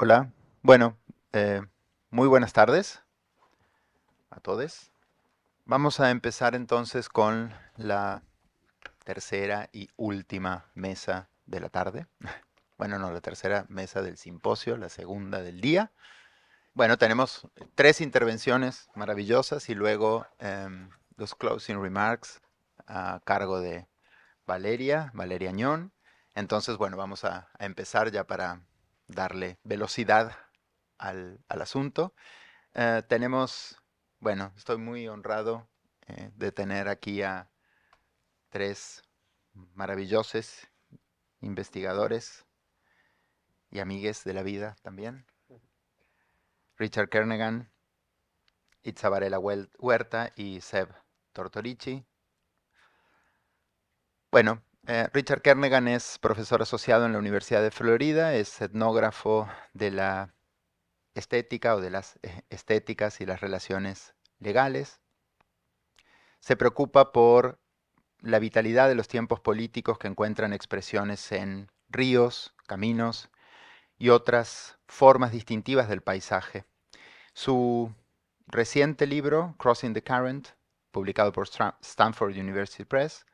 Hola, bueno, eh, muy buenas tardes a todos. Vamos a empezar entonces con la tercera y última mesa de la tarde. Bueno, no, la tercera mesa del simposio, la segunda del día. Bueno, tenemos tres intervenciones maravillosas y luego em, los closing remarks a cargo de Valeria, Valeria Ñón. Entonces, bueno, vamos a empezar ya para darle velocidad al, asunto. Eh, tenemos, bueno, estoy muy honrado eh, de tener aquí a tres maravillosos investigadores y amigues de la vida también. Richard Kernegan, Itzabarela Huerta y Seb Tortorici. Bueno, eh, Richard Kernegan es profesor asociado en la Universidad de Florida, es etnógrafo de la estética o de las eh, estéticas y las relaciones legales. Se preocupa por la vitalidad de los tiempos políticos que encuentran expresiones en ríos, caminos y otras formas distintivas del paisaje. Su reciente libro, Crossing the Current, publicado por Stanford University Press,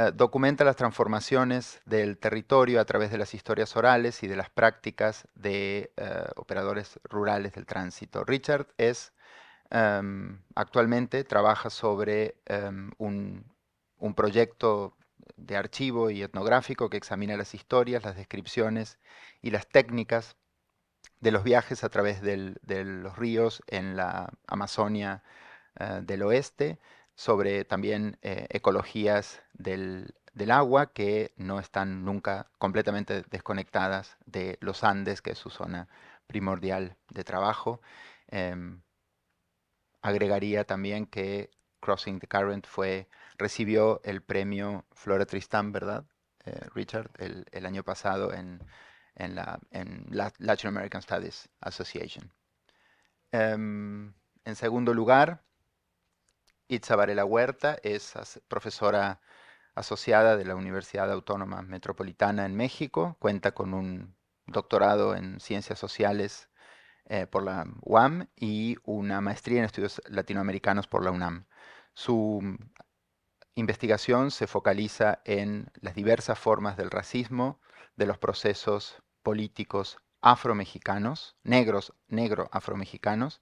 eh, documenta las transformaciones del territorio a través de las historias orales y de las prácticas de eh, operadores rurales del tránsito. Richard es, em, actualmente trabaja sobre em, un, proyecto de archivo y etnográfico que examina las historias, las descripciones y las técnicas de los viajes a través de los ríos en la Amazonia eh, del oeste sobre también eh, ecologías del, agua que no están nunca completamente desconectadas de los Andes, que es su zona primordial de trabajo. Em, agregaría también que Crossing the Current fue, recibió el premio Flora Tristán, ¿verdad? Eh, Richard, el, año pasado en, en, la, en Latin American Studies Association. Em, en segundo lugar, Itza Varela Huerta es profesora asociada de la Universidad Autónoma Metropolitana en México, cuenta con un doctorado en ciencias sociales eh, por la UAM y una maestría en estudios latinoamericanos por la UNAM. Su investigación se focaliza en las diversas formas del racismo, de los procesos políticos afromexicanos, negros, negro afromexicanos,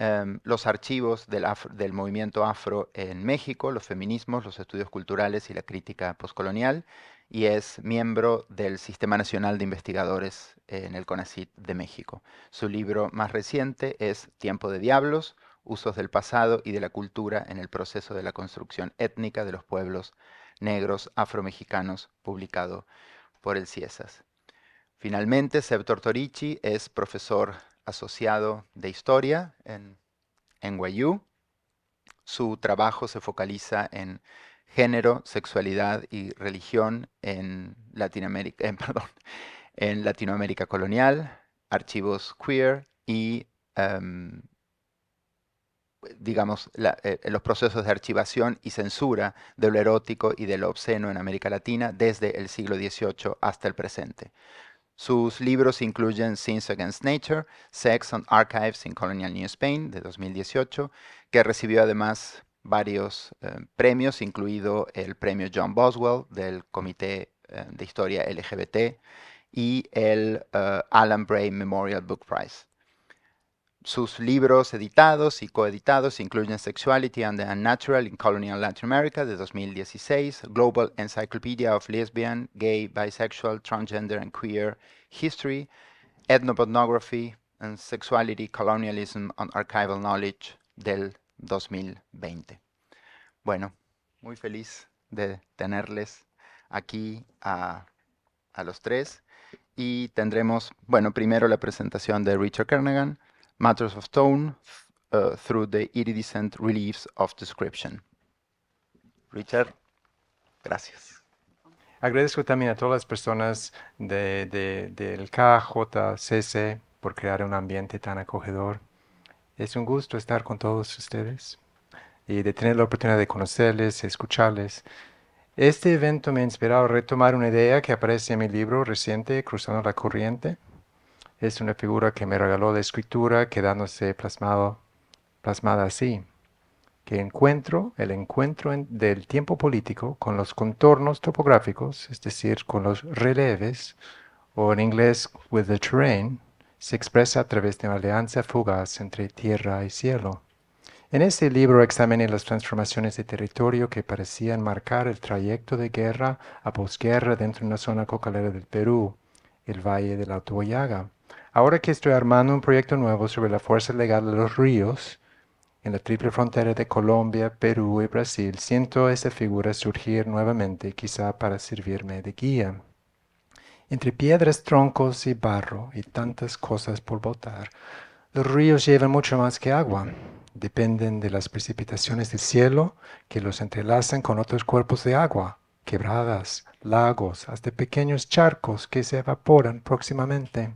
Em, los archivos del, movimiento afro en México, los feminismos, los estudios culturales y la crítica postcolonial, y es miembro del Sistema Nacional de Investigadores en el CONACYT de México. Su libro más reciente es Tiempo de Diablos, usos del pasado y de la cultura en el proceso de la construcción étnica de los pueblos negros afromexicanos, publicado por el CIESAS. Finalmente, Seb Torichi es profesor asociado de historia en, en Su trabajo se focaliza en género, sexualidad y religión en Latinoamérica, perdón, en Latinoamérica colonial, archivos queer y, em, digamos, eh, los procesos de archivación y censura de lo erótico y de lo obsceno en América Latina desde el siglo XVIII hasta el presente. Sus libros incluyen Sins Against Nature, Sex and Archives in Colonial New Spain de 2018, que recibió además varios eh, premios, incluido el premio John Boswell del Comité eh, de Historia LGBT y el eh, Alan Bray Memorial Book Prize. Sus libros editados y coeditados incluyen Sexuality and the Unnatural in Colonial Latin America de 2016, Global Encyclopedia of Lesbian, Gay, Bisexual, Transgender and Queer History, Ethnopornography and Sexuality, Colonialism and Archival Knowledge del 2020. Bueno, muy feliz de tenerles aquí a, los tres y tendremos, bueno, primero la presentación de Richard Kernagan, matters of tone uh, through the iridescent reliefs of description. Richard, gracias. Agradezco también a todas las personas del KJCC por crear un ambiente tan acogedor. Es un gusto estar con todos ustedes y de tener la oportunidad de conocerles, escucharles. Este evento me ha inspirado a retomar una idea que aparece en mi libro reciente, Cruzando la Corriente, es una figura que me regaló la escritura quedándose plasmado, plasmada así, que encuentro el encuentro del tiempo político con los contornos topográficos, es decir, con los releves, o en inglés with the terrain, se expresa a través de una alianza fugaz entre tierra y cielo. En este libro examiné las transformaciones de territorio que parecían marcar el trayecto de guerra a posguerra dentro de una zona cocalera del Perú, el Valle de la autoyaga Ahora que estoy armando un proyecto nuevo sobre la fuerza legal de los ríos, en la triple frontera de Colombia, Perú y Brasil, siento esa figura surgir nuevamente, quizá para servirme de guía. Entre piedras, troncos y barro y tantas cosas por botar, los ríos llevan mucho más que agua. Dependen de las precipitaciones del cielo que los entrelazan con otros cuerpos de agua, quebradas, lagos, hasta pequeños charcos que se evaporan próximamente.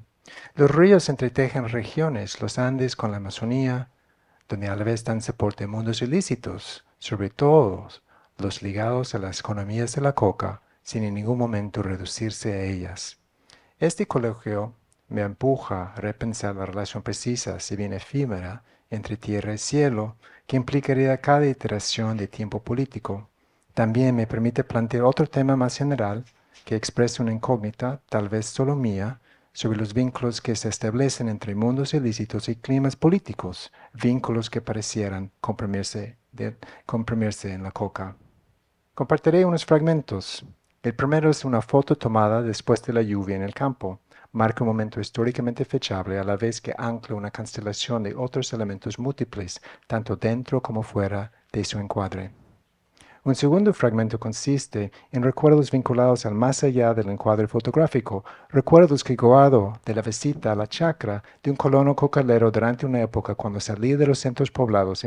Los ríos entretejen regiones, los Andes con la Amazonía, donde a la vez dan soporte a mundos ilícitos, sobre todo los ligados a las economías de la coca, sin en ningún momento reducirse a ellas. Este colegio me empuja a repensar la relación precisa, si bien efímera, entre tierra y cielo, que implicaría cada iteración de tiempo político. También me permite plantear otro tema más general, que expresa una incógnita, tal vez solo mía, sobre los vínculos que se establecen entre mundos ilícitos y climas políticos, vínculos que parecieran comprimirse, en la coca. Compartiré unos fragmentos. El primero es una foto tomada después de la lluvia en el campo. Marca un momento históricamente fechable a la vez que ancla una constelación de otros elementos múltiples, tanto dentro como fuera de su encuadre. Un segundo fragmento consiste en recuerdos vinculados al más allá del encuadre fotográfico, recuerdos que goado de la visita a la chacra de un colono cocalero durante una época cuando salir de los centros poblados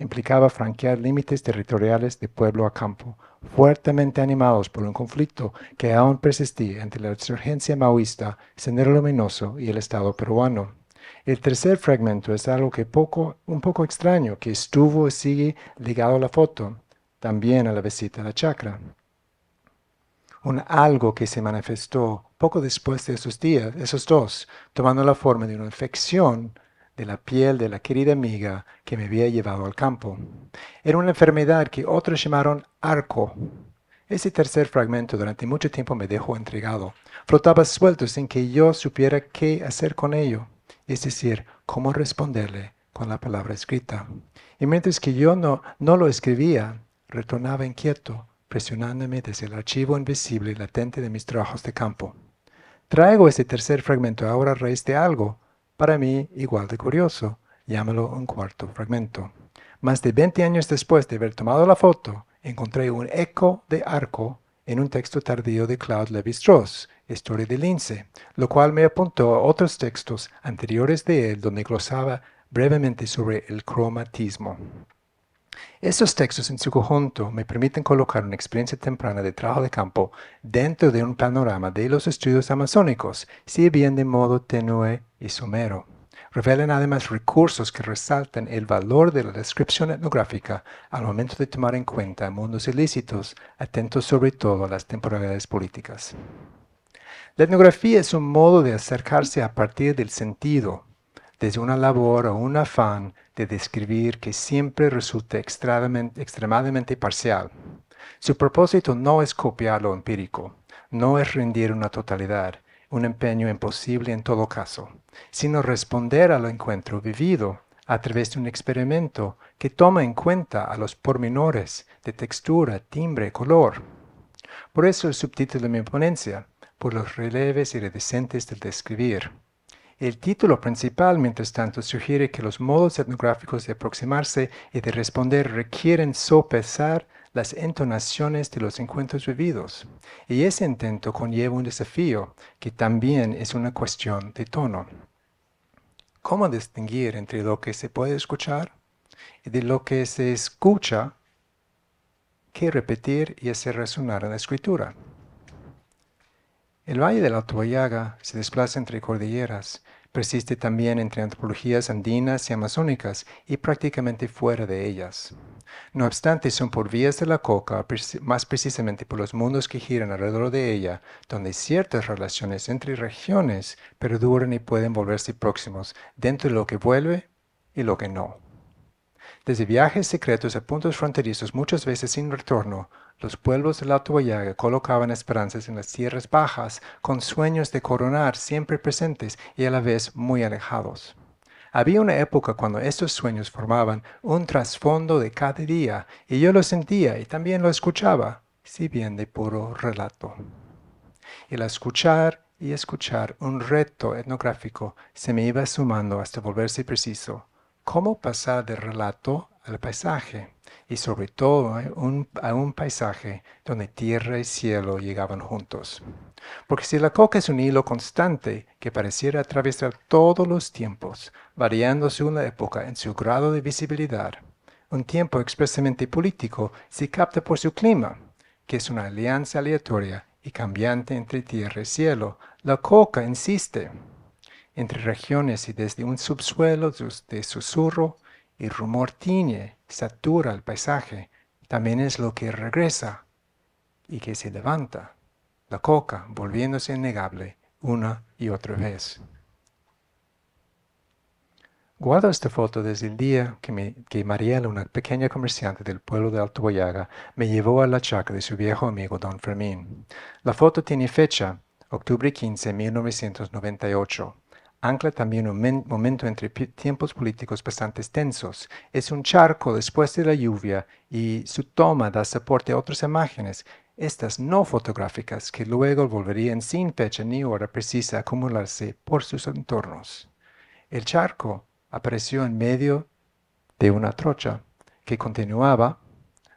implicaba franquear límites territoriales de pueblo a campo, fuertemente animados por un conflicto que aún persistía entre la insurgencia maoísta, Sendero Luminoso y el Estado peruano. El tercer fragmento es algo que poco, un poco extraño, que estuvo y sigue ligado a la foto también a la visita de la chacra. Un algo que se manifestó poco después de esos días, esos dos, tomando la forma de una infección de la piel de la querida amiga que me había llevado al campo. Era una enfermedad que otros llamaron arco. Ese tercer fragmento durante mucho tiempo me dejó entregado. Flotaba suelto sin que yo supiera qué hacer con ello, es decir, cómo responderle con la palabra escrita. Y mientras que yo no, no lo escribía, retornaba inquieto, presionándome desde el archivo invisible y latente de mis trabajos de campo. Traigo este tercer fragmento ahora a raíz de algo, para mí igual de curioso, llámalo un cuarto fragmento. Más de 20 años después de haber tomado la foto, encontré un eco de arco en un texto tardío de Claude Lévi-Strauss, Historia de Lince, lo cual me apuntó a otros textos anteriores de él donde glosaba brevemente sobre el cromatismo. Estos textos en su conjunto me permiten colocar una experiencia temprana de trabajo de campo dentro de un panorama de los estudios amazónicos, si bien de modo tenue y sumero. Revelan además recursos que resaltan el valor de la descripción etnográfica al momento de tomar en cuenta mundos ilícitos, atentos sobre todo a las temporalidades políticas. La etnografía es un modo de acercarse a partir del sentido, desde una labor o un afán de describir que siempre resulta extremadamente, parcial. Su propósito no es copiar lo empírico, no es rendir una totalidad, un empeño imposible en todo caso, sino responder al encuentro vivido a través de un experimento que toma en cuenta a los pormenores de textura, timbre, color. Por eso el subtítulo de mi ponencia, por los releves iridescentes del describir. El título principal, mientras tanto, sugiere que los modos etnográficos de aproximarse y de responder requieren sopesar las entonaciones de los encuentros vividos, y ese intento conlleva un desafío que también es una cuestión de tono. ¿Cómo distinguir entre lo que se puede escuchar y de lo que se escucha que repetir y hacer resonar en la escritura? El Valle de la toayaga se desplaza entre cordilleras, persiste también entre antropologías andinas y amazónicas y prácticamente fuera de ellas. No obstante, son por vías de la coca, más precisamente por los mundos que giran alrededor de ella, donde ciertas relaciones entre regiones perduran y pueden volverse próximos dentro de lo que vuelve y lo que no. Desde viajes secretos a puntos fronterizos muchas veces sin retorno, los pueblos del la Valle colocaban esperanzas en las tierras bajas, con sueños de coronar siempre presentes y a la vez muy alejados. Había una época cuando estos sueños formaban un trasfondo de cada día, y yo lo sentía y también lo escuchaba, si bien de puro relato. El escuchar y escuchar un reto etnográfico se me iba sumando hasta volverse preciso. ¿Cómo pasar del relato al paisaje? y sobre todo eh, a un paisaje donde tierra y cielo llegaban juntos. Porque si la coca es un hilo constante que pareciera atravesar todos los tiempos, variándose una época en su grado de visibilidad, un tiempo expresamente político se capta por su clima, que es una alianza aleatoria y cambiante entre tierra y cielo. La coca insiste entre regiones y desde un subsuelo de susurro el rumor tiñe, satura el paisaje, también es lo que regresa y que se levanta, la coca volviéndose innegable una y otra vez. Guardo esta foto desde el día que, me, que Mariela, una pequeña comerciante del pueblo de Alto Boyaga, me llevó a la chacra de su viejo amigo Don Fermín. La foto tiene fecha, octubre 15, 1998 ancla también un momento entre tiempos políticos bastante tensos. Es un charco después de la lluvia y su toma da soporte a otras imágenes, estas no fotográficas, que luego volverían sin fecha ni hora precisa a acumularse por sus entornos. El charco apareció en medio de una trocha que continuaba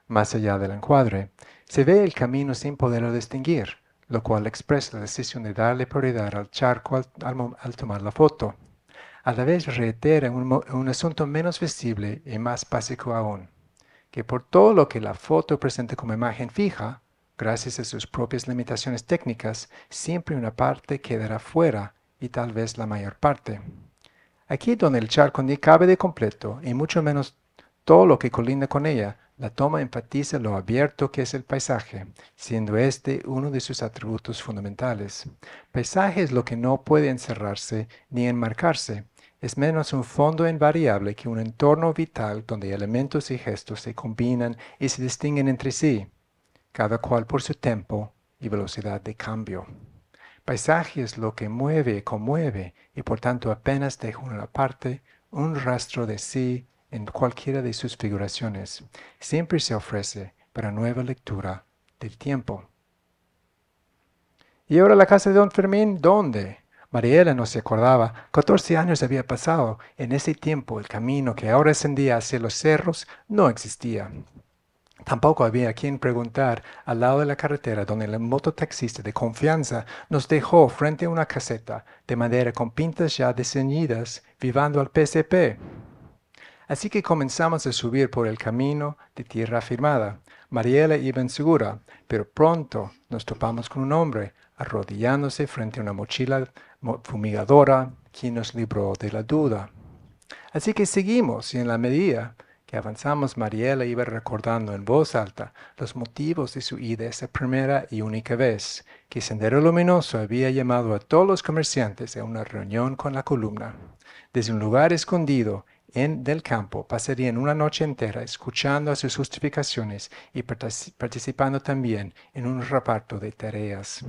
más allá del encuadre. Se ve el camino sin poderlo distinguir lo cual expresa la decisión de darle prioridad al charco al, tomar la foto. A la vez reitera un, un asunto menos visible y más básico aún, que por todo lo que la foto presente como imagen fija, gracias a sus propias limitaciones técnicas, siempre una parte quedará fuera y tal vez la mayor parte. Aquí donde el charco ni cabe de completo y mucho menos todo lo que colinda con ella, la toma enfatiza lo abierto que es el paisaje, siendo este uno de sus atributos fundamentales. Paisaje es lo que no puede encerrarse ni enmarcarse. Es menos un fondo invariable que un entorno vital donde elementos y gestos se combinan y se distinguen entre sí, cada cual por su tiempo y velocidad de cambio. Paisaje es lo que mueve y conmueve y por tanto apenas deja una parte, un rastro de sí en cualquiera de sus figuraciones, siempre se ofrece para nueva lectura del tiempo. ¿Y ahora la casa de don Fermín? ¿Dónde? Mariela no se acordaba. Catorce años había pasado. En ese tiempo el camino que ahora ascendía hacia los cerros no existía. Tampoco había quien preguntar al lado de la carretera donde el mototaxista de confianza nos dejó frente a una caseta de madera con pintas ya diseñadas, vivando al PCP. Así que comenzamos a subir por el camino de tierra firmada. Mariela iba en segura, pero pronto nos topamos con un hombre arrodillándose frente a una mochila fumigadora, quien nos libró de la duda. Así que seguimos y en la medida que avanzamos, Mariela iba recordando en voz alta los motivos de su ida esa primera y única vez, que Sendero Luminoso había llamado a todos los comerciantes a una reunión con la columna, desde un lugar escondido del campo pasarían una noche entera escuchando a sus justificaciones y participando también en un reparto de tareas.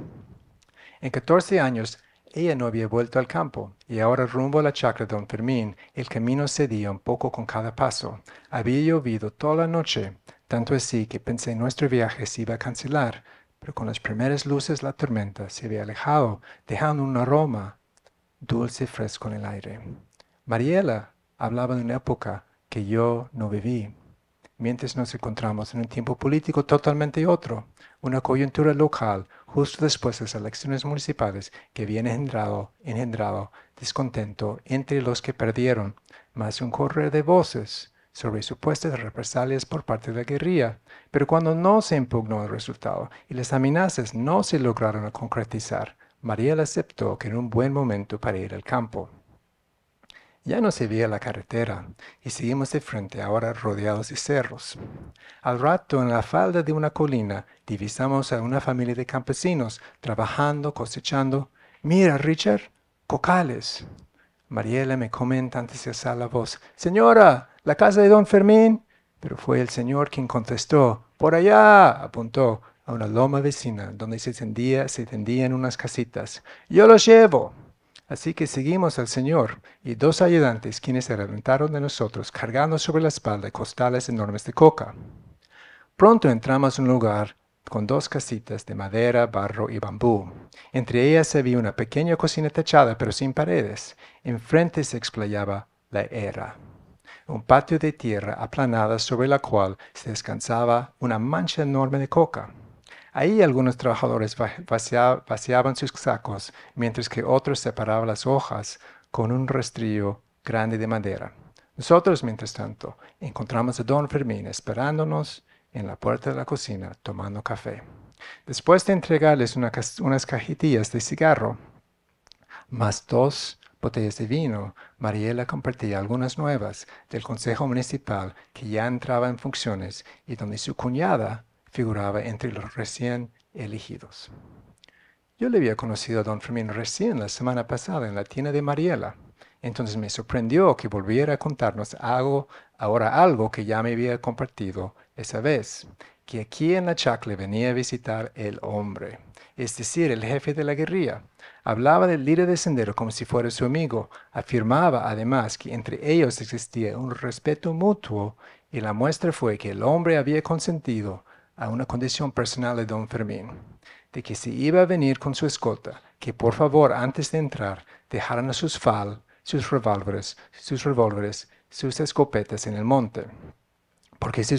En 14 años, ella no había vuelto al campo, y ahora rumbo a la chacra de Don Fermín, el camino cedía un poco con cada paso. Había llovido toda la noche, tanto así que pensé nuestro viaje se iba a cancelar, pero con las primeras luces la tormenta se había alejado, dejando un aroma dulce y fresco en el aire. Mariela, hablaba de una época que yo no viví, mientras nos encontramos en un tiempo político totalmente otro, una coyuntura local justo después de las elecciones municipales que había engendrado, engendrado descontento entre los que perdieron, más un correr de voces sobre supuestas represalias por parte de la guerrilla, pero cuando no se impugnó el resultado y las amenazas no se lograron concretizar, Mariel aceptó que era un buen momento para ir al campo. Ya no se veía la carretera y seguimos de frente, ahora rodeados de cerros. Al rato, en la falda de una colina, divisamos a una familia de campesinos trabajando, cosechando. Mira, Richard, cocales. Mariela me comenta antes de alzar la voz. Señora, la casa de don Fermín. Pero fue el señor quien contestó. Por allá, apuntó a una loma vecina, donde se, se tendían unas casitas. Yo los llevo. Así que seguimos al Señor y dos ayudantes quienes se levantaron de nosotros cargando sobre la espalda costales enormes de coca. Pronto entramos en un lugar con dos casitas de madera, barro y bambú. Entre ellas había una pequeña cocina techada pero sin paredes. Enfrente se explayaba la era, un patio de tierra aplanada sobre la cual se descansaba una mancha enorme de coca. Ahí algunos trabajadores vaciaban sus sacos, mientras que otros separaban las hojas con un rastrillo grande de madera. Nosotros, mientras tanto, encontramos a don Fermín esperándonos en la puerta de la cocina tomando café. Después de entregarles unas cajetillas de cigarro, más dos botellas de vino, Mariela compartía algunas nuevas del Consejo Municipal que ya entraba en funciones y donde su cuñada figuraba entre los recién elegidos. Yo le había conocido a don Fermín recién la semana pasada en la tienda de Mariela. Entonces me sorprendió que volviera a contarnos algo, ahora algo que ya me había compartido esa vez, que aquí en la Chacle venía a visitar el hombre, es decir, el jefe de la guerrilla. Hablaba del líder de Sendero como si fuera su amigo. Afirmaba además que entre ellos existía un respeto mutuo y la muestra fue que el hombre había consentido a una condición personal de don Fermín, de que si iba a venir con su escota, que por favor antes de entrar dejaran a sus fal, sus revólveres, sus revólveres, sus escopetas en el monte. Porque si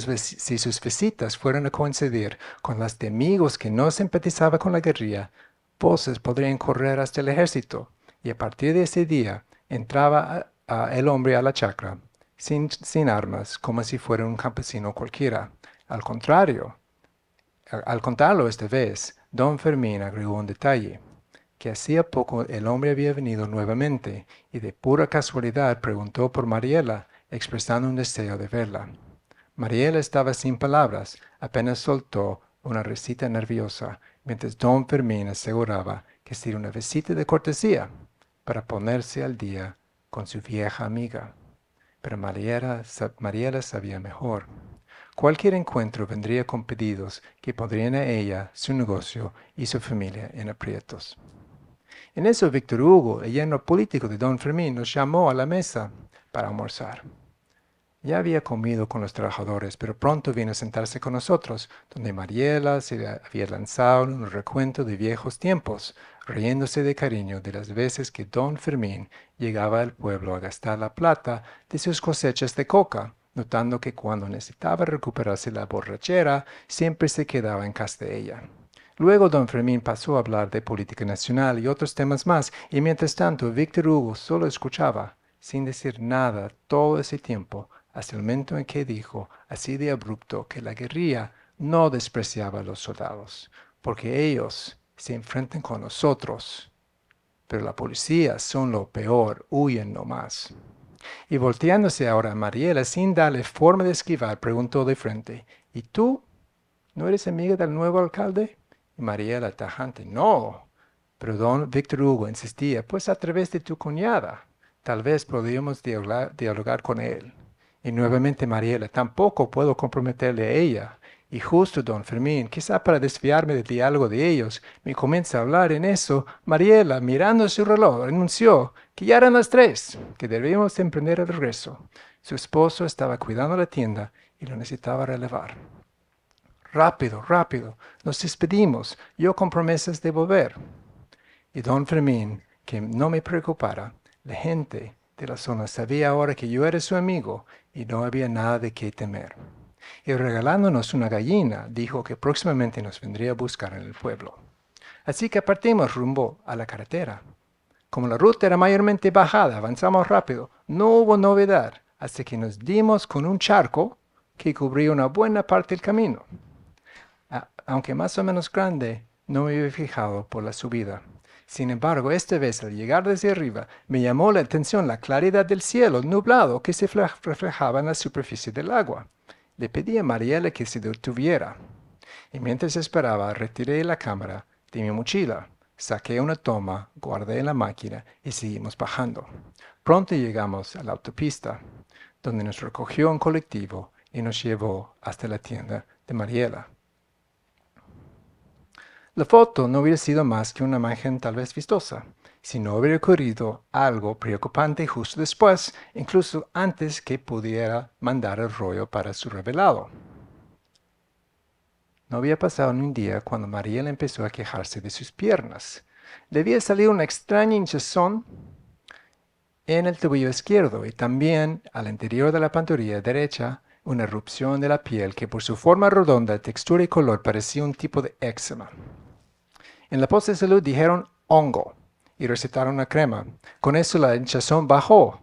sus visitas fueran a coincidir con las de amigos que no simpatizaba con la guerrilla, voces podrían correr hasta el ejército, y a partir de ese día entraba el hombre a la chacra, sin armas, como si fuera un campesino cualquiera. Al contrario, al contarlo esta vez, don Fermín agregó un detalle, que hacía poco el hombre había venido nuevamente y de pura casualidad preguntó por Mariela, expresando un deseo de verla. Mariela estaba sin palabras, apenas soltó una risita nerviosa, mientras don Fermín aseguraba que sería una visita de cortesía para ponerse al día con su vieja amiga. Pero Mariela, Mariela sabía mejor. Cualquier encuentro vendría con pedidos que pondrían a ella, su negocio y su familia en aprietos. En eso Víctor Hugo, el lleno político de don Fermín, nos llamó a la mesa para almorzar. Ya había comido con los trabajadores, pero pronto vino a sentarse con nosotros, donde Mariela se había lanzado en un recuento de viejos tiempos, riéndose de cariño de las veces que don Fermín llegaba al pueblo a gastar la plata de sus cosechas de coca notando que cuando necesitaba recuperarse la borrachera, siempre se quedaba en casa de ella. Luego don Fermín pasó a hablar de política nacional y otros temas más, y mientras tanto Víctor Hugo solo escuchaba, sin decir nada todo ese tiempo, hasta el momento en que dijo, así de abrupto, que la guerrilla no despreciaba a los soldados, porque ellos se enfrentan con nosotros, pero la policía son lo peor, huyen más. Y volteándose ahora a Mariela, sin darle forma de esquivar, preguntó de frente, ¿y tú no eres amiga del nuevo alcalde? Y Mariela, tajante, no. Pero don Víctor Hugo insistía, pues a través de tu cuñada, tal vez podríamos dialogar con él. Y nuevamente Mariela, tampoco puedo comprometerle a ella y justo don Fermín, quizá para desviarme del diálogo de ellos, me comienza a hablar en eso. Mariela, mirando su reloj, anunció que ya eran las tres, que debíamos emprender el regreso. Su esposo estaba cuidando la tienda y lo necesitaba relevar. Rápido, rápido, nos despedimos, yo con promesas de volver. Y don Fermín, que no me preocupara, la gente de la zona sabía ahora que yo era su amigo y no había nada de qué temer y regalándonos una gallina, dijo que próximamente nos vendría a buscar en el pueblo. Así que partimos rumbo a la carretera. Como la ruta era mayormente bajada, avanzamos rápido. No hubo novedad, hasta que nos dimos con un charco que cubría una buena parte del camino. Aunque más o menos grande, no me había fijado por la subida. Sin embargo, esta vez al llegar desde arriba, me llamó la atención la claridad del cielo nublado que se reflejaba en la superficie del agua. Le pedí a Mariela que se detuviera. Y mientras esperaba, retiré la cámara de mi mochila, saqué una toma, guardé la máquina y seguimos bajando. Pronto llegamos a la autopista, donde nos recogió un colectivo y nos llevó hasta la tienda de Mariela. La foto no hubiera sido más que una imagen tal vez vistosa, si no hubiera ocurrido algo preocupante justo después, incluso antes que pudiera mandar el rollo para su revelado. No había pasado ni un día cuando Mariel empezó a quejarse de sus piernas. Le había salido una extraña hinchazón en el tobillo izquierdo y también al interior de la pantorrilla derecha una erupción de la piel que por su forma redonda, textura y color parecía un tipo de eczema. En la posta de salud dijeron hongo, y recetaron una crema. Con eso la hinchazón bajó.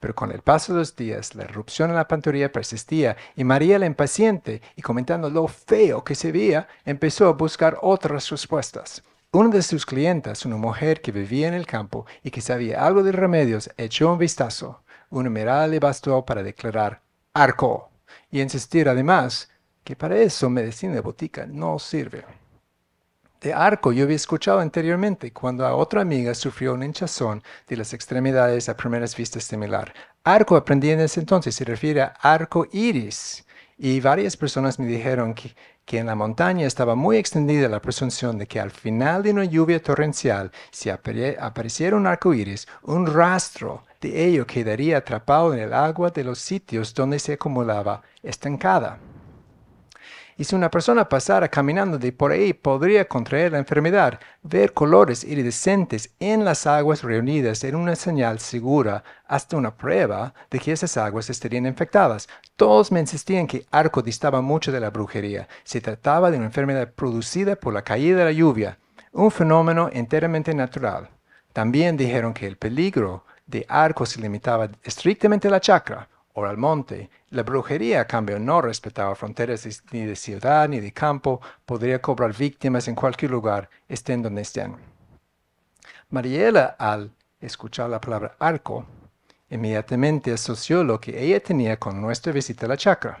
Pero con el paso de los días, la erupción en la pantorrilla persistía y María la impaciente, y comentando lo feo que se veía, empezó a buscar otras respuestas. Una de sus clientas, una mujer que vivía en el campo y que sabía algo de remedios, echó un vistazo. Una mirada le bastó para declarar arco y insistir además que para eso medicina de botica no sirve de arco yo había escuchado anteriormente cuando a otra amiga sufrió un hinchazón de las extremidades a primeras vistas similar. Arco aprendí en ese entonces, se refiere a arco iris. Y varias personas me dijeron que, en la montaña estaba muy extendida la presunción de que al final de una lluvia torrencial, si apareciera un arco iris, un rastro de ello quedaría atrapado en el agua de los sitios donde se acumulaba estancada. Y si una persona pasara caminando de por ahí, podría contraer la enfermedad. Ver colores iridescentes en las aguas reunidas era una señal segura, hasta una prueba de que esas aguas estarían infectadas. Todos me insistían que Arco distaba mucho de la brujería. Se trataba de una enfermedad producida por la caída de la lluvia, un fenómeno enteramente natural. También dijeron que el peligro de Arco se limitaba estrictamente a la chacra o al monte. La brujería, a cambio, no respetaba fronteras ni de ciudad ni de campo, podría cobrar víctimas en cualquier lugar, estén donde estén. Mariela, al escuchar la palabra arco, inmediatamente asoció lo que ella tenía con nuestra visita a la chacra.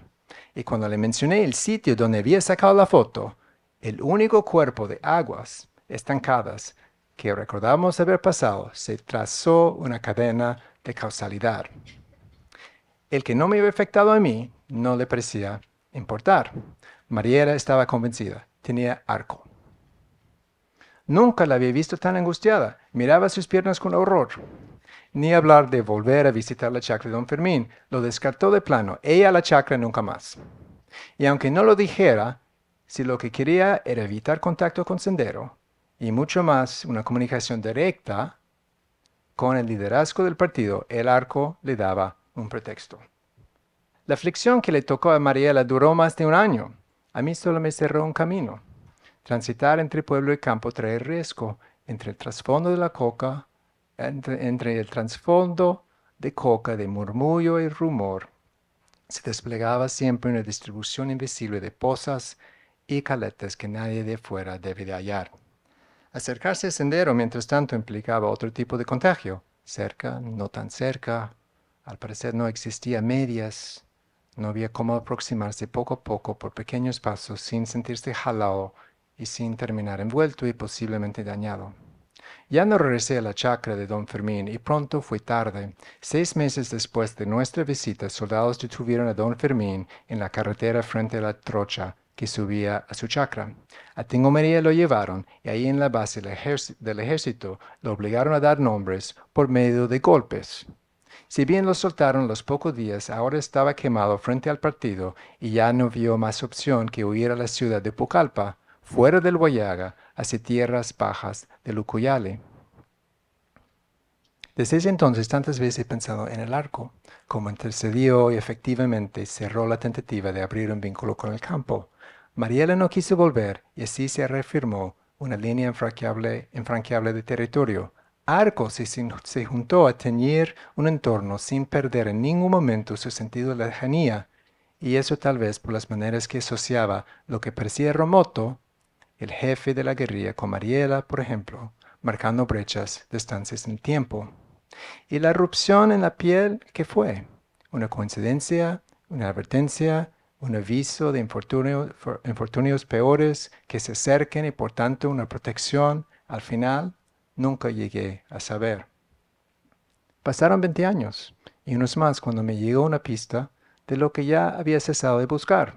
Y cuando le mencioné el sitio donde había sacado la foto, el único cuerpo de aguas estancadas que recordamos haber pasado, se trazó una cadena de causalidad el que no me había afectado a mí no le parecía importar. Mariela estaba convencida, tenía arco. Nunca la había visto tan angustiada, miraba sus piernas con horror. Ni hablar de volver a visitar la chacra de don Fermín, lo descartó de plano, ella la chacra nunca más. Y aunque no lo dijera, si lo que quería era evitar contacto con Sendero, y mucho más una comunicación directa con el liderazgo del partido, el arco le daba un pretexto. La aflicción que le tocó a Mariela duró más de un año. A mí solo me cerró un camino. Transitar entre pueblo y campo trae riesgo entre el trasfondo de la coca, entre, entre el trasfondo de coca de murmullo y rumor. Se desplegaba siempre una distribución invisible de pozas y caletas que nadie de fuera debe de hallar. Acercarse al sendero, mientras tanto, implicaba otro tipo de contagio, cerca, no tan cerca, al parecer no existía medias, no había cómo aproximarse poco a poco por pequeños pasos sin sentirse jalado y sin terminar envuelto y posiblemente dañado. Ya no regresé a la chacra de don Fermín y pronto fue tarde. Seis meses después de nuestra visita, soldados detuvieron a don Fermín en la carretera frente a la trocha que subía a su chacra. A Tingo María lo llevaron y ahí en la base del ejército lo obligaron a dar nombres por medio de golpes. Si bien lo soltaron los pocos días, ahora estaba quemado frente al partido y ya no vio más opción que huir a la ciudad de Pucallpa, fuera del Guayaga, hacia tierras bajas de Lucuyale. Desde ese entonces tantas veces he pensado en el arco, como intercedió y efectivamente cerró la tentativa de abrir un vínculo con el campo. Mariela no quiso volver y así se reafirmó una línea infranqueable, infranqueable de territorio, Arcos se, se juntó a teñir un entorno sin perder en ningún momento su sentido de lejanía, y eso tal vez por las maneras que asociaba lo que parecía remoto, el jefe de la guerrilla con Mariela, por ejemplo, marcando brechas, distancias en tiempo. Y la erupción en la piel, que fue? ¿Una coincidencia? ¿Una advertencia? ¿Un aviso de infortunios peores que se acerquen y por tanto una protección al final? nunca llegué a saber. Pasaron 20 años y unos más cuando me llegó una pista de lo que ya había cesado de buscar.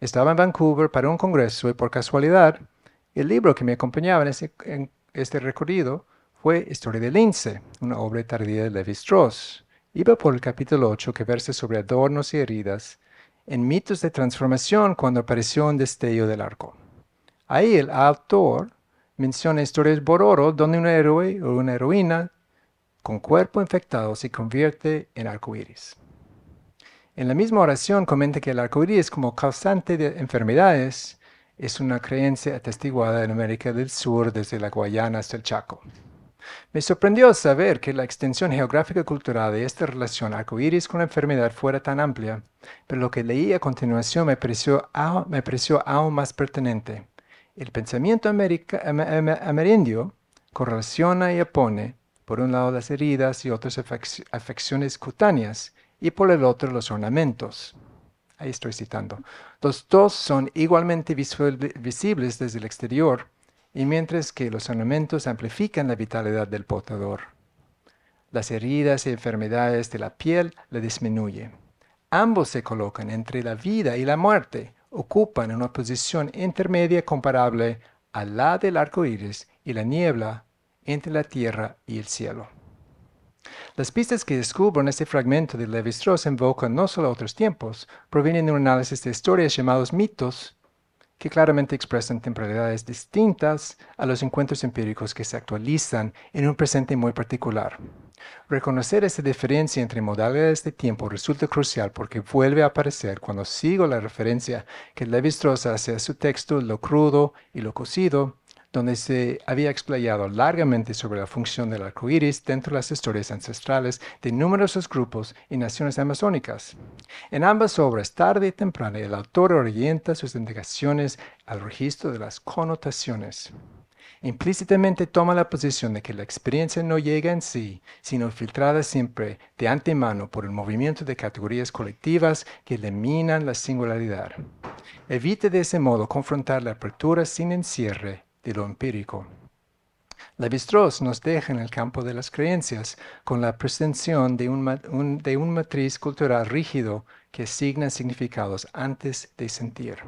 Estaba en Vancouver para un congreso y por casualidad, el libro que me acompañaba en este, recorrido fue Historia del Lince, una obra tardía de Levi Strauss. Iba por el capítulo 8 que versa sobre adornos y heridas en mitos de transformación cuando apareció un destello del arco. Ahí el autor menciona historias Bororo donde un héroe o una heroína con cuerpo infectado se convierte en arcoíris. En la misma oración comenta que el arcoíris como causante de enfermedades es una creencia atestiguada en América del Sur desde la Guayana hasta el Chaco. Me sorprendió saber que la extensión geográfica y cultural de esta relación arcoíris con la enfermedad fuera tan amplia, pero lo que leí a continuación me pareció aún más pertinente. El pensamiento amerindio correlaciona y opone, por un lado, las heridas y otras afecciones cutáneas, y por el otro, los ornamentos. Ahí estoy citando. Los dos son igualmente visibles desde el exterior, y mientras que los ornamentos amplifican la vitalidad del portador. Las heridas y enfermedades de la piel le disminuyen. Ambos se colocan entre la vida y la muerte, ocupan una posición intermedia comparable a la del arco iris y la niebla entre la tierra y el cielo. Las pistas que descubro en este fragmento de Levi-Strauss invocan no solo a otros tiempos, provienen de un análisis de historias llamados mitos, que claramente expresan temporalidades distintas a los encuentros empíricos que se actualizan en un presente muy particular. Reconocer esa diferencia entre modalidades de tiempo resulta crucial porque vuelve a aparecer cuando sigo la referencia que Levi-Strauss hace a su texto Lo crudo y lo cocido, donde se había explayado largamente sobre la función del arco iris dentro de las historias ancestrales de numerosos grupos y naciones amazónicas. En ambas obras, tarde y temprana, el autor orienta sus indicaciones al registro de las connotaciones implícitamente toma la posición de que la experiencia no llega en sí, sino filtrada siempre de antemano por el movimiento de categorías colectivas que eliminan la singularidad. Evite de ese modo confrontar la apertura sin encierre de lo empírico. La Bistros nos deja en el campo de las creencias con la pretensión de de un matriz cultural rígido que asigna significados antes de sentir.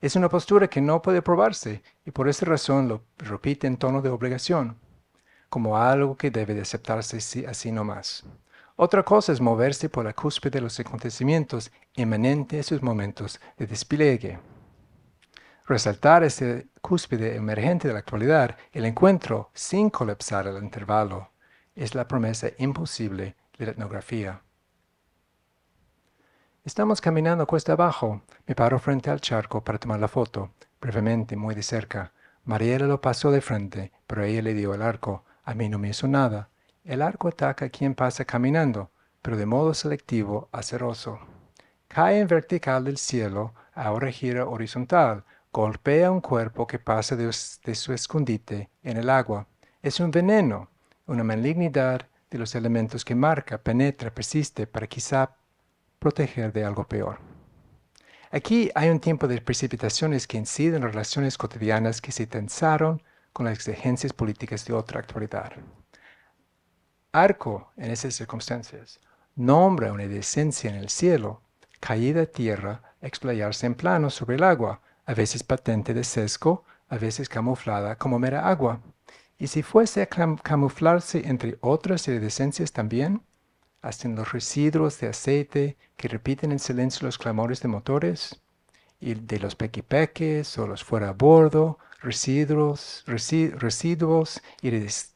Es una postura que no puede probarse y por esa razón lo repite en tono de obligación, como algo que debe de aceptarse así nomás. Otra cosa es moverse por la cúspide de los acontecimientos inmanentes de sus momentos de despliegue. Resaltar este cúspide emergente de la actualidad, el encuentro sin colapsar el intervalo, es la promesa imposible de la etnografía. Estamos caminando cuesta abajo. Me paro frente al charco para tomar la foto, brevemente, muy de cerca. Mariela lo pasó de frente, pero ella le dio el arco. A mí no me hizo nada. El arco ataca a quien pasa caminando, pero de modo selectivo, aceroso. Cae en vertical del cielo, ahora gira horizontal, golpea un cuerpo que pasa de, de su escondite en el agua. Es un veneno, una malignidad de los elementos que marca, penetra, persiste, para quizá proteger de algo peor. Aquí hay un tiempo de precipitaciones que inciden en relaciones cotidianas que se tensaron con las exigencias políticas de otra actualidad. Arco, en esas circunstancias, nombra una decencia en el cielo, caída a tierra, explayarse en plano sobre el agua, a veces patente de sesgo, a veces camuflada como mera agua. Y si fuese a camuflarse entre otras decencias también, ¿Hacen los residuos de aceite que repiten en silencio los clamores de motores, y de los pequipeques o los fuera a bordo, residuos, residuos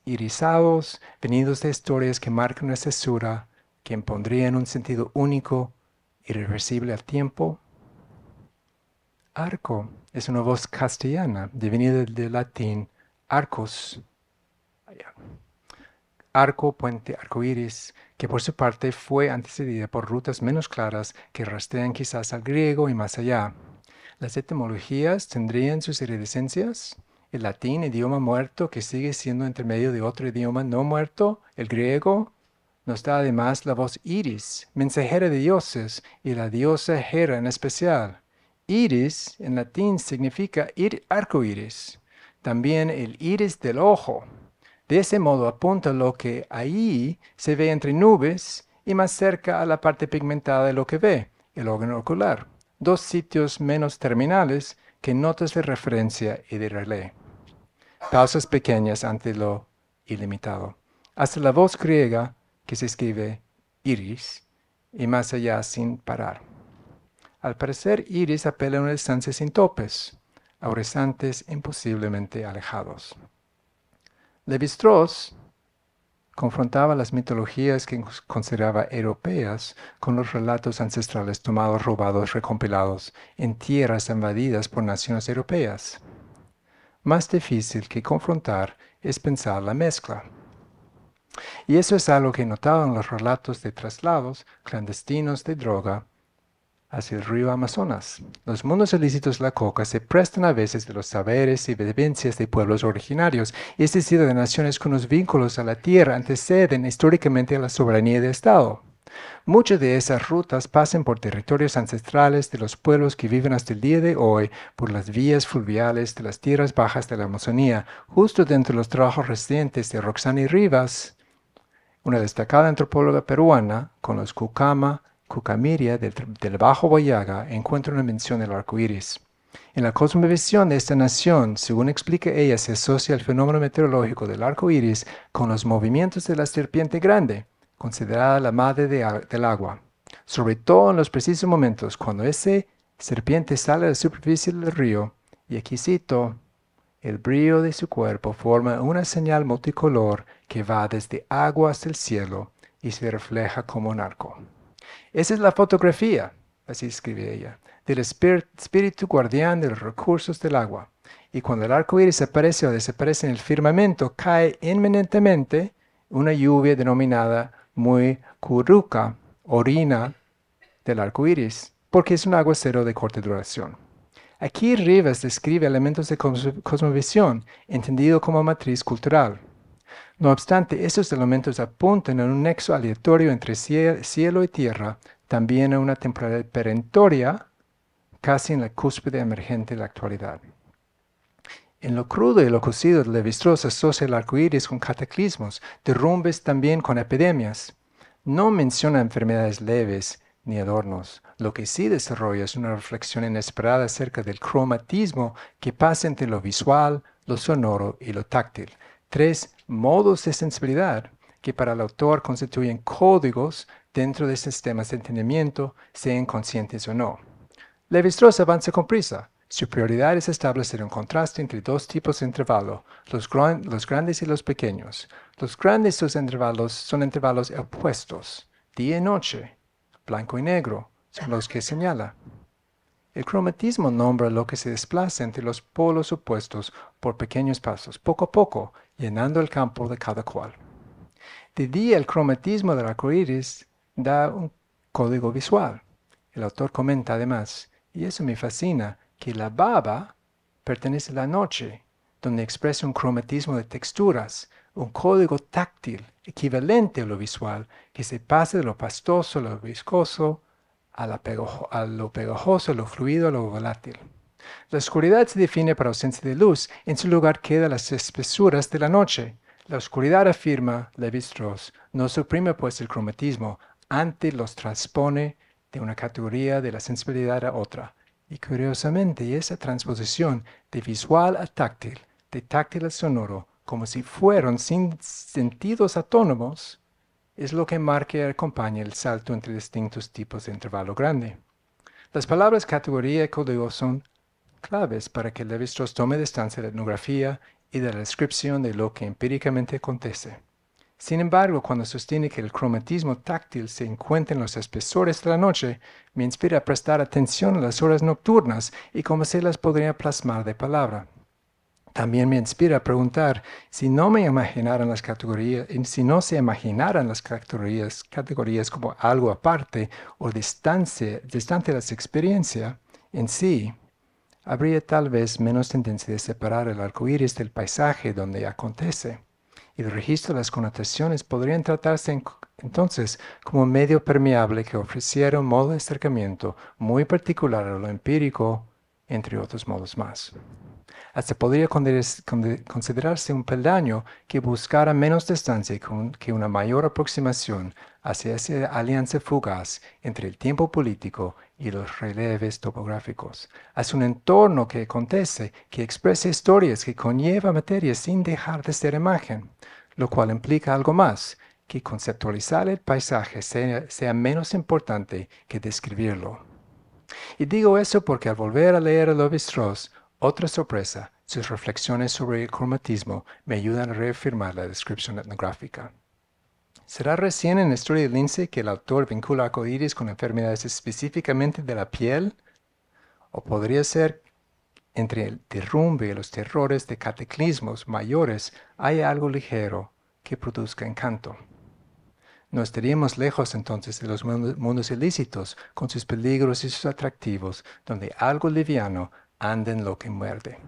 irisados venidos de historias que marcan una cesura que en un sentido único, irreversible al tiempo. Arco es una voz castellana devenida del latín arcos. Arco, puente, arco iris, que por su parte fue antecedida por rutas menos claras que rastrean quizás al griego y más allá. Las etimologías tendrían sus iridescencias? El latín, idioma muerto, que sigue siendo intermedio de otro idioma no muerto, el griego, nos da además la voz Iris, mensajera de dioses, y la diosa Hera en especial. Iris en latín significa ir arco iris, también el iris del ojo, de ese modo apunta lo que ahí se ve entre nubes y más cerca a la parte pigmentada de lo que ve, el órgano ocular, dos sitios menos terminales que notas de referencia y de relé. Pausas pequeñas ante lo ilimitado. Hasta la voz griega que se escribe iris y más allá sin parar. Al parecer, iris apela a una distancia sin topes, a horizontes imposiblemente alejados. Levi-Strauss confrontaba las mitologías que consideraba europeas con los relatos ancestrales tomados, robados, recompilados en tierras invadidas por naciones europeas. Más difícil que confrontar es pensar la mezcla. Y eso es algo que notaban los relatos de traslados clandestinos de droga hacia el río Amazonas. Los mundos ilícitos de la coca se prestan a veces de los saberes y vivencias de pueblos originarios, es decir, de naciones con los vínculos a la tierra anteceden históricamente a la soberanía de Estado. Muchas de esas rutas pasan por territorios ancestrales de los pueblos que viven hasta el día de hoy por las vías fluviales de las tierras bajas de la Amazonía, justo dentro de los trabajos recientes de Roxana Rivas, una destacada antropóloga peruana, con los Cucama, Cucamiria del, Bajo Boyaga encuentra una mención del arco iris. En la cosmovisión de esta nación, según explica ella, se asocia el fenómeno meteorológico del arco iris con los movimientos de la serpiente grande, considerada la madre del agua, sobre todo en los precisos momentos cuando ese serpiente sale de la superficie del río y aquí cito, el brillo de su cuerpo forma una señal multicolor que va desde agua hasta el cielo y se refleja como un arco. Esa es la fotografía, así escribe ella, del espíritu guardián de los recursos del agua. Y cuando el arco iris aparece o desaparece en el firmamento, cae inminentemente una lluvia denominada muy curuca, orina del arco iris, porque es un aguacero de corta duración. Aquí Rivas describe elementos de cosmovisión, entendido como matriz cultural. No obstante, estos elementos apuntan a un nexo aleatorio entre cielo y tierra, también a una temporalidad perentoria, casi en la cúspide emergente de la actualidad. En lo crudo y lo cocido, Levi-Strauss asocia el arco iris con cataclismos, derrumbes también con epidemias. No menciona enfermedades leves ni adornos. Lo que sí desarrolla es una reflexión inesperada acerca del cromatismo que pasa entre lo visual, lo sonoro y lo táctil, tres modos de sensibilidad que para el autor constituyen códigos dentro de sistemas de entendimiento, sean conscientes o no. Levi-Strauss avanza con prisa. Su prioridad es establecer un contraste entre dos tipos de intervalo, los, grandes y los pequeños. Los grandes sus intervalos, son intervalos opuestos, día y noche, blanco y negro, son los que señala. El cromatismo nombra lo que se desplaza entre los polos opuestos por pequeños pasos, poco a poco, llenando el campo de cada cual. De día, el cromatismo de la da un código visual. El autor comenta además, y eso me fascina, que la baba pertenece a la noche, donde expresa un cromatismo de texturas, un código táctil equivalente a lo visual, que se pasa de lo pastoso a lo viscoso, a, lo pegajoso, lo fluido, lo volátil. La oscuridad se define por ausencia de luz, en su lugar quedan las espesuras de la noche. La oscuridad afirma Levi-Strauss, no suprime pues el cromatismo, antes los transpone de una categoría de la sensibilidad a otra. Y curiosamente, esa transposición de visual a táctil, de táctil a sonoro, como si fueran sin sentidos autónomos, es lo que marca y acompaña el salto entre distintos tipos de intervalo grande. Las palabras categoría y código son claves para que Levi-Strauss tome distancia de la etnografía y de la descripción de lo que empíricamente acontece. Sin embargo, cuando sostiene que el cromatismo táctil se encuentra en los espesores de la noche, me inspira a prestar atención a las horas nocturnas y cómo se las podría plasmar de palabra también me inspira a preguntar, si no me imaginaran las si no se imaginaran las categorías, como algo aparte o distancia, distante de la experiencia en sí, habría tal vez menos tendencia de separar el arco iris del paisaje donde acontece. Y el registro de las connotaciones podrían tratarse entonces como un medio permeable que ofreciera un modo de acercamiento muy particular a lo empírico, entre otros modos más hasta podría considerarse un peldaño que buscara menos distancia que una mayor aproximación hacia esa alianza fugaz entre el tiempo político y los releves topográficos, hacia un entorno que acontece, que expresa historias, que conlleva materia sin dejar de ser imagen, lo cual implica algo más, que conceptualizar el paisaje sea, menos importante que describirlo. Y digo eso porque al volver a leer a Lovis otra sorpresa, sus reflexiones sobre el cromatismo me ayudan a reafirmar la descripción etnográfica. Será recién en la historia de Lince que el autor vincula a coiris con enfermedades específicamente de la piel, o podría ser entre el derrumbe y los terrores de cataclismos mayores hay algo ligero que produzca encanto. No estaríamos lejos entonces de los mundos ilícitos, con sus peligros y sus atractivos, donde algo liviano anden lo que muerde.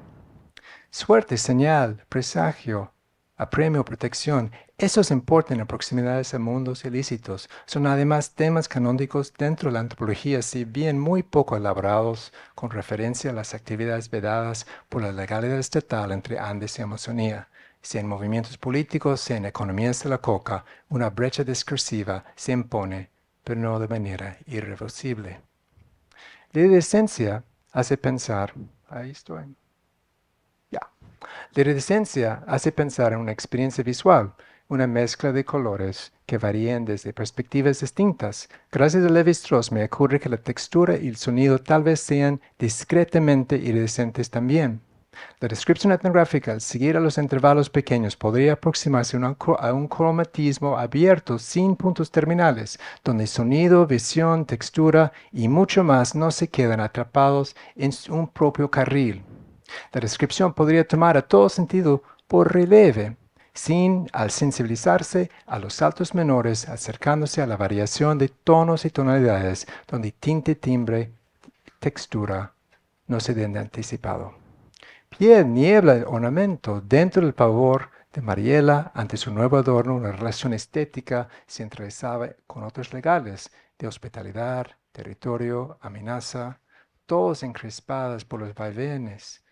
Suerte, señal, presagio, apremio, protección, esos importan en proximidades a mundos ilícitos. Son además temas canónicos dentro de la antropología, si bien muy poco elaborados con referencia a las actividades vedadas por la legalidad estatal entre Andes y Amazonía Si en movimientos políticos, si en economías de la coca, una brecha discursiva se impone, pero no de manera irreversible. La decencia hace pensar, ahí estoy, ya. La iridescencia hace pensar en una experiencia visual, una mezcla de colores que varían desde perspectivas distintas. Gracias a Levi-Strauss me ocurre que la textura y el sonido tal vez sean discretamente iridescentes también. La descripción etnográfica al seguir a los intervalos pequeños podría aproximarse a un cromatismo abierto sin puntos terminales, donde sonido, visión, textura y mucho más no se quedan atrapados en un propio carril. La descripción podría tomar a todo sentido por relieve, sin al sensibilizarse a los saltos menores, acercándose a la variación de tonos y tonalidades, donde tinte, timbre, textura no se den de anticipado piel niebla ornamento dentro del pavor de Mariela ante su nuevo adorno, una relación estética se entrelazaba con otros legales de hospitalidad, territorio, amenaza, todos encrespadas por los vaivenes,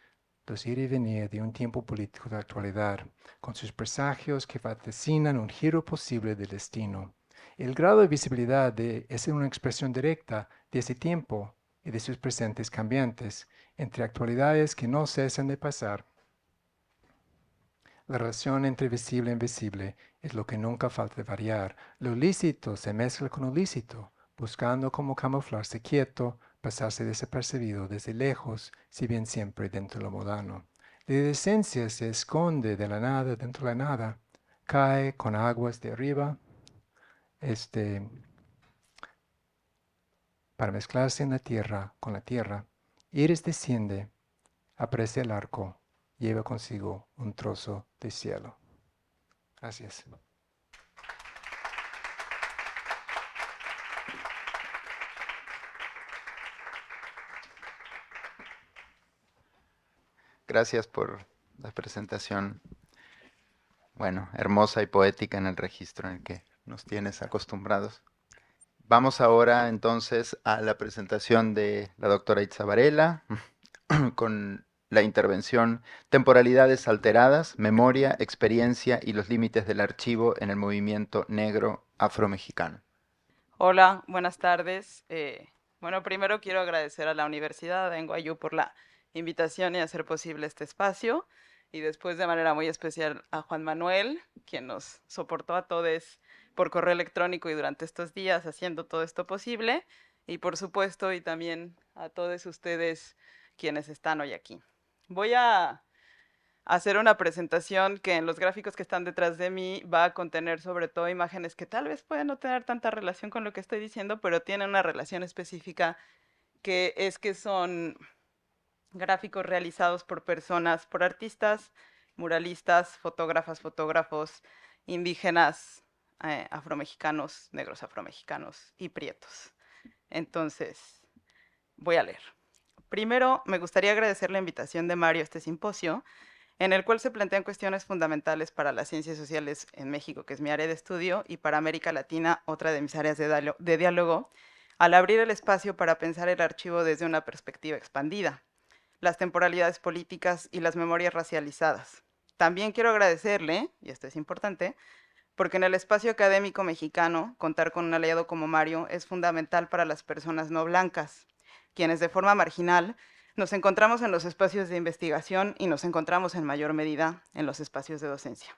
los ir y venir de un tiempo político de actualidad, con sus presagios que vaticinan un giro posible del destino. El grado de visibilidad de, es una expresión directa de ese tiempo y de sus presentes cambiantes, entre actualidades que no cesan de pasar. La relación entre visible e invisible es lo que nunca falta de variar. Lo lícito se mezcla con lo lícito, buscando como camuflarse quieto, pasarse desapercibido desde lejos, si bien siempre dentro de lo modano. La decencia se esconde de la nada dentro de la nada, cae con aguas de arriba, este, para mezclarse en la tierra con la tierra. Iris desciende, aprecia el arco, lleva consigo un trozo de cielo. Gracias. Gracias por la presentación, bueno, hermosa y poética en el registro en el que nos tienes acostumbrados. Vamos ahora entonces a la presentación de la doctora Itzabarela Varela con la intervención Temporalidades alteradas, memoria, experiencia y los límites del archivo en el movimiento negro afromexicano. Hola, buenas tardes. Eh, bueno, primero quiero agradecer a la Universidad de Enguayú por la invitación y hacer posible este espacio. Y después de manera muy especial a Juan Manuel, quien nos soportó a todos por correo electrónico y durante estos días haciendo todo esto posible. Y por supuesto, y también a todos ustedes quienes están hoy aquí. Voy a hacer una presentación que en los gráficos que están detrás de mí va a contener sobre todo imágenes que tal vez pueden no tener tanta relación con lo que estoy diciendo, pero tienen una relación específica que es que son gráficos realizados por personas, por artistas, muralistas, fotógrafas, fotógrafos, indígenas, eh, afromexicanos, negros afromexicanos y prietos. Entonces, voy a leer. Primero, me gustaría agradecer la invitación de Mario a este simposio, en el cual se plantean cuestiones fundamentales para las ciencias sociales en México, que es mi área de estudio, y para América Latina, otra de mis áreas de diálogo, al abrir el espacio para pensar el archivo desde una perspectiva expandida, las temporalidades políticas y las memorias racializadas. También quiero agradecerle, y esto es importante, porque en el espacio académico mexicano contar con un aliado como Mario es fundamental para las personas no blancas, quienes de forma marginal nos encontramos en los espacios de investigación y nos encontramos en mayor medida en los espacios de docencia.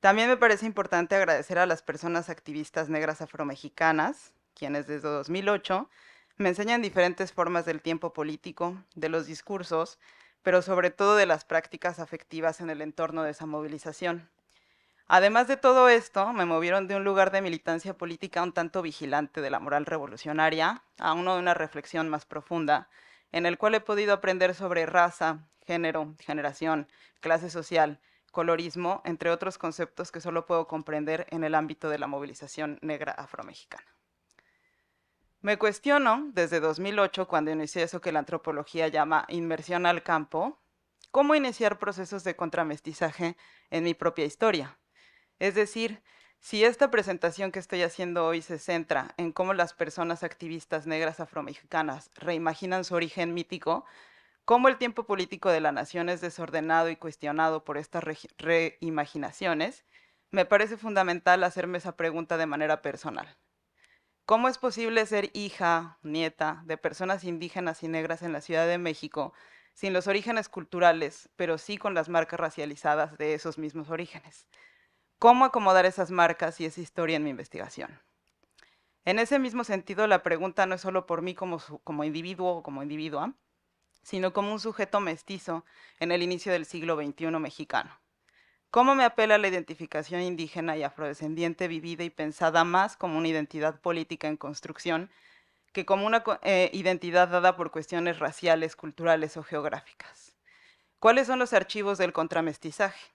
También me parece importante agradecer a las personas activistas negras afromexicanas, quienes desde 2008 me enseñan diferentes formas del tiempo político, de los discursos, pero sobre todo de las prácticas afectivas en el entorno de esa movilización. Además de todo esto, me movieron de un lugar de militancia política un tanto vigilante de la moral revolucionaria a uno de una reflexión más profunda, en el cual he podido aprender sobre raza, género, generación, clase social, colorismo, entre otros conceptos que solo puedo comprender en el ámbito de la movilización negra afromexicana. Me cuestiono desde 2008, cuando inicié eso que la antropología llama inmersión al campo, cómo iniciar procesos de contramestizaje en mi propia historia, es decir, si esta presentación que estoy haciendo hoy se centra en cómo las personas activistas negras afromexicanas reimaginan su origen mítico, cómo el tiempo político de la nación es desordenado y cuestionado por estas reimaginaciones, me parece fundamental hacerme esa pregunta de manera personal. ¿Cómo es posible ser hija, nieta de personas indígenas y negras en la Ciudad de México sin los orígenes culturales, pero sí con las marcas racializadas de esos mismos orígenes? cómo acomodar esas marcas y esa historia en mi investigación. En ese mismo sentido, la pregunta no es solo por mí como, como individuo o como individua, sino como un sujeto mestizo en el inicio del siglo XXI mexicano. ¿Cómo me apela la identificación indígena y afrodescendiente vivida y pensada más como una identidad política en construcción que como una eh, identidad dada por cuestiones raciales, culturales o geográficas? ¿Cuáles son los archivos del contramestizaje?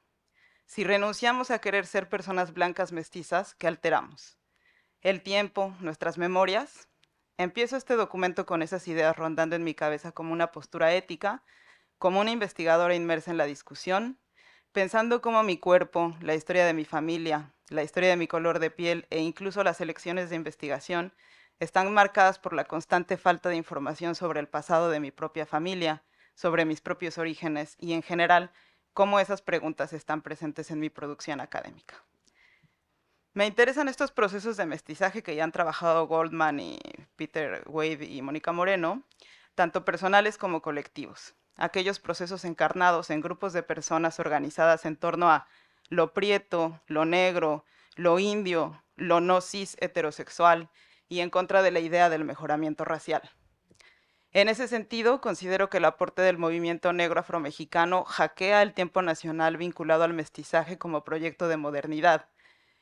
si renunciamos a querer ser personas blancas mestizas ¿qué alteramos. El tiempo, nuestras memorias. Empiezo este documento con esas ideas rondando en mi cabeza como una postura ética, como una investigadora inmersa en la discusión, pensando cómo mi cuerpo, la historia de mi familia, la historia de mi color de piel e incluso las elecciones de investigación están marcadas por la constante falta de información sobre el pasado de mi propia familia, sobre mis propios orígenes y en general cómo esas preguntas están presentes en mi producción académica. Me interesan estos procesos de mestizaje que ya han trabajado Goldman y Peter Wade y Mónica Moreno, tanto personales como colectivos. Aquellos procesos encarnados en grupos de personas organizadas en torno a lo prieto, lo negro, lo indio, lo no cis heterosexual y en contra de la idea del mejoramiento racial. En ese sentido, considero que el aporte del movimiento negro afromexicano hackea el tiempo nacional vinculado al mestizaje como proyecto de modernidad,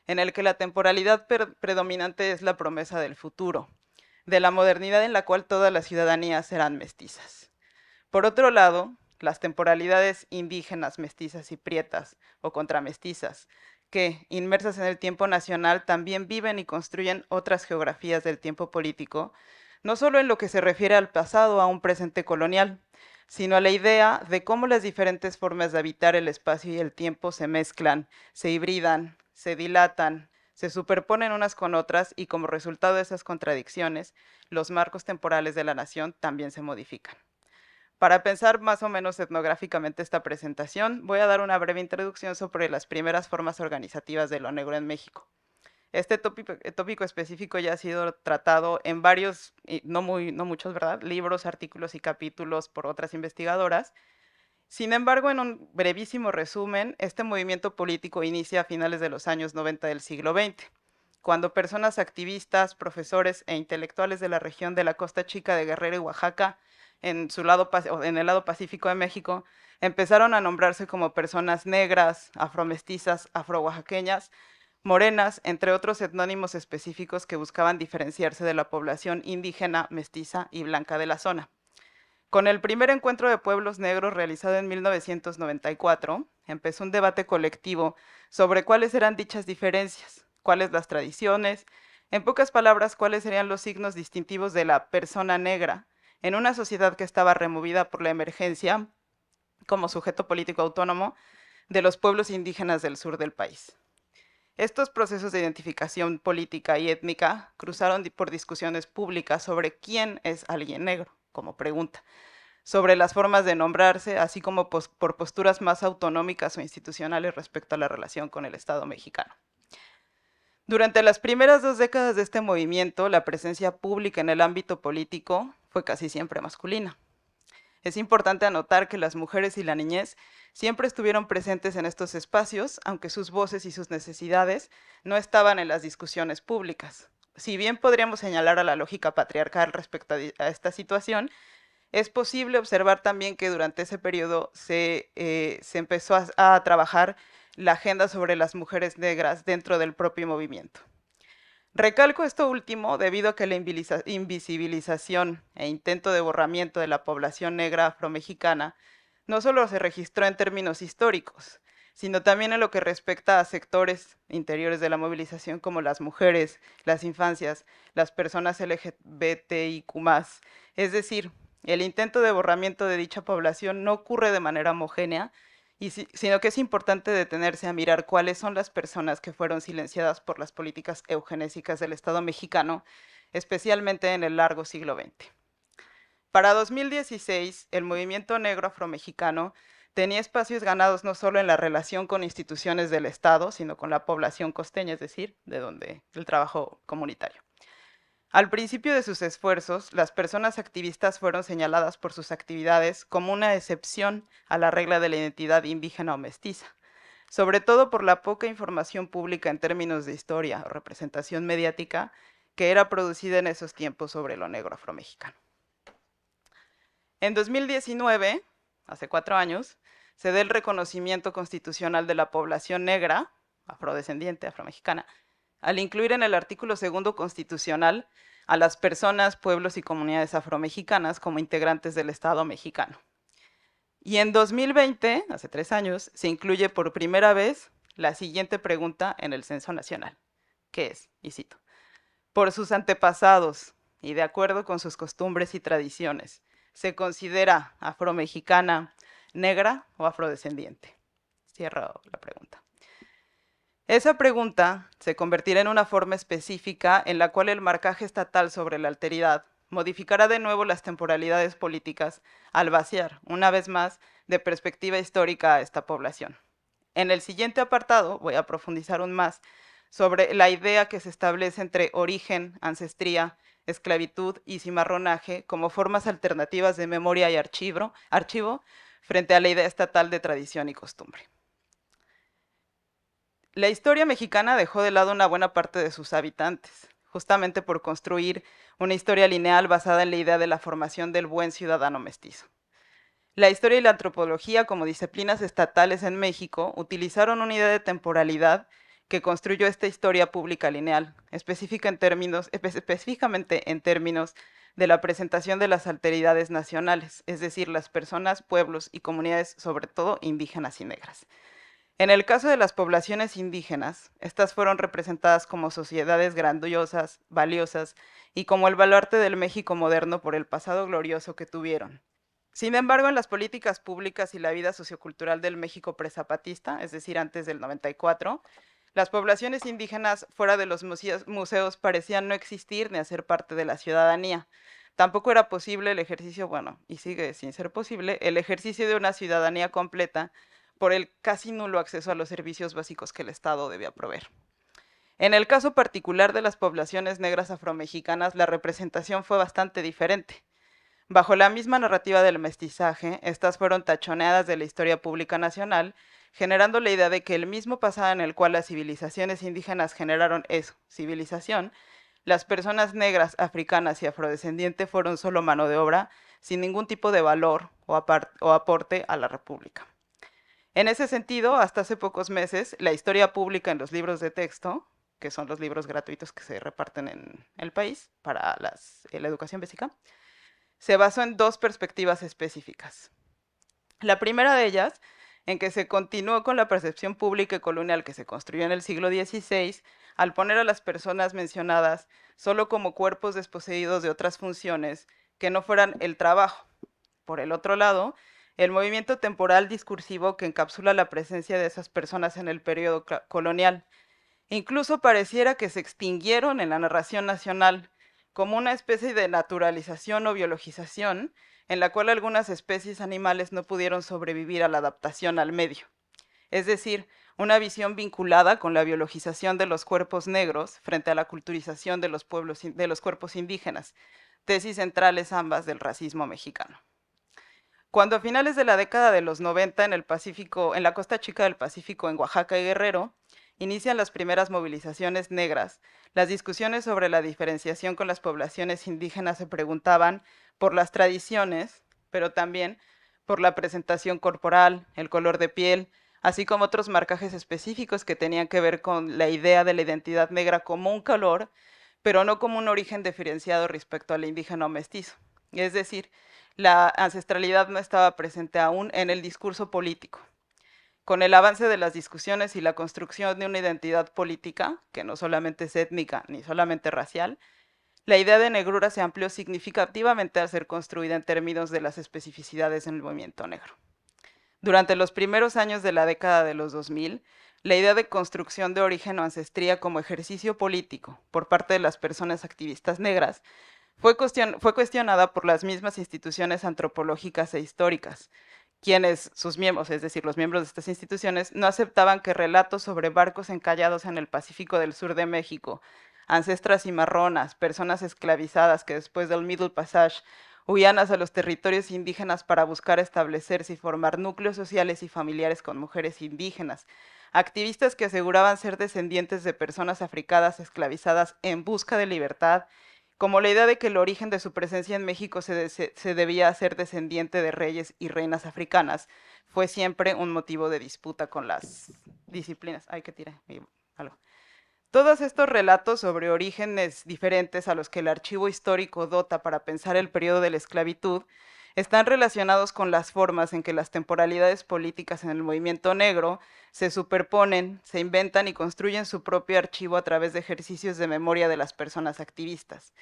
en el que la temporalidad predominante es la promesa del futuro, de la modernidad en la cual todas las ciudadanías serán mestizas. Por otro lado, las temporalidades indígenas, mestizas y prietas o contramestizas, que, inmersas en el tiempo nacional, también viven y construyen otras geografías del tiempo político, no solo en lo que se refiere al pasado a un presente colonial, sino a la idea de cómo las diferentes formas de habitar el espacio y el tiempo se mezclan, se hibridan, se dilatan, se superponen unas con otras y como resultado de esas contradicciones, los marcos temporales de la nación también se modifican. Para pensar más o menos etnográficamente esta presentación, voy a dar una breve introducción sobre las primeras formas organizativas de lo negro en México. Este eh, tópico, específico ya ha sido tratado en varios, no, no muchos, ¿verdad? Libros, artículos y capítulos por otras investigadoras. Sin embargo, en un brevísimo resumen, este movimiento político inicia a finales de los años 90 del siglo XX, cuando personas activistas, profesores e intelectuales de la región de la Costa Chica de Guerrero y Oaxaca, en, en el lado pacífico de México, empezaron a nombrarse como personas negras, afromestizas, afro-oaxaqueñas, morenas, entre otros etnónimos específicos que buscaban diferenciarse de la población indígena, mestiza y blanca de la zona. Con el primer encuentro de pueblos negros realizado en 1994, empezó un debate colectivo sobre cuáles eran dichas diferencias, cuáles las tradiciones, en pocas palabras, cuáles serían los signos distintivos de la persona negra en una sociedad que estaba removida por la emergencia como sujeto político autónomo de los pueblos indígenas del sur del país. Estos procesos de identificación política y étnica cruzaron por discusiones públicas sobre quién es alguien negro, como pregunta, sobre las formas de nombrarse, así como por posturas más autonómicas o institucionales respecto a la relación con el Estado mexicano. Durante las primeras dos décadas de este movimiento, la presencia pública en el ámbito político fue casi siempre masculina. Es importante anotar que las mujeres y la niñez siempre estuvieron presentes en estos espacios, aunque sus voces y sus necesidades no estaban en las discusiones públicas. Si bien podríamos señalar a la lógica patriarcal respecto a esta situación, es posible observar también que durante ese periodo se, eh, empezó a trabajar la agenda sobre las mujeres negras dentro del propio movimiento. Recalco esto último debido a que la invisibilización e intento de borramiento de la población negra afromexicana no solo se registró en términos históricos, sino también en lo que respecta a sectores interiores de la movilización como las mujeres, las infancias, las personas LGBTIQ ⁇ Es decir, el intento de borramiento de dicha población no ocurre de manera homogénea, sino que es importante detenerse a mirar cuáles son las personas que fueron silenciadas por las políticas eugenésicas del Estado mexicano, especialmente en el largo siglo XX. Para 2016, el movimiento negro afromexicano tenía espacios ganados no solo en la relación con instituciones del Estado, sino con la población costeña, es decir, de donde el trabajo comunitario. Al principio de sus esfuerzos, las personas activistas fueron señaladas por sus actividades como una excepción a la regla de la identidad indígena o mestiza, sobre todo por la poca información pública en términos de historia o representación mediática que era producida en esos tiempos sobre lo negro afromexicano. En 2019, hace cuatro años, se da el reconocimiento constitucional de la población negra, afrodescendiente, afromexicana, al incluir en el artículo segundo constitucional a las personas, pueblos y comunidades afromexicanas como integrantes del Estado mexicano. Y en 2020, hace tres años, se incluye por primera vez la siguiente pregunta en el Censo Nacional, que es, y cito, por sus antepasados y de acuerdo con sus costumbres y tradiciones, ¿se considera afromexicana, negra o afrodescendiente? Cierro la pregunta. Esa pregunta se convertirá en una forma específica en la cual el marcaje estatal sobre la alteridad modificará de nuevo las temporalidades políticas al vaciar, una vez más, de perspectiva histórica a esta población. En el siguiente apartado voy a profundizar aún más sobre la idea que se establece entre origen, ancestría, esclavitud y cimarronaje como formas alternativas de memoria y archivo, archivo frente a la idea estatal de tradición y costumbre. La historia mexicana dejó de lado una buena parte de sus habitantes, justamente por construir una historia lineal basada en la idea de la formación del buen ciudadano mestizo. La historia y la antropología como disciplinas estatales en México utilizaron una idea de temporalidad que construyó esta historia pública lineal, específica específicamente en términos de la presentación de las alteridades nacionales, es decir, las personas, pueblos y comunidades, sobre todo indígenas y negras. En el caso de las poblaciones indígenas, estas fueron representadas como sociedades grandiosas, valiosas y como el baluarte del México moderno por el pasado glorioso que tuvieron. Sin embargo, en las políticas públicas y la vida sociocultural del México prezapatista, es decir, antes del 94, las poblaciones indígenas fuera de los museos, museos parecían no existir ni hacer parte de la ciudadanía. Tampoco era posible el ejercicio, bueno, y sigue sin ser posible, el ejercicio de una ciudadanía completa por el casi nulo acceso a los servicios básicos que el Estado debía proveer. En el caso particular de las poblaciones negras afromexicanas, la representación fue bastante diferente. Bajo la misma narrativa del mestizaje, estas fueron tachoneadas de la historia pública nacional, generando la idea de que el mismo pasado en el cual las civilizaciones indígenas generaron eso, civilización, las personas negras, africanas y afrodescendientes fueron solo mano de obra, sin ningún tipo de valor o, o aporte a la República. En ese sentido, hasta hace pocos meses, la historia pública en los libros de texto, que son los libros gratuitos que se reparten en el país para eh, la educación básica, se basó en dos perspectivas específicas. La primera de ellas, en que se continuó con la percepción pública y colonial que se construyó en el siglo XVI, al poner a las personas mencionadas solo como cuerpos desposeídos de otras funciones que no fueran el trabajo. Por el otro lado, el movimiento temporal discursivo que encapsula la presencia de esas personas en el periodo colonial. Incluso pareciera que se extinguieron en la narración nacional, como una especie de naturalización o biologización, en la cual algunas especies animales no pudieron sobrevivir a la adaptación al medio. Es decir, una visión vinculada con la biologización de los cuerpos negros frente a la culturización de los, de los cuerpos indígenas, tesis centrales ambas del racismo mexicano. Cuando a finales de la década de los 90 en el Pacífico, en la costa chica del Pacífico, en Oaxaca y Guerrero, inician las primeras movilizaciones negras, las discusiones sobre la diferenciación con las poblaciones indígenas se preguntaban por las tradiciones, pero también por la presentación corporal, el color de piel, así como otros marcajes específicos que tenían que ver con la idea de la identidad negra como un color, pero no como un origen diferenciado respecto al indígena o mestizo. Es decir, la ancestralidad no estaba presente aún en el discurso político. Con el avance de las discusiones y la construcción de una identidad política, que no solamente es étnica ni solamente racial, la idea de negrura se amplió significativamente al ser construida en términos de las especificidades en el movimiento negro. Durante los primeros años de la década de los 2000, la idea de construcción de origen o ancestría como ejercicio político por parte de las personas activistas negras fue, cuestionada por las mismas instituciones antropológicas e históricas, quienes sus miembros, es decir, los miembros de estas instituciones, no aceptaban que relatos sobre barcos encallados en el Pacífico del sur de México, ancestras y marronas, personas esclavizadas que después del Middle Passage huían hacia los territorios indígenas para buscar establecerse y formar núcleos sociales y familiares con mujeres indígenas, activistas que aseguraban ser descendientes de personas africanas esclavizadas en busca de libertad como la idea de que el origen de su presencia en México se, debía a ser descendiente de reyes y reinas africanas, fue siempre un motivo de disputa con las disciplinas. Ay, que algo. Todos estos relatos sobre orígenes diferentes a los que el archivo histórico dota para pensar el periodo de la esclavitud están relacionados con las formas en que las temporalidades políticas en el movimiento negro se superponen, se inventan y construyen su propio archivo a través de ejercicios de memoria de las personas activistas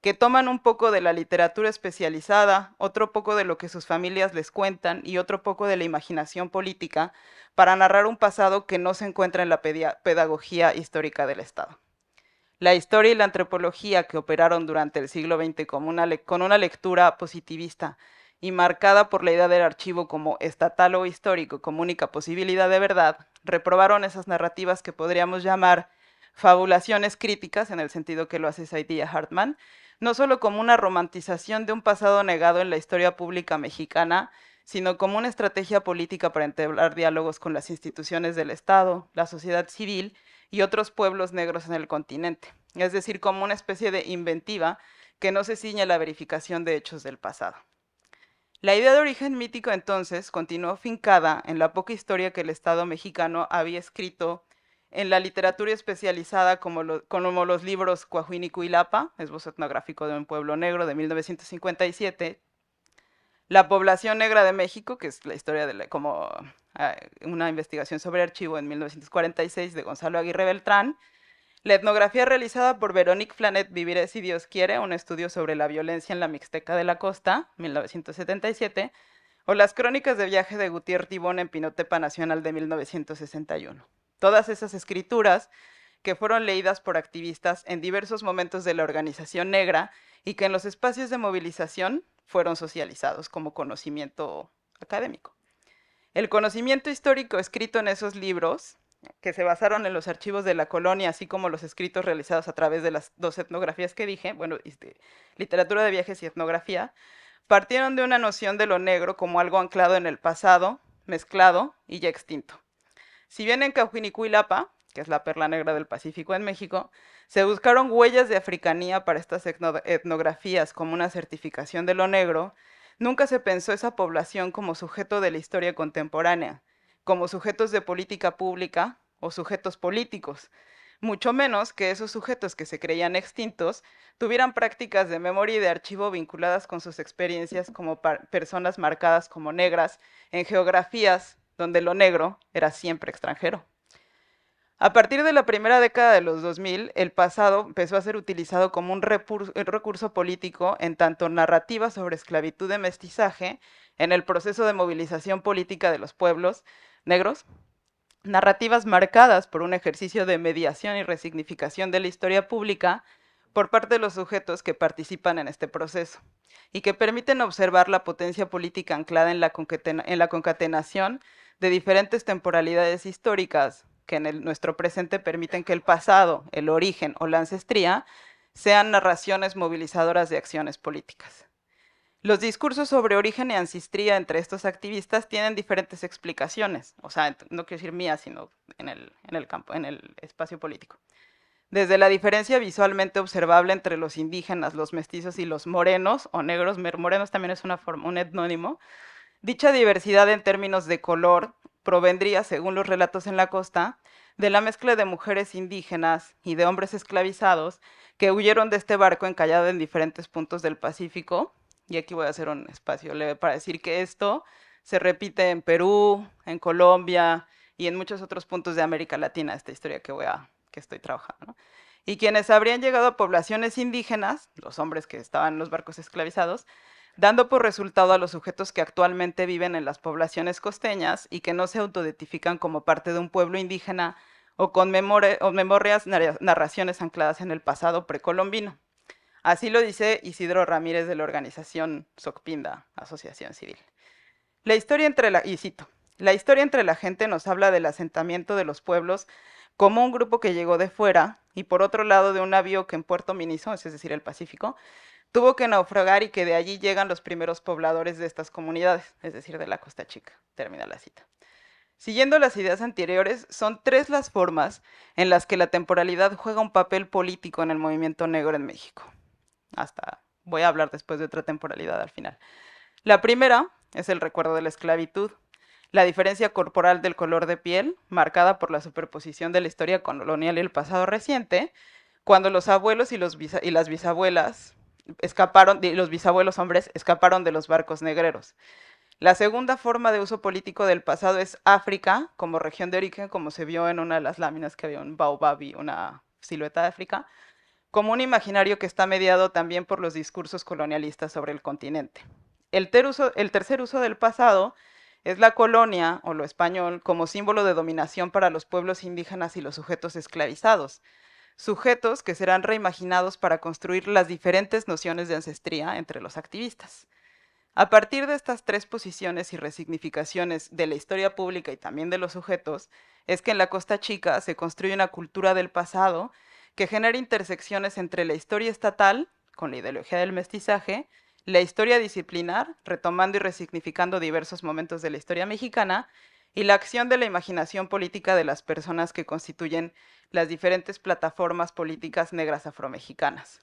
que toman un poco de la literatura especializada, otro poco de lo que sus familias les cuentan y otro poco de la imaginación política para narrar un pasado que no se encuentra en la pedagogía histórica del Estado la historia y la antropología que operaron durante el siglo XX con una, con una lectura positivista y marcada por la idea del archivo como estatal o histórico como única posibilidad de verdad, reprobaron esas narrativas que podríamos llamar fabulaciones críticas, en el sentido que lo hace Saidía Hartman, no solo como una romantización de un pasado negado en la historia pública mexicana, sino como una estrategia política para entablar diálogos con las instituciones del Estado, la sociedad civil y otros pueblos negros en el continente, es decir, como una especie de inventiva que no se ciña a la verificación de hechos del pasado. La idea de origen mítico entonces continuó fincada en la poca historia que el Estado mexicano había escrito en la literatura especializada como, los libros Coahuín y Lapa, esbozo etnográfico de un pueblo negro de 1957, La población negra de México, que es la historia de la, como Ah, una investigación sobre archivo en 1946 de Gonzalo Aguirre Beltrán, la etnografía realizada por Verónica Flanet Viviré si Dios quiere, un estudio sobre la violencia en la Mixteca de la Costa, 1977, o las crónicas de viaje de Gutiérrez Tibón en Pinotepa Nacional de 1961. Todas esas escrituras que fueron leídas por activistas en diversos momentos de la organización negra y que en los espacios de movilización fueron socializados como conocimiento académico. El conocimiento histórico escrito en esos libros, que se basaron en los archivos de la colonia, así como los escritos realizados a través de las dos etnografías que dije, bueno, este, literatura de viajes y etnografía, partieron de una noción de lo negro como algo anclado en el pasado, mezclado y ya extinto. Si bien en Cauquinicuilapa, que es la perla negra del Pacífico en México, se buscaron huellas de africanía para estas etnografías como una certificación de lo negro, Nunca se pensó esa población como sujeto de la historia contemporánea, como sujetos de política pública o sujetos políticos, mucho menos que esos sujetos que se creían extintos tuvieran prácticas de memoria y de archivo vinculadas con sus experiencias como personas marcadas como negras en geografías donde lo negro era siempre extranjero. A partir de la primera década de los 2000, el pasado empezó a ser utilizado como un recurso político en tanto narrativa sobre esclavitud de mestizaje en el proceso de movilización política de los pueblos negros, narrativas marcadas por un ejercicio de mediación y resignificación de la historia pública por parte de los sujetos que participan en este proceso y que permiten observar la potencia política anclada en en la concatenación de diferentes temporalidades históricas, en nuestro presente permiten que el pasado, el origen o la ancestría sean narraciones movilizadoras de acciones políticas. Los discursos sobre origen y ancestría entre estos activistas tienen diferentes explicaciones, o sea, no quiero decir mía, sino en el, campo, en el espacio político. Desde la diferencia visualmente observable entre los indígenas, los mestizos y los morenos, o negros, morenos también es una forma, un etnónimo, Dicha diversidad en términos de color provendría, según los relatos en la costa, de la mezcla de mujeres indígenas y de hombres esclavizados que huyeron de este barco encallado en diferentes puntos del Pacífico. Y aquí voy a hacer un espacio leve para decir que esto se repite en Perú, en Colombia y en muchos otros puntos de América Latina, esta historia que, voy a, que estoy trabajando. Y quienes habrían llegado a poblaciones indígenas, los hombres que estaban en los barcos esclavizados, dando por resultado a los sujetos que actualmente viven en las poblaciones costeñas y que no se autodetifican como parte de un pueblo indígena o con memorias, narraciones ancladas en el pasado precolombino. Así lo dice Isidro Ramírez de la organización SOCPINDA, Asociación Civil. La historia entre la, la historia entre la gente nos habla del asentamiento de los pueblos como un grupo que llegó de fuera y por otro lado de un navío que en Puerto Miniso, es decir, el Pacífico, tuvo que naufragar y que de allí llegan los primeros pobladores de estas comunidades, es decir, de la Costa Chica. Termina la cita. Siguiendo las ideas anteriores, son tres las formas en las que la temporalidad juega un papel político en el movimiento negro en México. Hasta voy a hablar después de otra temporalidad al final. La primera es el recuerdo de la esclavitud, la diferencia corporal del color de piel, marcada por la superposición de la historia colonial y el pasado reciente, cuando los abuelos y, y las bisabuelas escaparon, los bisabuelos hombres escaparon de los barcos negreros. La segunda forma de uso político del pasado es África como región de origen, como se vio en una de las láminas que había un baobab y una silueta de África, como un imaginario que está mediado también por los discursos colonialistas sobre el continente. El, el tercer uso del pasado es la colonia o lo español como símbolo de dominación para los pueblos indígenas y los sujetos esclavizados, sujetos que serán reimaginados para construir las diferentes nociones de ancestría entre los activistas. A partir de estas tres posiciones y resignificaciones de la historia pública y también de los sujetos, es que en la Costa Chica se construye una cultura del pasado que genera intersecciones entre la historia estatal, con la ideología del mestizaje, la historia disciplinar, retomando y resignificando diversos momentos de la historia mexicana, y la acción de la imaginación política de las personas que constituyen las diferentes plataformas políticas negras afromexicanas.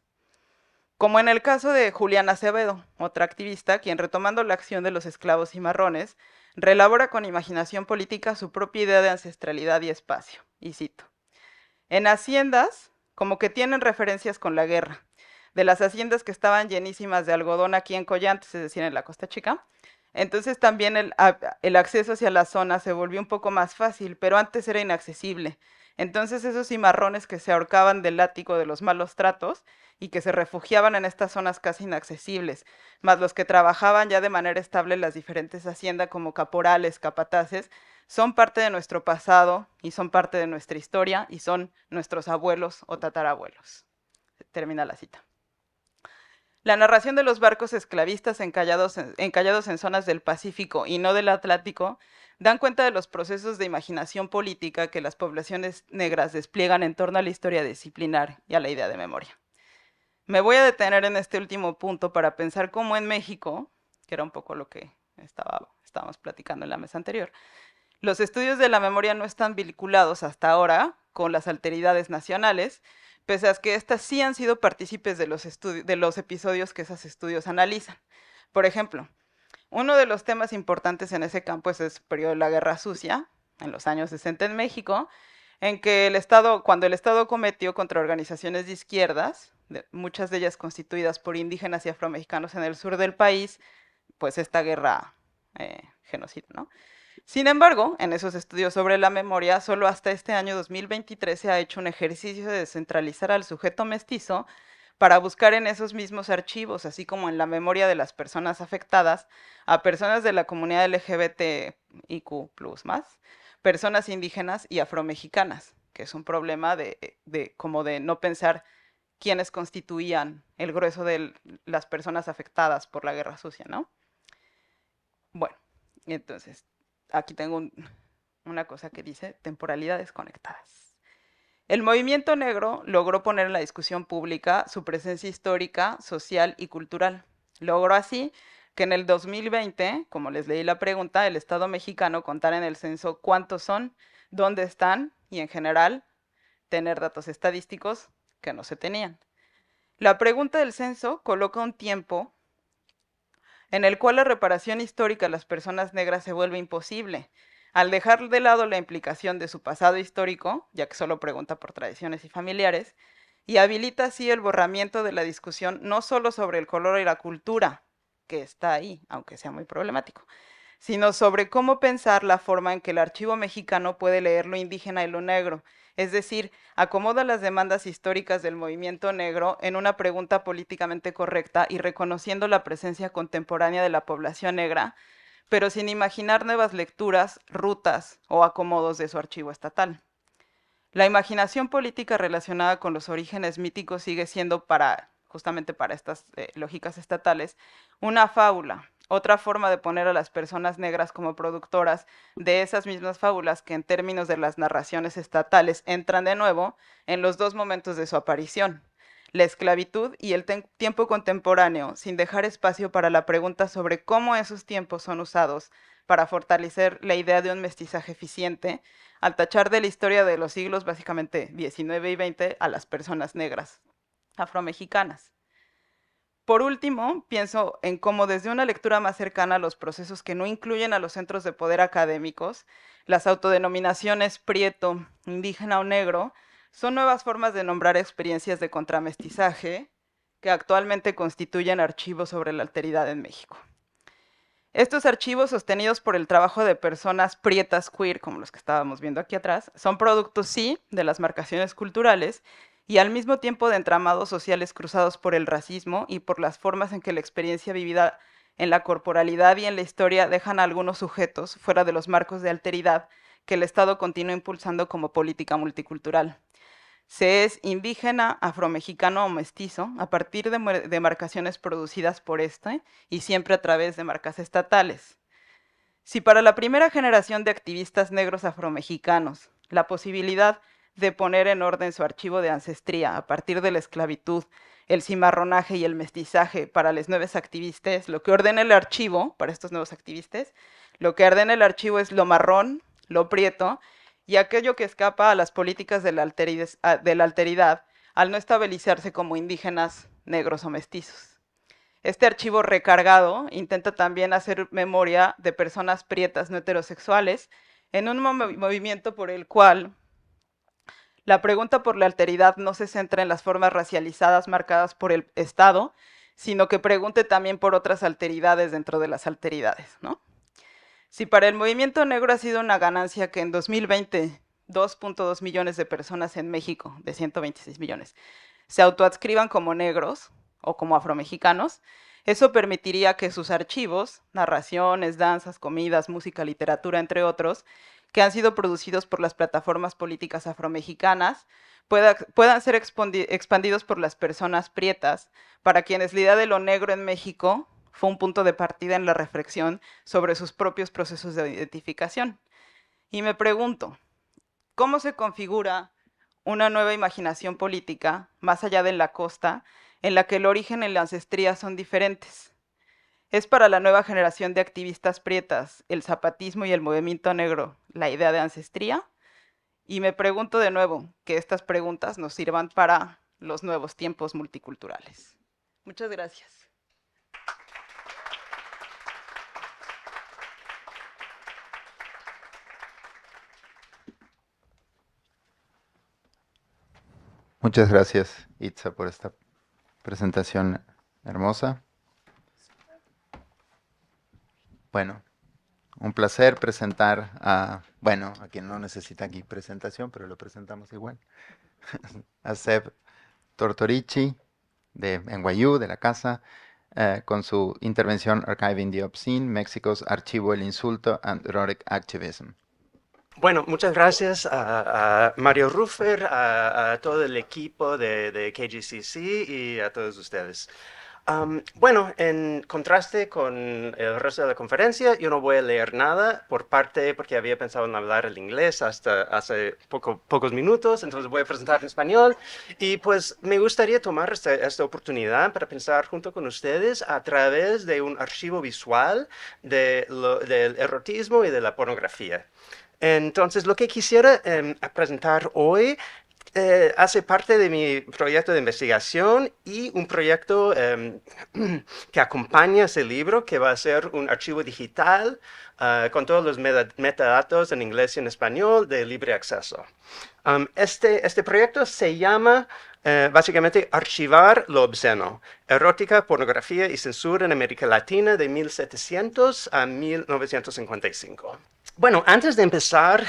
Como en el caso de Juliana Acevedo, otra activista, quien retomando la acción de los esclavos y marrones, relabora con imaginación política su propia idea de ancestralidad y espacio. Y cito. En haciendas, como que tienen referencias con la guerra, de las haciendas que estaban llenísimas de algodón aquí en Collantes, es decir, en la Costa Chica, entonces también el, acceso hacia la zona se volvió un poco más fácil, pero antes era inaccesible. Entonces esos cimarrones que se ahorcaban del látigo de los malos tratos y que se refugiaban en estas zonas casi inaccesibles, más los que trabajaban ya de manera estable en las diferentes haciendas como caporales, capataces, son parte de nuestro pasado y son parte de nuestra historia y son nuestros abuelos o tatarabuelos. Termina la cita. La narración de los barcos esclavistas encallados en, zonas del Pacífico y no del Atlántico dan cuenta de los procesos de imaginación política que las poblaciones negras despliegan en torno a la historia disciplinar y a la idea de memoria. Me voy a detener en este último punto para pensar cómo en México, que era un poco lo que estábamos platicando en la mesa anterior, los estudios de la memoria no están vinculados hasta ahora con las alteridades nacionales, pese a que estas sí han sido partícipes de los, de los episodios que esos estudios analizan. Por ejemplo, uno de los temas importantes en ese campo es el periodo de la Guerra Sucia, en los años 60 en México, en que el Estado, cuando el Estado cometió contra organizaciones de izquierdas, muchas de ellas constituidas por indígenas y afromexicanos en el sur del país, pues esta guerra eh, genocida, ¿no? Sin embargo, en esos estudios sobre la memoria, solo hasta este año 2023 se ha hecho un ejercicio de descentralizar al sujeto mestizo para buscar en esos mismos archivos, así como en la memoria de las personas afectadas, a personas de la comunidad LGBTIQ, personas indígenas y afromexicanas, que es un problema de, como de no pensar quiénes constituían el grueso de las personas afectadas por la guerra sucia, ¿no? Bueno, entonces, aquí tengo una cosa que dice temporalidades conectadas. El movimiento negro logró poner en la discusión pública su presencia histórica, social y cultural. Logró así que en el 2020, como les leí la pregunta, el Estado mexicano contara en el censo cuántos son, dónde están y en general tener datos estadísticos que no se tenían. La pregunta del censo coloca un tiempo en el cual la reparación histórica a las personas negras se vuelve imposible, al dejar de lado la implicación de su pasado histórico, ya que solo pregunta por tradiciones y familiares, y habilita así el borramiento de la discusión no solo sobre el color y la cultura, que está ahí, aunque sea muy problemático, sino sobre cómo pensar la forma en que el archivo mexicano puede leer lo indígena y lo negro, es decir, acomoda las demandas históricas del movimiento negro en una pregunta políticamente correcta y reconociendo la presencia contemporánea de la población negra, pero sin imaginar nuevas lecturas, rutas o acomodos de su archivo estatal. La imaginación política relacionada con los orígenes míticos sigue siendo justamente para estas eh, lógicas estatales, una fábula, otra forma de poner a las personas negras como productoras de esas mismas fábulas que en términos de las narraciones estatales entran de nuevo en los dos momentos de su aparición, la esclavitud y el tiempo contemporáneo, sin dejar espacio para la pregunta sobre cómo esos tiempos son usados para fortalecer la idea de un mestizaje eficiente, al tachar de la historia de los siglos básicamente 19 y 20 a las personas negras afromexicanas. Por último, pienso en cómo desde una lectura más cercana a los procesos que no incluyen a los centros de poder académicos, las autodenominaciones prieto, indígena o negro, son nuevas formas de nombrar experiencias de contramestizaje que actualmente constituyen archivos sobre la alteridad en México. Estos archivos sostenidos por el trabajo de personas prietas queer, como los que estábamos viendo aquí atrás, son productos, sí, de las marcaciones culturales y al mismo tiempo de entramados sociales cruzados por el racismo y por las formas en que la experiencia vivida en la corporalidad y en la historia dejan a algunos sujetos fuera de los marcos de alteridad que el Estado continúa impulsando como política multicultural. Se es indígena, afromexicano o mestizo a partir de demarcaciones producidas por este y siempre a través de marcas estatales. Si para la primera generación de activistas negros afromexicanos la posibilidad de poner en orden su archivo de ancestría a partir de la esclavitud, el cimarronaje y el mestizaje para los nuevos activistas, lo que ordena el archivo para estos nuevos activistas, lo que ordena el archivo es lo marrón, lo prieto y aquello que escapa a las políticas de la, alteridad al no estabilizarse como indígenas, negros o mestizos. Este archivo recargado intenta también hacer memoria de personas prietas no heterosexuales en un movimiento por el cual la pregunta por la alteridad no se centra en las formas racializadas marcadas por el Estado, sino que pregunte también por otras alteridades dentro de las alteridades, ¿no? Si para el movimiento negro ha sido una ganancia que en 2020 2.2 millones de personas en México, de 126 millones, se autoadscriban como negros o como afromexicanos, eso permitiría que sus archivos, narraciones, danzas, comidas, música, literatura, entre otros, que han sido producidos por las plataformas políticas afromexicanas puedan ser expandidos por las personas prietas, para quienes la idea de lo negro en México fue un punto de partida en la reflexión sobre sus propios procesos de identificación. Y me pregunto, ¿cómo se configura una nueva imaginación política más allá de la costa en la que el origen y la ancestría son diferentes? Es para la nueva generación de activistas prietas, el zapatismo y el movimiento negro, la idea de ancestría. Y me pregunto de nuevo que estas preguntas nos sirvan para los nuevos tiempos multiculturales. Muchas gracias. Muchas gracias, Itza, por esta presentación hermosa. Bueno, un placer presentar a, bueno, a quien no necesita aquí presentación, pero lo presentamos igual, a Seb Tortorici de NYU, de la casa, eh, con su intervención Archiving the Obscene, México's Archivo el Insulto and Erotic Activism. Bueno, muchas gracias a, Mario Ruffer, a, todo el equipo de, de KGCC y a todos ustedes bueno, en contraste con el resto de la conferencia, yo no voy a leer nada, por parte porque había pensado en hablar el inglés hasta hace poco, pocos minutos, entonces voy a presentar en español. Y pues me gustaría tomar esta, oportunidad para pensar junto con ustedes a través de un archivo visual de del erotismo y de la pornografía. Entonces, lo que quisiera em, presentar hoy eh, hace parte de mi proyecto de investigación y un proyecto em, que acompaña ese libro, que va a ser un archivo digital ah, con todos los metadatos en inglés y en español de libre acceso. este, este proyecto se llama eh, básicamente Archivar lo obsceno, erótica, pornografía y censura en América Latina de 1700 a 1955. Bueno, antes de empezar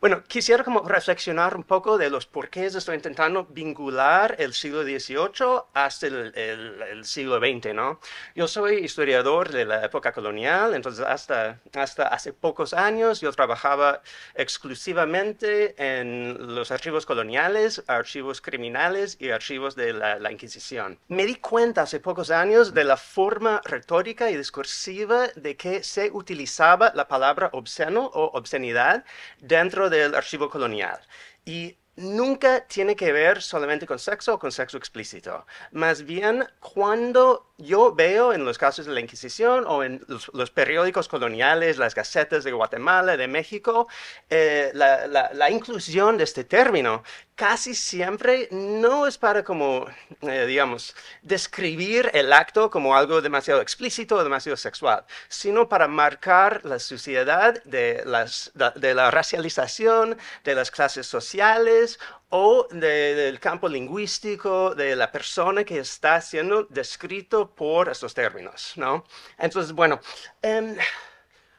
bueno, quisiera como reflexionar un poco de los porqués estoy intentando vincular el siglo XVIII hasta el, siglo XX, ¿no? Yo soy historiador de la época colonial, entonces hasta, hasta hace pocos años yo trabajaba exclusivamente en los archivos coloniales, archivos criminales y archivos de la, la Inquisición. Me di cuenta hace pocos años de la forma retórica y discursiva de que se utilizaba la palabra obsceno o obscenidad de dentro del archivo colonial. Y nunca tiene que ver solamente con sexo o con sexo explícito. Más bien, cuando yo veo en los casos de la Inquisición o en los, periódicos coloniales, las gacetas de Guatemala, de México, eh, la, inclusión de este término casi siempre no es para como, eh, digamos, describir el acto como algo demasiado explícito o demasiado sexual, sino para marcar la suciedad de la racialización de las clases sociales, o del campo lingüístico de la persona que está siendo descrito por estos términos, ¿no? Entonces, bueno, em,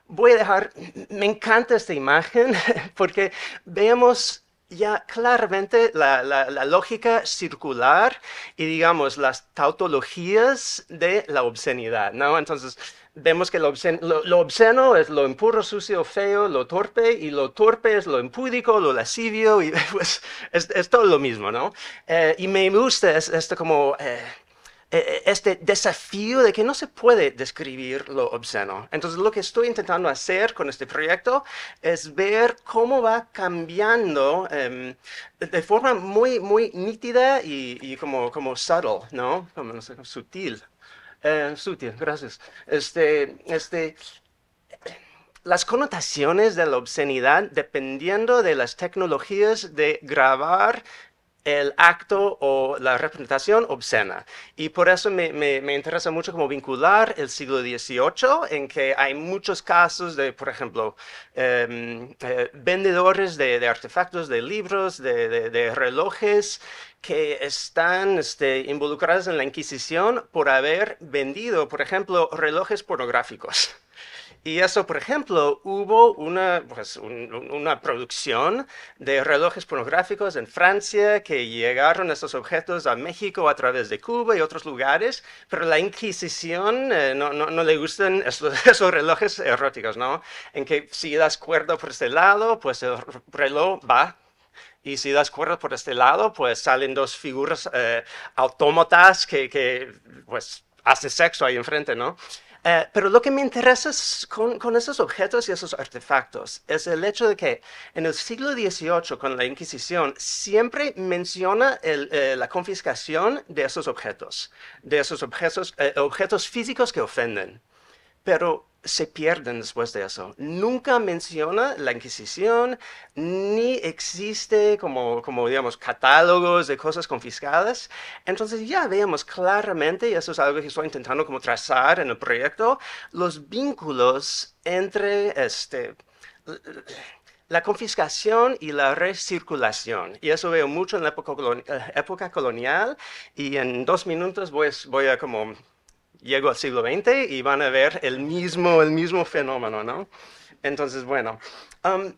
voy a dejar, me encanta esta imagen porque vemos ya claramente la, lógica circular y digamos las tautologías de la obscenidad, ¿no? Entonces, vemos que lo obsceno, es lo impuro, sucio, feo, lo torpe, y lo torpe es lo impúdico, lo lascivio, y pues es, es todo lo mismo, ¿no? Eh, y me gusta esto como... Eh, eh, este desafío de que no se puede describir lo obsceno. Entonces lo que estoy intentando hacer con este proyecto es ver cómo va cambiando em, de forma muy, muy nítida y, y como, como subtle, ¿no? Como, no sé, sutil eh, gracias. Este, este, las connotaciones de la obscenidad, dependiendo de las tecnologías de grabar el acto o la representación obscena. Y por eso me, interesa mucho como vincular el siglo XVIII, en que hay muchos casos de, por ejemplo, em, eh, vendedores de, artefactos, de libros, de, relojes, que están este, involucrados en la Inquisición por haber vendido, por ejemplo, relojes pornográficos. Y eso, por ejemplo, hubo una, pues, una producción de relojes pornográficos en Francia que llegaron estos objetos a México a través de Cuba y otros lugares, pero la Inquisición eh, no, no, no, le gustan esos relojes eróticos, ¿no? En que si das cuerda por este lado, pues el reloj va y si das cuerda por este lado, pues salen dos figuras eh, autómatas que, que, pues hace sexo ahí enfrente, ¿no? Eh, pero lo que me interesa con, esos objetos y esos artefactos es el hecho de que en el siglo XVIII, con la Inquisición, siempre menciona eh, la confiscación de esos objetos, de esos objetos, eh, objetos físicos que ofenden. Pero se pierden después de eso. Nunca menciona la Inquisición, ni existe como, como digamos, catálogos de cosas confiscadas. Entonces ya vemos claramente, y eso es algo que estoy intentando como trazar en el proyecto, los vínculos entre este la confiscación y la recirculación. Y eso veo mucho en la época, eh, colonial. Y en dos minutos voy, voy a como llego al siglo XX y van a ver el mismo, el mismo fenómeno, ¿no? Entonces, bueno, um,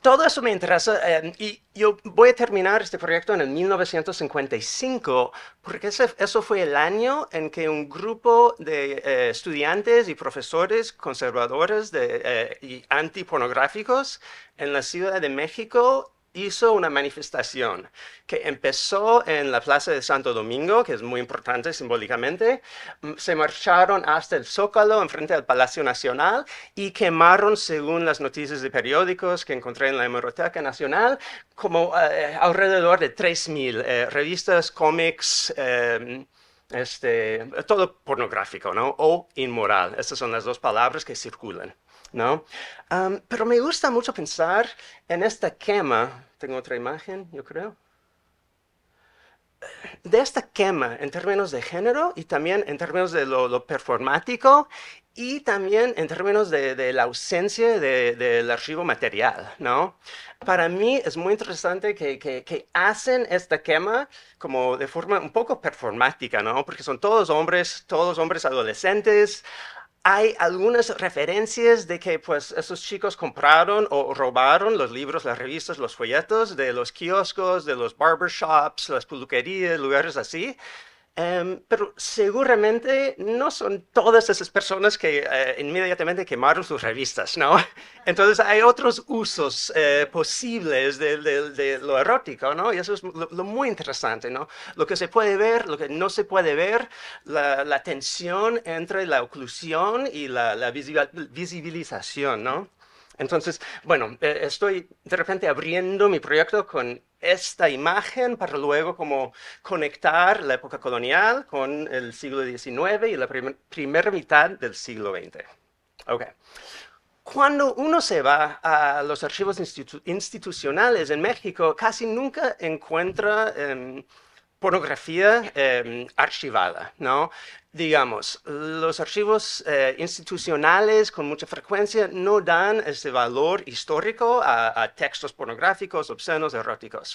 todo eso me interesa eh, y yo voy a terminar este proyecto en el 1955 porque eso fue el año en que un grupo de eh, estudiantes y profesores conservadores de, anti eh, y antipornográficos en la Ciudad de México hizo una manifestación que empezó en la Plaza de Santo Domingo, que es muy importante simbólicamente. Mm, se marcharon hasta el Zócalo, enfrente al Palacio Nacional, y quemaron, según las noticias de periódicos que encontré en la Hemeroteca Nacional, como eh, alrededor de 3.000 eh, revistas, cómics. Em, este, todo pornográfico, ¿no? O inmoral. Estas son las dos palabras que circulan. ¿no? pero me gusta mucho pensar en esta quema, tengo otra imagen, yo creo, de esta quema en términos de género y también en términos de lo, performático y también en términos de, la ausencia del archivo material, ¿no? Para mí es muy interesante que, hacen esta quema como de forma un poco performática, Porque son todos hombres, todos hombres adolescentes, hay algunas referencias de que pues esos chicos compraron o robaron los libros, las revistas, los folletos de los kioscos, de los barbershops, las peluquerías, lugares así. Em, pero seguramente no son todas esas personas que eh, inmediatamente quemaron sus revistas, ¿no? Entonces hay otros usos eh, posibles de, lo erótico, ¿no? Y eso es lo, muy interesante, ¿no? Lo que se puede ver, lo que no se puede ver, la, tensión entre la oclusión y la, la visibilización, ¿no? Entonces, bueno, eh, estoy de repente abriendo mi proyecto con esta imagen para luego como conectar la época colonial con el siglo XIX y la primera mitad del siglo XX. Okay. Cuando uno se va a los archivos institucionales en México, casi nunca encuentra... Em, pornografía em, archivada, ¿no? Digamos, los archivos eh, institucionales con mucha frecuencia no dan ese valor histórico a, a textos pornográficos, obscenos, eróticos.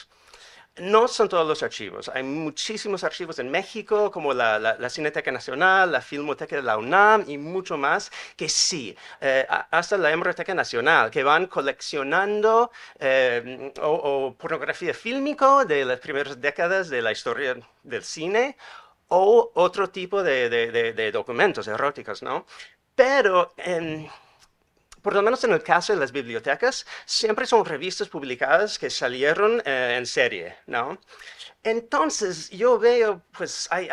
No son todos los archivos. Hay muchísimos archivos en México, como la, Cineteca Nacional, la Filmoteca de la UNAM y mucho más, que sí, eh, hasta la Hemeroteca Nacional, que van coleccionando eh, o, pornografía fílmica de las primeras décadas de la historia del cine o otro tipo de, documentos eróticos, ¿no? Pero... Eh, por lo menos en el caso de las bibliotecas, siempre son revistas publicadas que salieron eh, en serie, ¿no? Entonces, yo veo, pues hay,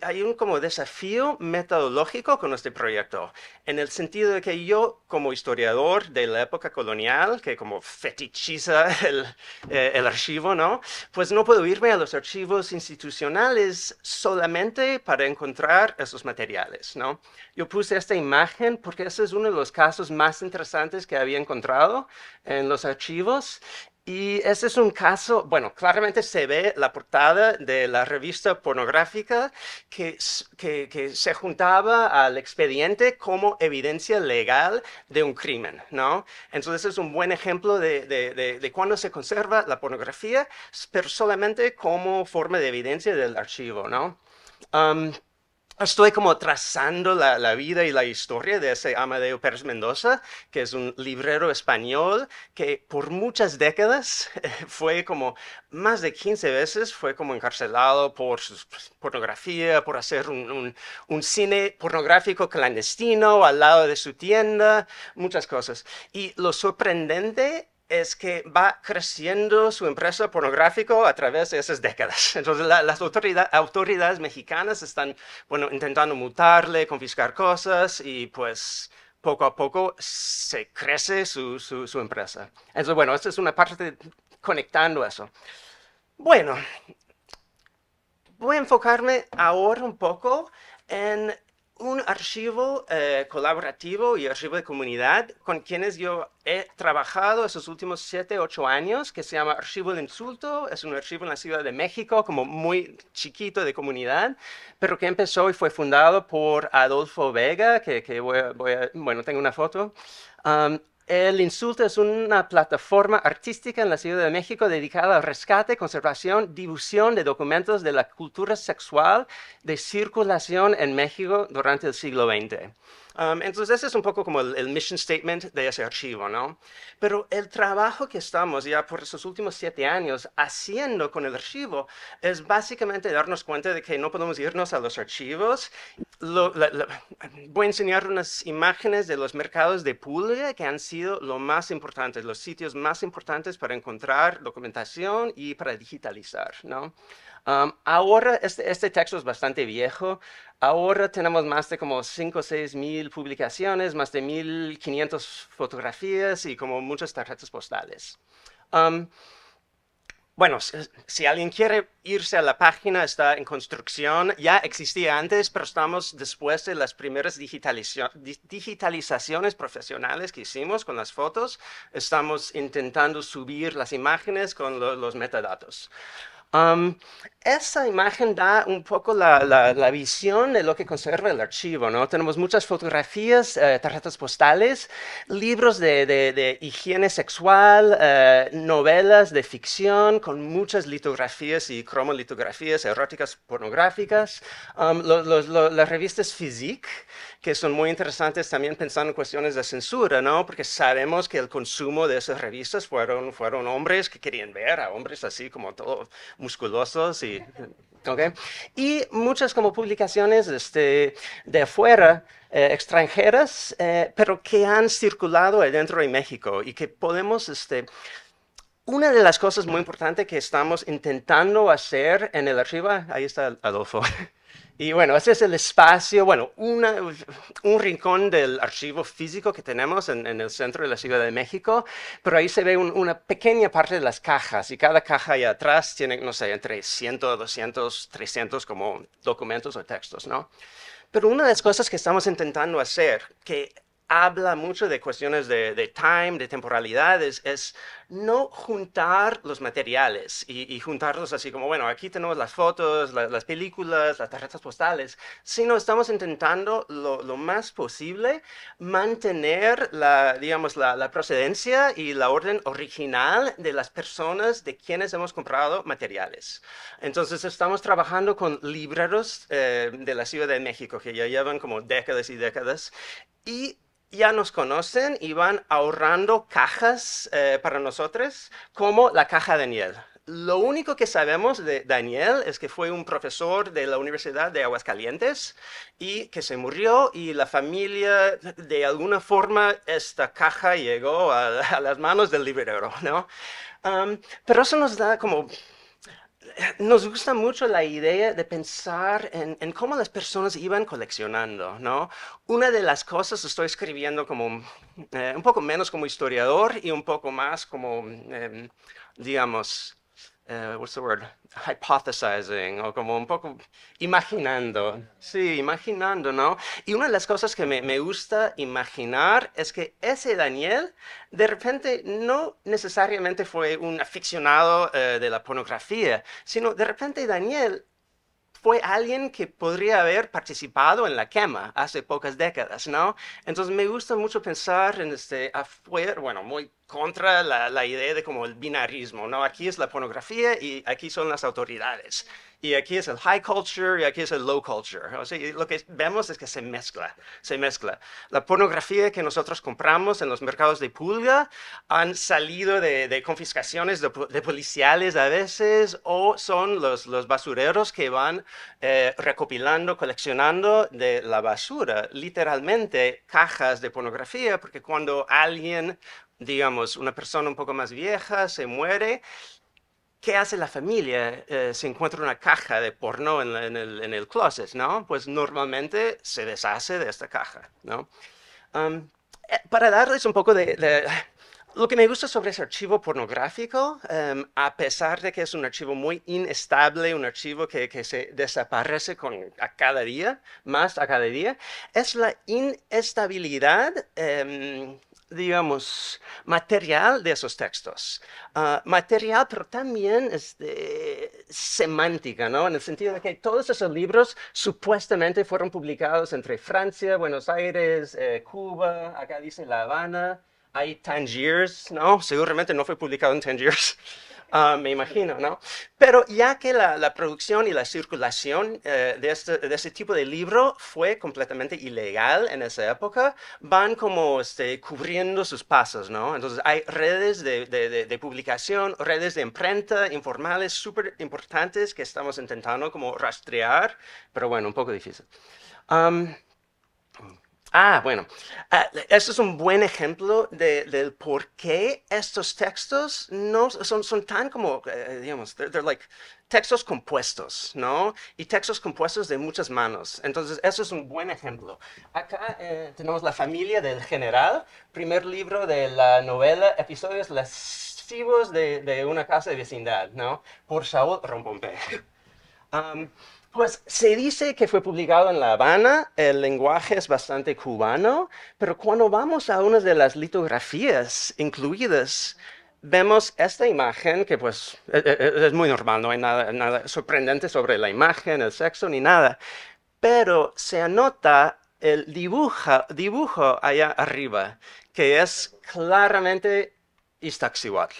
hay, un como desafío metodológico con este proyecto, en el sentido de que yo, como historiador de la época colonial, que como fetichiza el, eh, el archivo, ¿no? Pues no puedo irme a los archivos institucionales solamente para encontrar esos materiales, ¿no? Yo puse esta imagen porque ese es uno de los casos más interesantes que había encontrado en los archivos y ese es un caso, bueno, claramente se ve la portada de la revista pornográfica que, que, se juntaba al expediente como evidencia legal de un crimen, ¿no? Entonces es un buen ejemplo de, de, cuando se conserva la pornografía, pero solamente como forma de evidencia del archivo, ¿no? Um, estoy como trazando la, vida y la historia de ese Amadeo Pérez Mendoza, que es un librero español que por muchas décadas eh, fue como, más de 15 veces fue como encarcelado por su pues, pornografía, por hacer un, un cine pornográfico clandestino al lado de su tienda, muchas cosas. Y lo sorprendente es que va creciendo su empresa pornográfica a través de esas décadas. Entonces las autoridades mexicanas están, bueno, intentando mutarle, confiscar cosas y pues poco a poco se crece su, su, empresa. Entonces, bueno, esta es una parte conectando eso. Bueno, voy a enfocarme ahora un poco en un archivo eh, colaborativo y archivo de comunidad con quienes yo he trabajado esos últimos 7, 8 años, que se llama Archivo de Insulto, es un archivo en la Ciudad de México, como muy chiquito de comunidad, pero que empezó y fue fundado por Adolfo Vega, que, voy, bueno, tengo una foto, el Insulto es una plataforma artística en la Ciudad de México dedicada al rescate, conservación, difusión de documentos de la cultura sexual de circulación en México durante el siglo XX. Um, entonces, ese es un poco como el, mission statement de ese archivo, ¿no? Pero el trabajo que estamos ya por esos últimos siete años haciendo con el archivo es básicamente darnos cuenta de que no podemos irnos a los archivos. voy a enseñar unas imágenes de los mercados de pulga que han sido lo más importante, los sitios más importantes para encontrar documentación y para digitalizar, ¿no? ahora, este, texto este es bastante viejo. Ahora tenemos más de como 5 o 6 mil publicaciones, más de 1500 fotografías y como muchas tarjetas postales. bueno, si, alguien quiere irse a la página, está en construcción. Ya existía antes, pero estamos después de las primeras digitalizaciones profesionales que hicimos con las fotos. Estamos intentando subir las imágenes con los metadatos. Um, esa imagen da un poco la, visión de lo que conserva el archivo, ¿no? Tenemos muchas fotografías, eh, tarjetas postales, libros de, higiene sexual, eh, novelas de ficción con muchas litografías y cromolitografías eróticas pornográficas, um, las revistas Physique, que son muy interesantes también pensando en cuestiones de censura, ¿no? Porque sabemos que el consumo de esas revistas fueron, fueron hombres que querían ver a hombres así como todos musculosos y Okay. Y muchas como publicaciones este, de afuera, eh, extranjeras, eh, pero que han circulado dentro de México y que podemos... Este, una de las cosas muy importantes que estamos intentando hacer en el archivo, ahí está Adolfo, y bueno, ese es el espacio, bueno, un rincón del archivo físico que tenemos en, el centro de la Ciudad de México, pero ahí se ve una pequeña parte de las cajas y cada caja allá atrás tiene, no sé, entre 100, 200, 300 como documentos o textos, ¿no? Pero una de las cosas que estamos intentando hacer, que habla mucho de cuestiones de, de time, de temporalidades, es no juntar los materiales y, juntarlos así como, bueno, aquí tenemos las fotos, las películas, las tarjetas postales, sino estamos intentando lo, más posible mantener la, digamos, la, procedencia y la orden original de las personas de quienes hemos comprado materiales. Entonces estamos trabajando con libreros eh, de la Ciudad de México que ya llevan como décadas y décadas y ya nos conocen y van ahorrando cajas eh, para nosotros, como la caja de Daniel. Lo único que sabemos de Daniel es que fue un profesor de la Universidad de Aguascalientes y que se murió y la familia, de alguna forma, esta caja llegó a, las manos del librero, ¿no? pero eso nos da como nos gusta mucho la idea de pensar en, cómo las personas iban coleccionando, ¿no? Una de las cosas estoy escribiendo como eh, un poco menos como historiador y un poco más como, em, digamos, ¿qué eh, what's the word? Hypothesizing, o como un poco imaginando. Sí, imaginando, ¿no? Y una de las cosas que me, me gusta imaginar es que ese Daniel de repente no necesariamente fue un aficionado eh, de la pornografía, sino de repente Daniel fue alguien que podría haber participado en la quema hace pocas décadas, ¿no? Entonces me gusta mucho pensar en este afuera, bueno, muy contra la, idea de como el binarismo, ¿no? Aquí es la pornografía y aquí son las autoridades. Y aquí es el high culture y aquí es el low culture. lo que vemos es que se mezcla, se mezcla. La pornografía que nosotros compramos en los mercados de pulga han salido de, confiscaciones de, policiales a veces o son los, los basureros que van eh, recopilando, coleccionando de la basura, literalmente cajas de pornografía, porque cuando alguien digamos, una persona un poco más vieja se muere. ¿Qué hace la familia? Eh, se encuentra una caja de porno en, el, en, closet, ¿no? Pues normalmente se deshace de esta caja, ¿no? Eh, para darles un poco de, lo que me gusta sobre ese archivo pornográfico, em, a pesar de que es un archivo muy inestable, un archivo que, se desaparece con, a cada día, más a cada día, es la inestabilidad em, digamos, material de esos textos. Ah, material, pero también este, semántica, ¿no? En el sentido de que todos esos libros supuestamente fueron publicados entre Francia, Buenos Aires, eh, Cuba, acá dice La Habana, hay Tangiers, ¿no? Seguramente no fue publicado en Tangiers. Ah, me imagino, ¿no? Pero ya que la, producción y la circulación eh, de, este, tipo de libro fue completamente ilegal en esa época, van como este, cubriendo sus pasos, ¿no? Entonces hay redes de, publicación, redes de imprenta informales súper importantes que estamos intentando como rastrear, pero bueno, un poco difícil. Ah, bueno, ah, Eso es un buen ejemplo del por qué estos textos no son, tan como, eh, digamos, they're, like textos compuestos, ¿no? Y textos compuestos de muchas manos. Entonces, eso es un buen ejemplo. Acá eh, tenemos La familia del general, primer libro de la novela, episodios lascivos de, una casa de vecindad, ¿no? Por Saúl Rompompe. Um, pues se dice que fue publicado en La Habana, el lenguaje es bastante cubano, pero cuando vamos a una de las litografías incluidas, vemos esta imagen que pues e, e, e, es, muy normal, no hay nada, sorprendente sobre la imagen, el sexo ni nada, pero se anota el dibujo, dibujo allá arriba, que es claramente Iztaccíhuatl.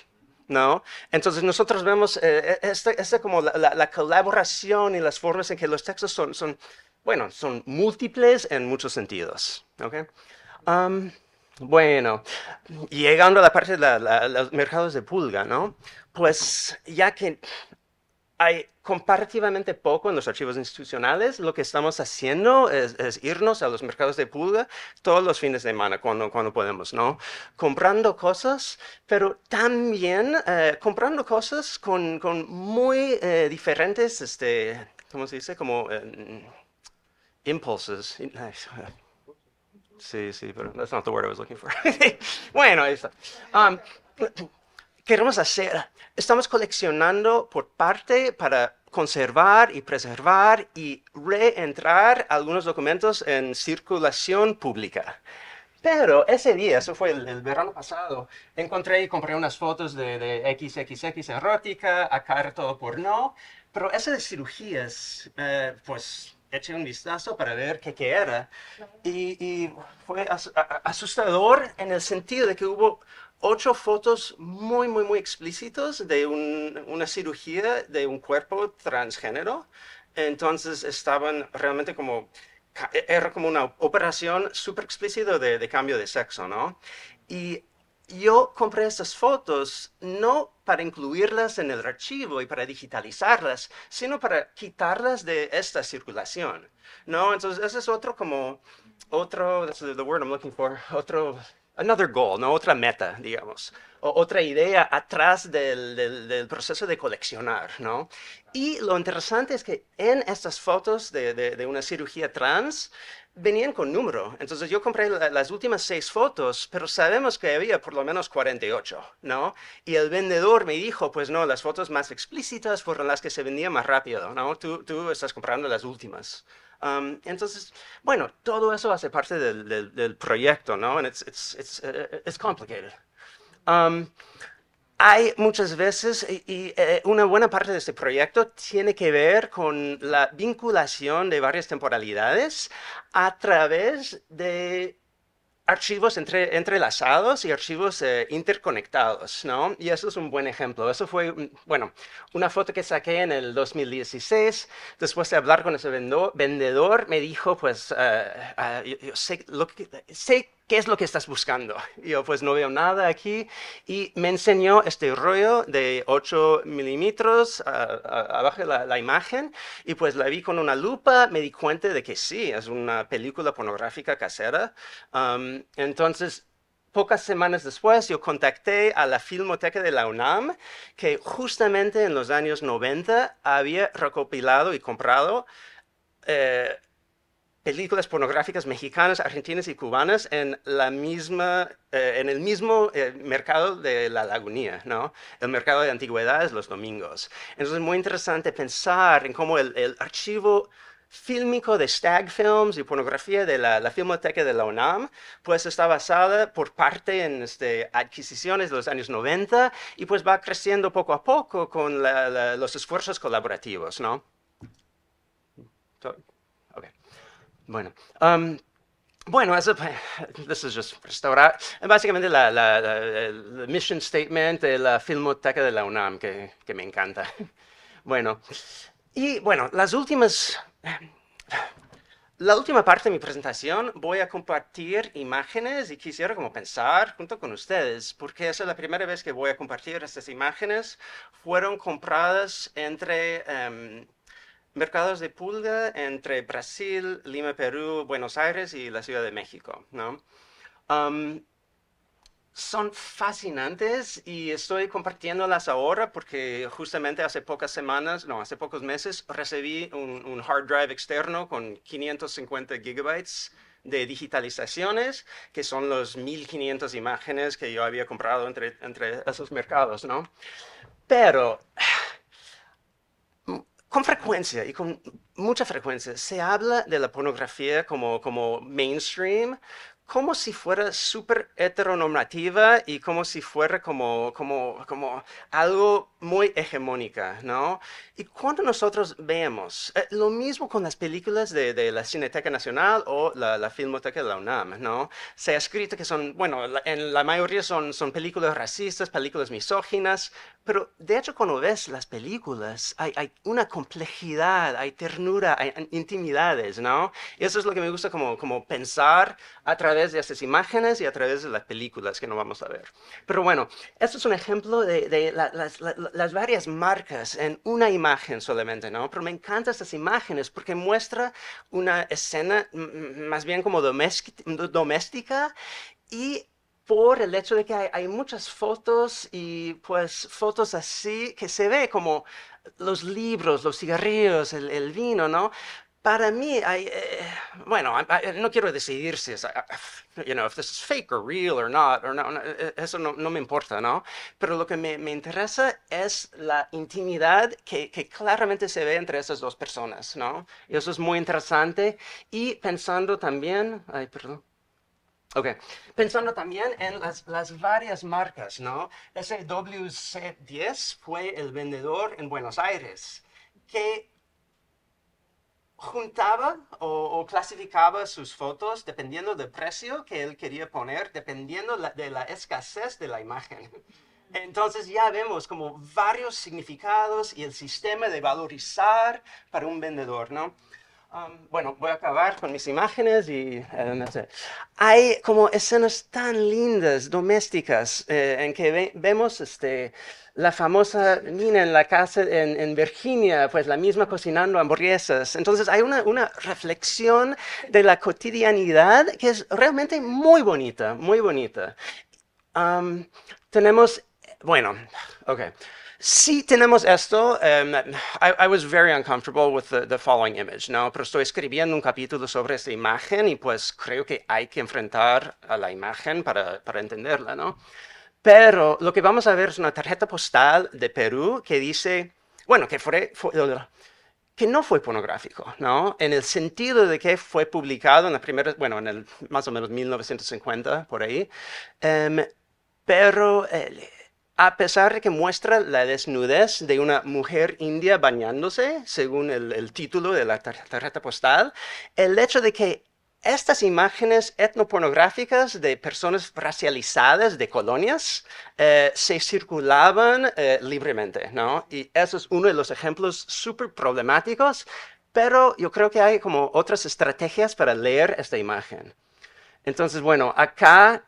¿no? Entonces nosotros vemos eh, e, esta, este como la, colaboración y las formas en que los textos son, bueno, son múltiples en muchos sentidos, bueno, llegando a la parte de los mercados de pulga, ¿no? Pues ya que hay comparativamente poco en los archivos institucionales. Lo que estamos haciendo es, irnos a los mercados de pulga todos los fines de semana cuando, cuando podemos, ¿no? Comprando cosas, pero también eh, comprando cosas con, con muy eh, diferentes, este, ¿cómo se dice? Como eh, impulses. Sí, sí, pero that's not the word I was looking for. bueno, ahí está. Um, queremos hacer. Estamos coleccionando por parte para conservar y preservar y reentrar algunos documentos en circulación pública. Pero ese día, eso fue el, verano pasado, encontré y compré unas fotos de, XXX erótica, acá todo por no, pero esas de cirugías, eh, pues eché un vistazo para ver qué, qué era y, fue asustador en el sentido de que hubo ocho fotos muy, muy, muy explícitos de una cirugía de un cuerpo transgénero. Entonces estaban realmente como, e, era como una operación súper explícita de, de, cambio de sexo, ¿no? Y yo compré estas fotos no para incluirlas en el archivo y para digitalizarlas, sino para quitarlas de esta circulación, ¿no? Entonces ese es otro como, otro, that's the word I'm looking for, otro another goal, ¿no? otra meta, digamos, otra idea atrás del, proceso de coleccionar, ¿no? Y lo interesante es que en estas fotos de una cirugía trans, venían con número. Entonces yo compré las últimas seis fotos, pero sabemos que había por lo menos 48, ¿no? Y el vendedor me dijo, pues no, las fotos más explícitas fueron las que se vendían más rápido, ¿no? Tú, estás comprando las últimas. Um, entonces, bueno, todo eso hace parte del, del proyecto, ¿no? And it's, it's, it's, eh, eh, it's complicated. Um, hay muchas veces, y, eh, una buena parte de este proyecto tiene que ver con la vinculación de varias temporalidades a través de archivos entre, entrelazados y archivos eh, interconectados, ¿no? Y eso es un buen ejemplo. Eso fue, mm, bueno, una foto que saqué en el 2016. Después de hablar con ese vendedor, me dijo, pues, eh, ah, yo, sé, lo que, sé ¿qué es lo que estás buscando? yo, pues no veo nada aquí. Y me enseñó este rollo de 8 milímetros abajo de la, imagen. Y pues la vi con una lupa, me di cuenta de que sí, es una película pornográfica casera. Um, entonces, pocas semanas después yo contacté a la Filmoteca de la UNAM, que justamente en los años 90 había recopilado y comprado eh, películas pornográficas mexicanas, argentinas y cubanas en, la misma, eh, en el mismo eh, mercado de la lagunía, ¿no? El mercado de antigüedades los domingos. Entonces es muy interesante pensar en cómo el, archivo fílmico de Stag Films y pornografía de la, Filmoteca de la UNAM, pues está basada por parte en este, adquisiciones de los años 90 y pues va creciendo poco a poco con los esfuerzos colaborativos, ¿no? Bueno, um, bueno, eso a, just restaurar. Básicamente la, el mission statement de la Filmoteca de la UNAM, que, me encanta. Bueno, y bueno, las últimas. La última parte de mi presentación voy a compartir imágenes y quisiera como pensar junto con ustedes, porque esa es la primera vez que voy a compartir estas imágenes. Fueron compradas entre. Em, mercados de pulga entre Brasil, Lima, Perú, Buenos Aires y la Ciudad de México. son fascinantes y estoy compartiéndolas ahora porque justamente hace pocas semanas, no, hace pocos meses, recibí un, hard drive externo con 550 gigabytes de digitalizaciones, que son los 1500 imágenes que yo había comprado entre, entre esos mercados, ¿no? Pero con frecuencia y con mucha frecuencia se habla de la pornografía como, como mainstream, como si fuera súper heteronormativa y como si fuera como, como, como algo muy hegemónica, ¿no? Y cuando nosotros vemos, eh, lo mismo con las películas de, de la Cineteca Nacional o la, la, Filmoteca de la UNAM, ¿no? Se ha escrito que son, bueno, en la mayoría son, son películas racistas, películas misóginas, pero de hecho cuando ves las películas hay, una complejidad, hay ternura, hay intimidades, ¿no? eso es lo que me gusta como, como pensar a través de estas imágenes y a través de las películas que no vamos a ver. Pero bueno, esto es un ejemplo de, las, varias marcas en una imagen solamente, ¿no? Pero me encantan estas imágenes porque muestra una escena más bien como doméstica y por el hecho de que hay, muchas fotos y pues fotos así que se ve como los libros, los cigarrillos, el, el vino, ¿no? Para mí, eh, bueno, no quiero decidir si es, you know, if this is fake or real or not, no, e, e, eso no, me importa, ¿no? Pero lo que me, interesa es la intimidad que, claramente se ve entre esas dos personas, ¿no? Y eso es muy interesante. Y pensando también, ay, perdón. ok Pensando también en las, las, varias marcas, ¿no? Ese WC10 fue el vendedor en Buenos Aires, que juntaba o, clasificaba sus fotos dependiendo del precio que él quería poner, dependiendo de la escasez de la imagen. Entonces ya vemos como varios significados y el sistema de valorizar para un vendedor, ¿no? bueno, voy a acabar con mis imágenes y... Eh, hay como escenas tan lindas, domésticas, eh, en que vemos este, la famosa Nina en la casa en, Virginia, pues la misma cocinando hamburguesas. Entonces hay una, reflexión de la cotidianidad que es realmente muy bonita, muy bonita. tenemos, eh, bueno, ok. Si tenemos esto, em, I, was very uncomfortable with the, following image, ¿no? Pero estoy escribiendo un capítulo sobre esta imagen y pues creo que hay que enfrentar a la imagen para, para entenderla, ¿no? Pero lo que vamos a ver es una tarjeta postal de Perú que dice, bueno, que fue, que no fue pornográfico, ¿no? En el sentido de que fue publicado en la primera, bueno, en el más o menos 1950, por ahí, em, pero a pesar de que muestra la desnudez de una mujer india bañándose, según el, título de la tarjeta postal, el hecho de que estas imágenes etnopornográficas de personas racializadas de colonias eh, se circulaban eh, libremente, ¿no? Y eso es uno de los ejemplos súper problemáticos, pero yo creo que hay como otras estrategias para leer esta imagen. Entonces, bueno, acá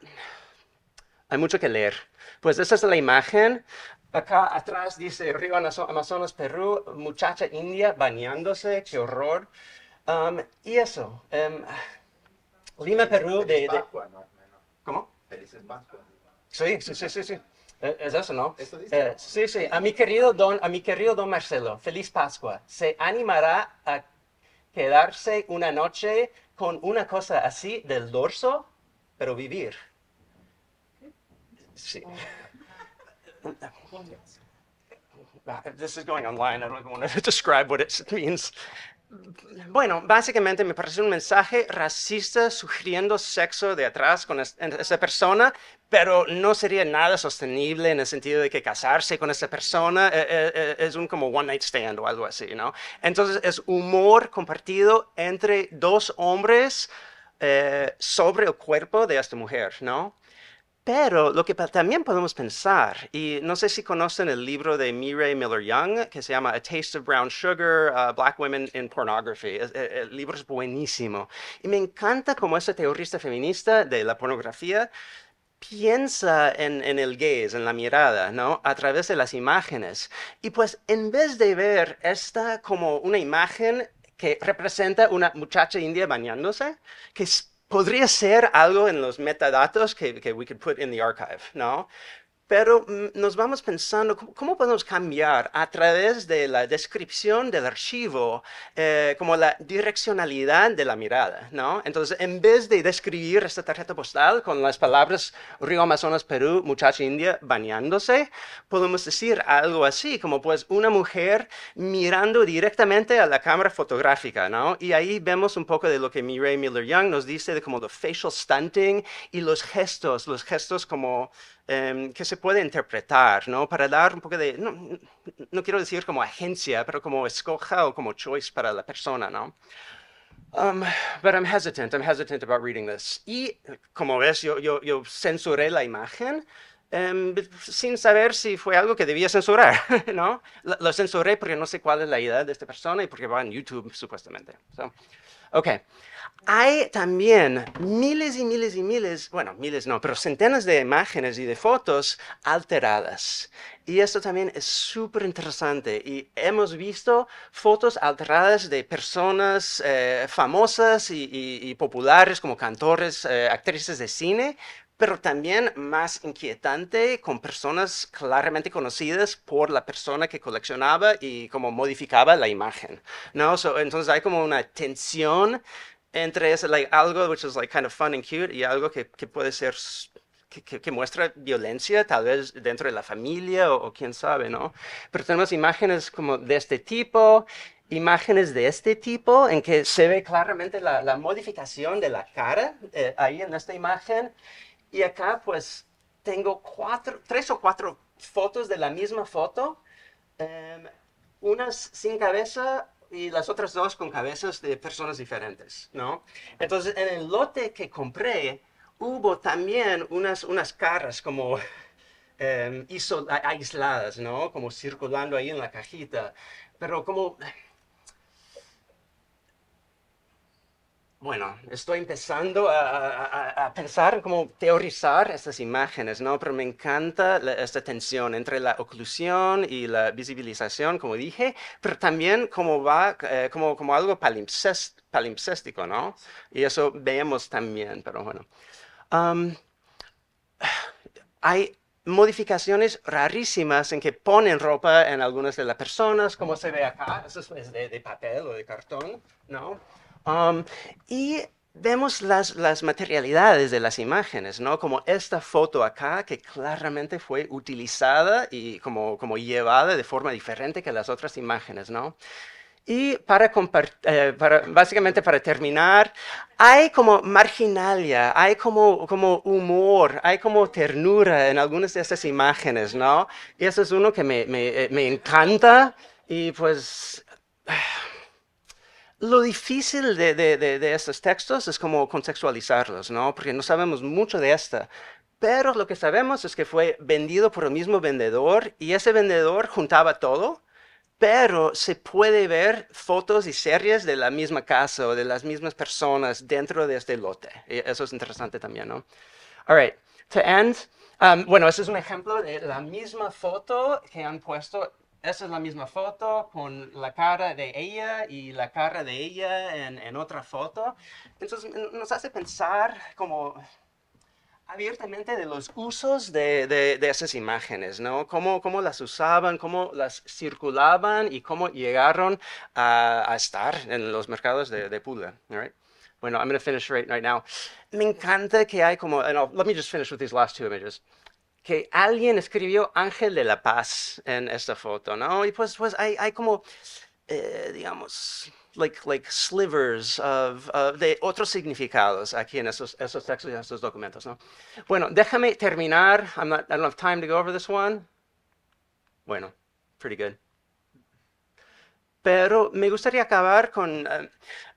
hay mucho que leer. Pues esa es la imagen. Acá atrás dice Río Amazonas, Perú, muchacha india bañándose, qué horror. Um, y eso, em, Lima, Perú, de, ¿Cómo? Feliz Pascua. Sí, sí, sí, sí, e, Es eso, ¿no? Eso dice. Eh, sí, sí. A mi, querido don, a mi querido don Marcelo, feliz Pascua. ¿Se animará a quedarse una noche con una cosa así del dorso, pero vivir? Oh. This is going online. I don't want to describe what it means. Bueno, básicamente me parece un mensaje racista sugiriendo sexo de atrás con esa persona, pero no sería nada sostenible en el sentido de que casarse con esa persona eh, eh, eh, es un como one night stand o algo así, ¿no? Entonces es humor compartido entre dos hombres sobre el cuerpo de esta mujer, ¿no? Pero lo que también podemos pensar, y no sé si conocen el libro de Mireille Miller-Young que se llama A Taste of Brown Sugar, uh, Black Women in Pornography. E, el, libro es buenísimo. Y me encanta cómo esa teorista feminista de la pornografía piensa en, el gaze, en la mirada, ¿no? A través de las imágenes. Y pues en vez de ver esta como una imagen que representa una muchacha india bañándose, que es podría ser algo en los metadatos que, que we could put in the archive, ¿no? pero mm, nos vamos pensando cómo podemos cambiar a través de la descripción del archivo, eh, como la direccionalidad de la mirada, ¿no? Entonces, en vez de describir esta tarjeta postal con las palabras Río Amazonas, Perú, muchacha india bañándose, podemos decir algo así, como pues una mujer mirando directamente a la cámara fotográfica, ¿no? Y ahí vemos un poco de lo que Mireille Miller-Young nos dice de como lo facial stunting y los gestos, los gestos como... Em, que se puede interpretar, ¿no? Para dar un poco de, no, no, quiero decir como agencia, pero como escoja o como choice para la persona, ¿no? Um, but I'm hesitant, I'm hesitant about reading this. Y como ves, yo, yo, yo censuré la imagen em, sin saber si fue algo que debía censurar, ¿no? Lo, censuré porque no sé cuál es la edad de esta persona y porque va en YouTube, supuestamente. Ok. Hay también miles y miles y miles, bueno, miles no, pero centenas de imágenes y de fotos alteradas. Y esto también es súper interesante. Y hemos visto fotos alteradas de personas eh, famosas y, populares como cantores, eh, actrices de cine, pero también más inquietante con personas claramente conocidas por la persona que coleccionaba y como modificaba la imagen, ¿no? entonces hay como una tensión entre algo que es like kind of fun and cute y algo que, puede ser que, muestra violencia, tal vez dentro de la familia o, quién sabe, ¿no? Pero tenemos imágenes como de este tipo, imágenes de este tipo, en que se ve claramente la, modificación de la cara eh, ahí en esta imagen. Y acá pues tengo cuatro, tres o cuatro fotos de la misma foto, em, unas sin cabeza y las otras dos con cabezas de personas diferentes, ¿no? Entonces, en el lote que compré, hubo también unas, unas caras como em, aisladas, ¿no? Como circulando ahí en la cajita, pero como Bueno, estoy empezando a, a, a, pensar, cómo teorizar estas imágenes, ¿no? Pero me encanta esta tensión entre la oclusión y la visibilización, como dije, pero también como va, eh, como, algo palimpsest, palimpsestico, ¿no? Y eso vemos también, pero bueno. hay modificaciones rarísimas en que ponen ropa en algunas de las personas, como se ve acá, eso es de, de papel o de cartón, ¿no? Um, y vemos las, las, materialidades de las imágenes, ¿no? Como esta foto acá que claramente fue utilizada y como, como llevada de forma diferente que las otras imágenes, ¿no? Y para, eh, básicamente para terminar, hay como marginalia, hay como, como humor, hay como ternura en algunas de estas imágenes, ¿no? Y eso es uno que me, me eh, encanta y pues lo difícil de, estos textos es como contextualizarlos, ¿no? Porque no sabemos mucho de esta. Pero lo que sabemos es que fue vendido por el mismo vendedor y ese vendedor juntaba todo, pero se puede ver fotos y series de la misma casa o de las mismas personas dentro de este lote. eso es interesante también, ¿no? All right, to end. Um, bueno, ese es un ejemplo de la misma foto que han puesto esa es la misma foto con la cara de ella y la cara de ella en, otra foto. Entonces nos hace pensar como abiertamente de los usos de, de, esas imágenes, ¿no? Cómo, cómo, las usaban, cómo las circulaban y cómo llegaron a, estar en los mercados de, de Pula, right? Bueno, I'm going to finish right, right now. Me encanta que hay como, and I'll, let me just finish with these last two images que alguien escribió Ángel de la Paz en esta foto, ¿no? Y pues, pues hay, como, eh, digamos, like, slivers de otros significados aquí en esos, esos textos y en estos documentos, ¿no? Bueno, déjame terminar. I don't have time to go over this one. Bueno, pretty good. Pero me gustaría acabar con... Eh,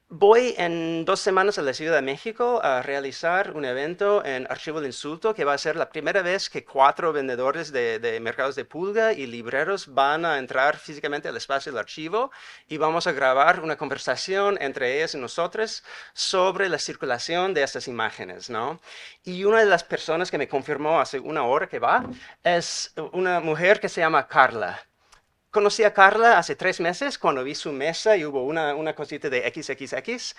Voy en dos semanas a la Ciudad de México a realizar un evento en Archivo del Insulto que va a ser la primera vez que cuatro vendedores de, mercados de pulga y libreros van a entrar físicamente al espacio del archivo y vamos a grabar una conversación entre ellos y nosotros sobre la circulación de estas imágenes. Y una de las personas que me confirmó hace una hora que va es una mujer que se llama Carla. Conocí a Carla hace tres meses cuando vi su mesa y hubo una, una cosita de XXX.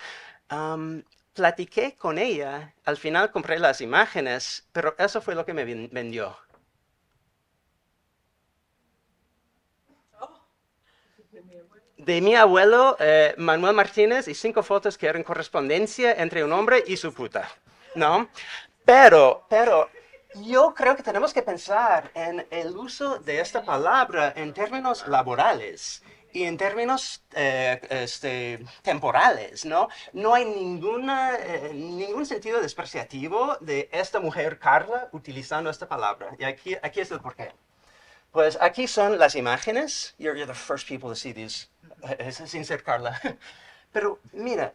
platiqué con ella, al final compré las imágenes, pero eso fue lo que me vendió. De mi abuelo, eh, Manuel Martínez, y cinco fotos que eran correspondencia entre un hombre y su puta, ¿no? Pero, pero yo creo que tenemos que pensar en el uso de esta palabra en términos laborales y en términos eh, este, temporales, ¿no? No hay ninguna, eh, ningún sentido despreciativo de esta mujer, Carla, utilizando esta palabra. Y aquí, aquí es el porqué. Pues aquí son las imágenes. You're, the first people to see these, eh, sin ser Carla. Pero mira,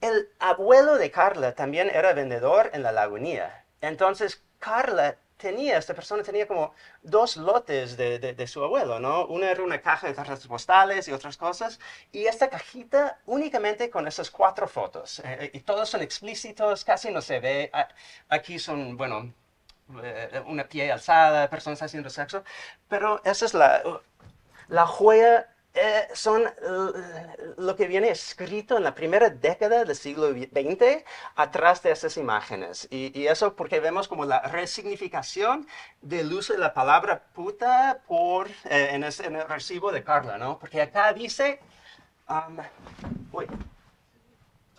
el abuelo de Carla también era vendedor en la lagunía. Entonces, Carla tenía, esta persona tenía como dos lotes de, de, su abuelo, ¿no? Una era una caja de tarjetas postales y otras cosas, y esta cajita únicamente con esas cuatro fotos, eh, eh, y todos son explícitos, casi no se ve. Aquí son, bueno, eh, una pie alzada, personas haciendo sexo, pero esa es la, la joya eh, son eh, lo que viene escrito en la primera década del siglo XX atrás de esas imágenes. Y, eso porque vemos como la resignificación del uso de la palabra puta por, eh, en, ese, el recibo de Carla, ¿no? Porque acá dice, um,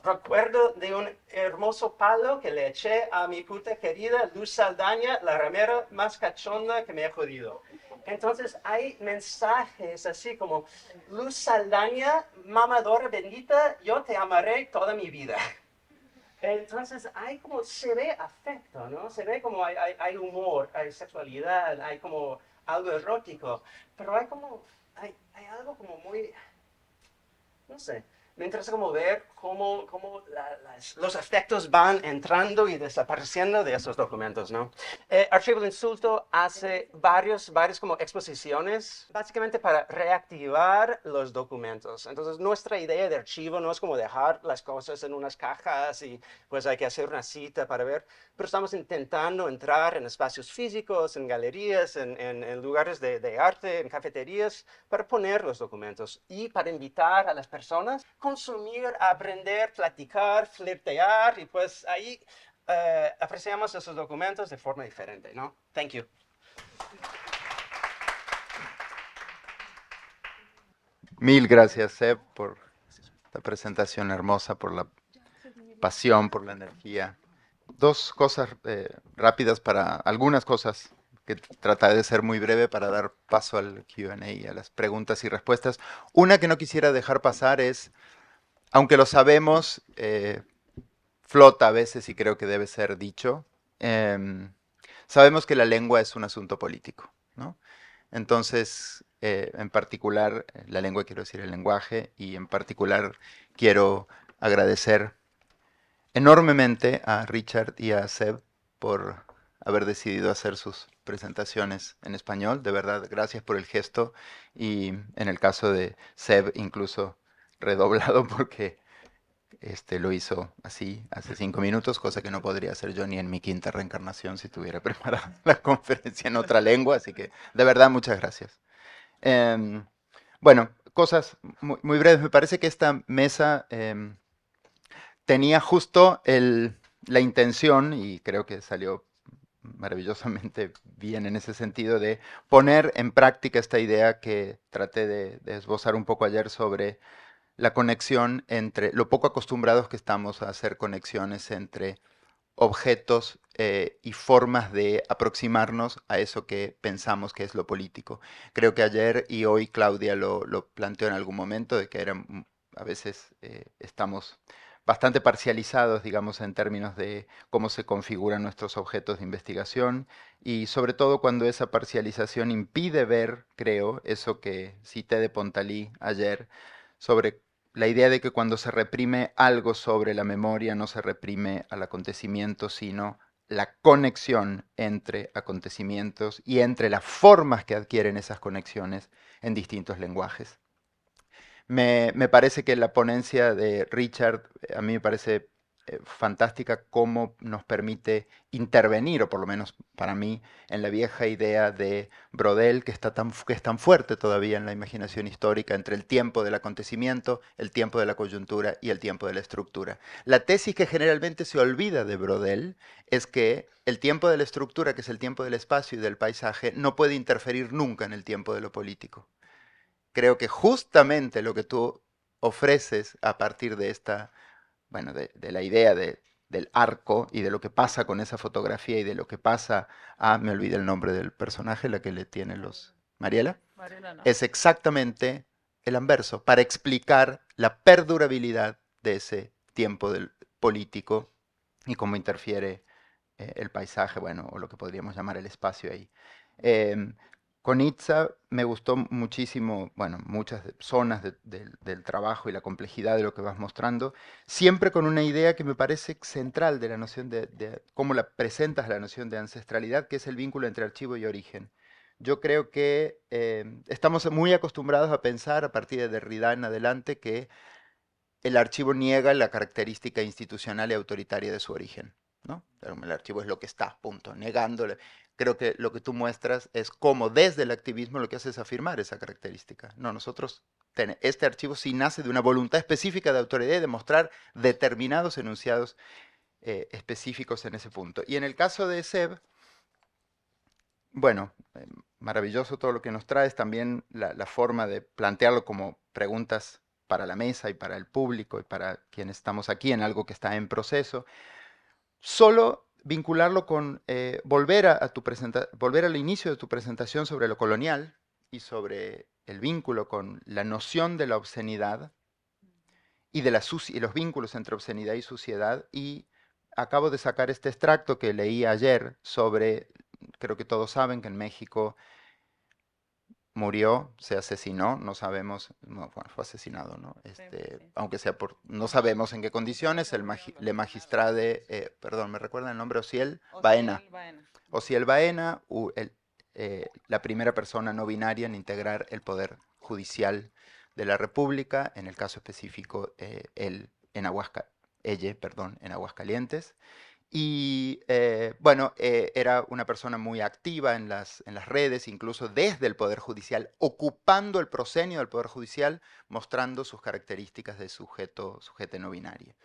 recuerdo de un hermoso palo que le eché a mi puta querida Luz Saldaña, la ramera más cachonda que me ha jodido. Entonces hay mensajes así como, Luz Saldaña, mamadora bendita, yo te amaré toda mi vida. Entonces hay como, se ve afecto, ¿no? Se ve como hay, hay, hay humor, hay sexualidad, hay como algo erótico, pero hay como, hay, hay algo como muy, no sé, me interesa como ver cómo, los efectos van entrando y desapareciendo de esos documentos, ¿no? Eh, archivo del Insulto hace varios, varias como exposiciones, básicamente para reactivar los documentos. Entonces, nuestra idea de archivo no es como dejar las cosas en unas cajas y pues hay que hacer una cita para ver, pero estamos intentando entrar en espacios físicos, en galerías, en, lugares de, de arte, en cafeterías, para poner los documentos y para invitar a las personas a consumir, a aprender platicar, flirtear y pues ahí eh, apreciamos esos documentos de forma diferente, ¿no? Thank you. Mil gracias, Seb, por esta presentación hermosa, por la pasión, por la energía. Dos cosas eh, rápidas para algunas cosas que trataré de ser muy breve para dar paso al QA, a las preguntas y respuestas. Una que no quisiera dejar pasar es aunque lo sabemos, eh, flota a veces y creo que debe ser dicho. Em, sabemos que la lengua es un asunto político, Entonces, eh, en particular, eh, la lengua quiero decir el lenguaje y en particular quiero agradecer enormemente a Richard y a Seb por haber decidido hacer sus presentaciones en español. De verdad, gracias por el gesto y en el caso de Seb incluso redoblado porque este, lo hizo así hace cinco minutos, cosa que no podría hacer yo ni en mi quinta reencarnación si tuviera preparada la conferencia en otra lengua. Así que, de verdad, muchas gracias. Em, bueno, cosas muy, breves. Me parece que esta mesa em, tenía justo el, la intención, y creo que salió maravillosamente bien en ese sentido, de poner en práctica esta idea que traté de, de esbozar un poco ayer sobre la conexión entre lo poco acostumbrados que estamos a hacer conexiones entre objetos eh, y formas de aproximarnos a eso que pensamos que es lo político. Creo que ayer y hoy Claudia lo, planteó en algún momento, de que a veces eh, estamos bastante parcializados, digamos, en términos de cómo se configuran nuestros objetos de investigación y sobre todo cuando esa parcialización impide ver, creo, eso que cité de Pontalí ayer, sobre la idea de que cuando se reprime algo sobre la memoria no se reprime al acontecimiento, sino la conexión entre acontecimientos y entre las formas que adquieren esas conexiones en distintos lenguajes. Me, me parece que la ponencia de Richard eh, a mí me parece eh, fantástica cómo nos permite intervenir, o por lo menos para mí, en la vieja idea de Brodel, que, está tan, que es tan fuerte todavía en la imaginación histórica, entre el tiempo del acontecimiento, el tiempo de la coyuntura y el tiempo de la estructura. La tesis que generalmente se olvida de Brodel es que el tiempo de la estructura, que es el tiempo del espacio y del paisaje, no puede interferir nunca en el tiempo de lo político. Creo que justamente lo que tú ofreces a partir de esta bueno, de, la idea del arco y de lo que pasa con esa fotografía y de lo que pasa a, ah, me olvidé el nombre del personaje, la que le tiene los... Mariela. Mariela Es exactamente el anverso, para explicar la perdurabilidad de ese tiempo político y cómo interfiere eh, el paisaje, bueno, o lo que podríamos llamar el espacio ahí. Eh, con Itza me gustó muchísimo, bueno, muchas zonas del trabajo y la complejidad de lo que vas mostrando, siempre con una idea que me parece central de la noción de, cómo la presentas la noción de ancestralidad, que es el vínculo entre archivo y origen. Yo creo que eh, estamos muy acostumbrados a pensar a partir de Derrida en adelante que el archivo niega la característica institucional y autoritaria de su origen el archivo es lo que está, punto, negándole. Creo que lo que tú muestras es cómo desde el activismo lo que haces es afirmar esa característica. No, nosotros, este archivo sí nace de una voluntad específica de autoridad de mostrar determinados enunciados eh, específicos en ese punto. Y en el caso de SEB, bueno, eh, maravilloso todo lo que nos traes, también la, la forma de plantearlo como preguntas para la mesa y para el público y para quienes estamos aquí en algo que está en proceso solo vincularlo con eh, volver, a, volver al inicio de tu presentación sobre lo colonial y sobre el vínculo con la noción de la obscenidad y de la y los vínculos entre obscenidad y suciedad. Y acabo de sacar este extracto que leí ayer sobre, creo que todos saben que en México murió, se asesinó, no sabemos, bueno, fue asesinado, ¿no? Este, Aunque sea por, no sabemos en qué condiciones, el magistrado, le eh, perdón, ¿me recuerda el nombre? Ociel, Baena. Baena. Baena, el, eh, la primera persona no binaria en integrar el Poder Judicial de la República, en el caso específico, eh, en Aguasca, ella, perdón, en Aguascalientes. Y eh, bueno, eh, era una persona muy activa en las, en las redes, incluso desde el Poder Judicial, ocupando el proscenio del Poder Judicial, mostrando sus características de sujeto, sujeto no binario.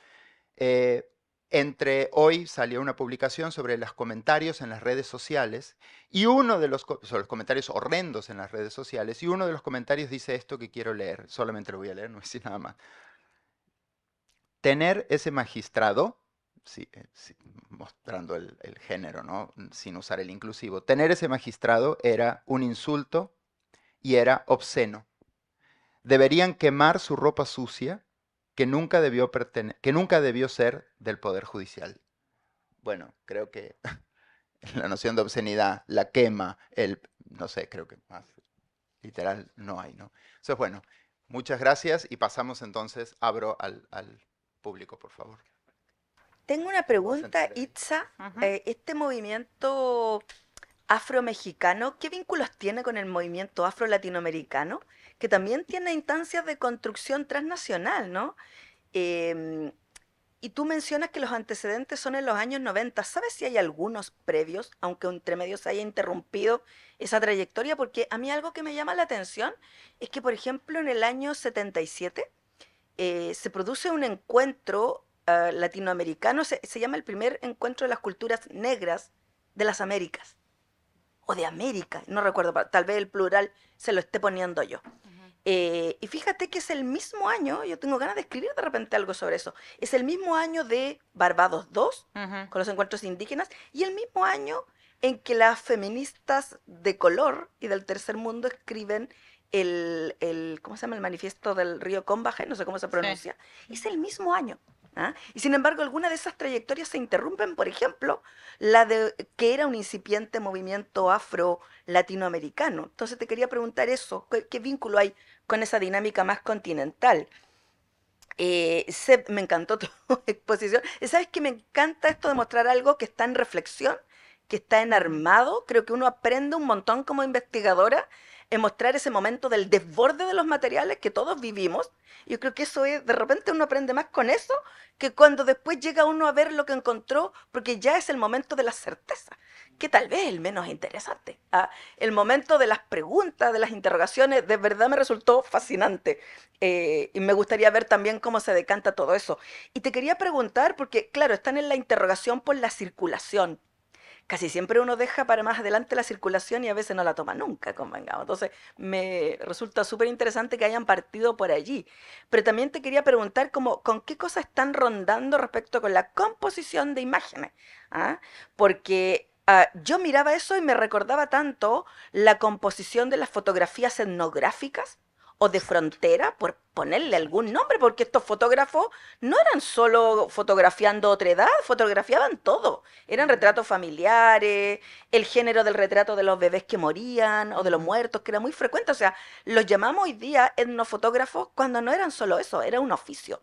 Eh, entre hoy salió una publicación sobre los comentarios en las redes sociales y uno de los, sobre los comentarios horrendos en las redes sociales y uno de los comentarios dice esto que quiero leer, solamente lo voy a leer, no es nada más. Tener ese magistrado eh, mostrando el, género, ¿no? sin usar el inclusivo. Tener ese magistrado era un insulto y era obsceno. Deberían quemar su ropa sucia que nunca debió, que nunca debió ser del Poder Judicial. Bueno, creo que la noción de obscenidad, la quema, el, no sé, creo que más literal no hay, ¿no? Entonces, bueno, muchas gracias y pasamos entonces, abro al, al público, por favor. Tengo una pregunta, Itza. Eh, este movimiento mexicano, ¿qué vínculos tiene con el movimiento afro-latinoamericano? Que también tiene instancias de construcción transnacional, ¿no? Em, y tú mencionas que los antecedentes son en los años 90. ¿Sabes si hay algunos previos, aunque entre medios haya interrumpido esa trayectoria? Porque a mí algo que me llama la atención es que, por ejemplo, en el año 77 eh, se produce un encuentro Ah, latinoamericano, se, llama el primer encuentro de las culturas negras de las Américas, o de América, no recuerdo, tal vez el plural se lo esté poniendo yo. Eh, y fíjate que es el mismo año, yo tengo ganas de escribir de repente algo sobre eso, es el mismo año de Barbados 2 con los encuentros indígenas, y el mismo año en que las feministas de color y del tercer mundo escriben el, el ¿cómo se llama? El manifiesto del río Combaje, no sé cómo se pronuncia. Es el mismo año. ¿ah? Y sin embargo, algunas de esas trayectorias se interrumpen, por ejemplo, la de que era un incipiente movimiento afro-latinoamericano. Entonces te quería preguntar eso, ¿qué, vínculo hay con esa dinámica más continental? Eh, me encantó tu exposición. ¿Sabes que me encanta esto de mostrar algo que está en reflexión, que está en armado? Creo que uno aprende un montón como investigadora en mostrar ese momento del desborde de los materiales que todos vivimos. Yo creo que eso es, de repente uno aprende más con eso que cuando después llega uno a ver lo que encontró, porque ya es el momento de la certeza, que tal vez es el menos interesante. ¿ah? el momento de las preguntas, de las interrogaciones, de verdad me resultó fascinante. Eh, y me gustaría ver también cómo se decanta todo eso. Y te quería preguntar, porque claro, están en la interrogación por la circulación, casi siempre uno deja para más adelante la circulación y a veces no la toma nunca, convengamos. Entonces, me resulta súper interesante que hayan partido por allí. Pero también te quería preguntar con qué cosas están rondando respecto con la composición de imágenes. ¿Ah? Porque ah, yo miraba eso y me recordaba tanto la composición de las fotografías etnográficas o de frontera, por ponerle algún nombre, porque estos fotógrafos no eran solo fotografiando otra edad, fotografiaban todo. Eran mm. retratos familiares, el género del retrato de los bebés que morían o de los mm. muertos, que era muy frecuente. O sea, los llamamos hoy día etnofotógrafos cuando no eran solo eso, era un oficio.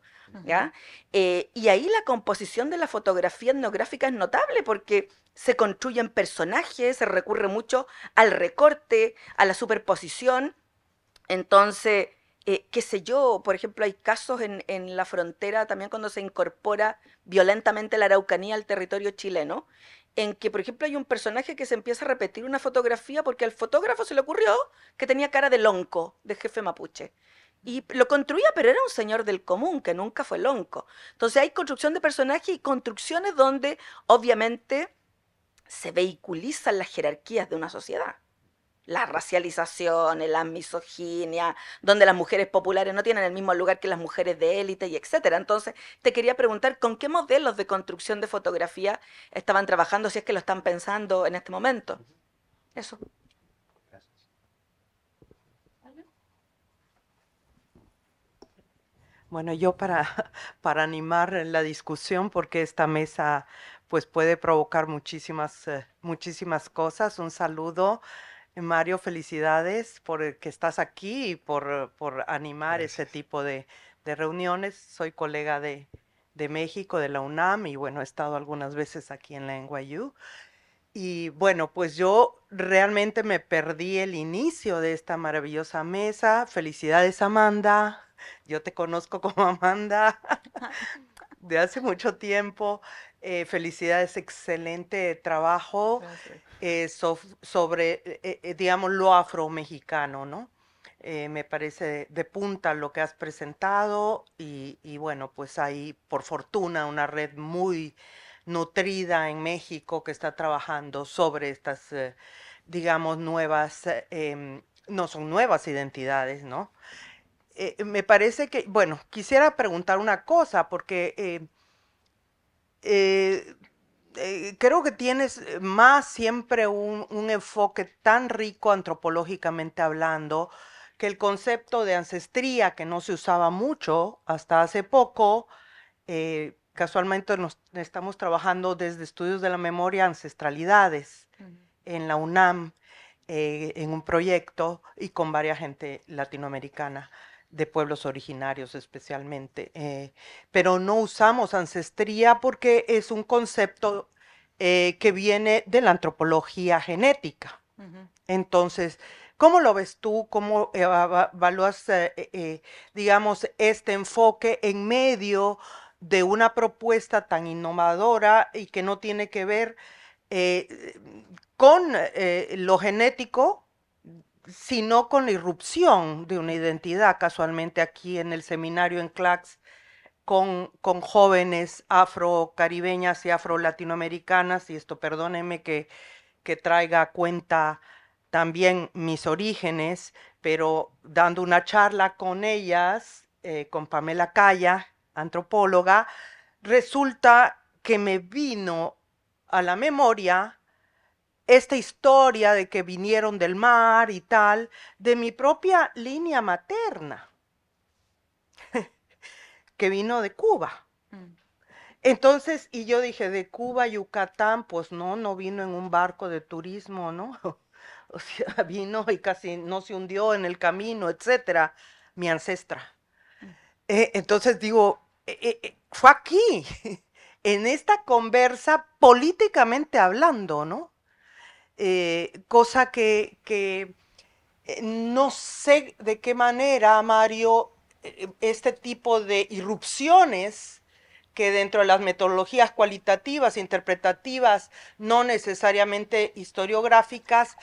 Eh, y ahí la composición de la fotografía etnográfica es notable porque se construyen personajes, se recurre mucho al recorte, a la superposición entonces, eh, qué sé yo, por ejemplo, hay casos en, en, la frontera también cuando se incorpora violentamente la Araucanía al territorio chileno, en que, por ejemplo, hay un personaje que se empieza a repetir una fotografía porque al fotógrafo se le ocurrió que tenía cara de lonco, de jefe mapuche. Y lo construía, pero era un señor del común, que nunca fue lonco. Entonces hay construcción de personajes y construcciones donde obviamente se vehiculizan las jerarquías de una sociedad la racialización, la misoginia, donde las mujeres populares no tienen el mismo lugar que las mujeres de élite y etcétera. Entonces, te quería preguntar con qué modelos de construcción de fotografía estaban trabajando, si es que lo están pensando en este momento. Eso. Bueno, yo para, para animar la discusión, porque esta mesa pues puede provocar muchísimas, eh, muchísimas cosas, un saludo Mario, felicidades por eh, que estás aquí y por, animar ese tipo de, reuniones. Soy colega de, de, México, de la UNAM, y bueno, he estado algunas veces aquí en la NYU. Y bueno, pues yo realmente me perdí el inicio de esta maravillosa mesa. Felicidades, Amanda. Yo te conozco como Amanda de hace mucho tiempo. Eh, felicidades, excelente trabajo eh, sobre, eh, digamos, lo afro-mexicano, ¿no? me parece de, punta lo que has presentado y, y, bueno, pues hay, por fortuna, una red muy nutrida en México que está trabajando sobre estas, digamos, nuevas, em, no son nuevas identidades, ¿no? me parece que, bueno, quisiera preguntar una cosa, porque eh, eh, creo que tienes eh, más siempre un, enfoque tan rico antropológicamente hablando que el concepto de ancestría, que no se usaba mucho hasta hace poco, casualmente estamos trabajando desde estudios de la memoria ancestralidades en la UNAM, en un proyecto y con varias gente latinoamericana de pueblos originarios especialmente. Eh, pero no usamos ancestría porque es un concepto eh, que viene de la antropología genética. Entonces, ¿cómo lo ves tú? ¿Cómo evalúas, eh, digamos, este enfoque en medio de una propuesta tan innovadora y que no tiene que ver con lo genético, sino con la irrupción de una identidad, casualmente aquí en el seminario en Clax con, con jóvenes afrocaribeñas y afrolatinoamericanas, y esto perdónenme que, traiga a cuenta también mis orígenes, pero dando una charla con ellas, eh, con Pamela Calla, antropóloga, resulta que me vino a la memoria esta historia de que vinieron del mar y tal, de mi propia línea materna, que vino de Cuba. Mm. Entonces, y yo dije, de Cuba, Yucatán, pues no, no vino en un barco de turismo, ¿no? o sea, vino y casi no se hundió en el camino, etcétera, mi ancestra. Mm. Eh, entonces digo, eh, eh, fue aquí, en esta conversa políticamente hablando, ¿no? Eh, cosa que, eh, no sé de qué manera, Mario, eh, este tipo de irrupciones que dentro de las metodologías cualitativas, interpretativas, no necesariamente historiográficas,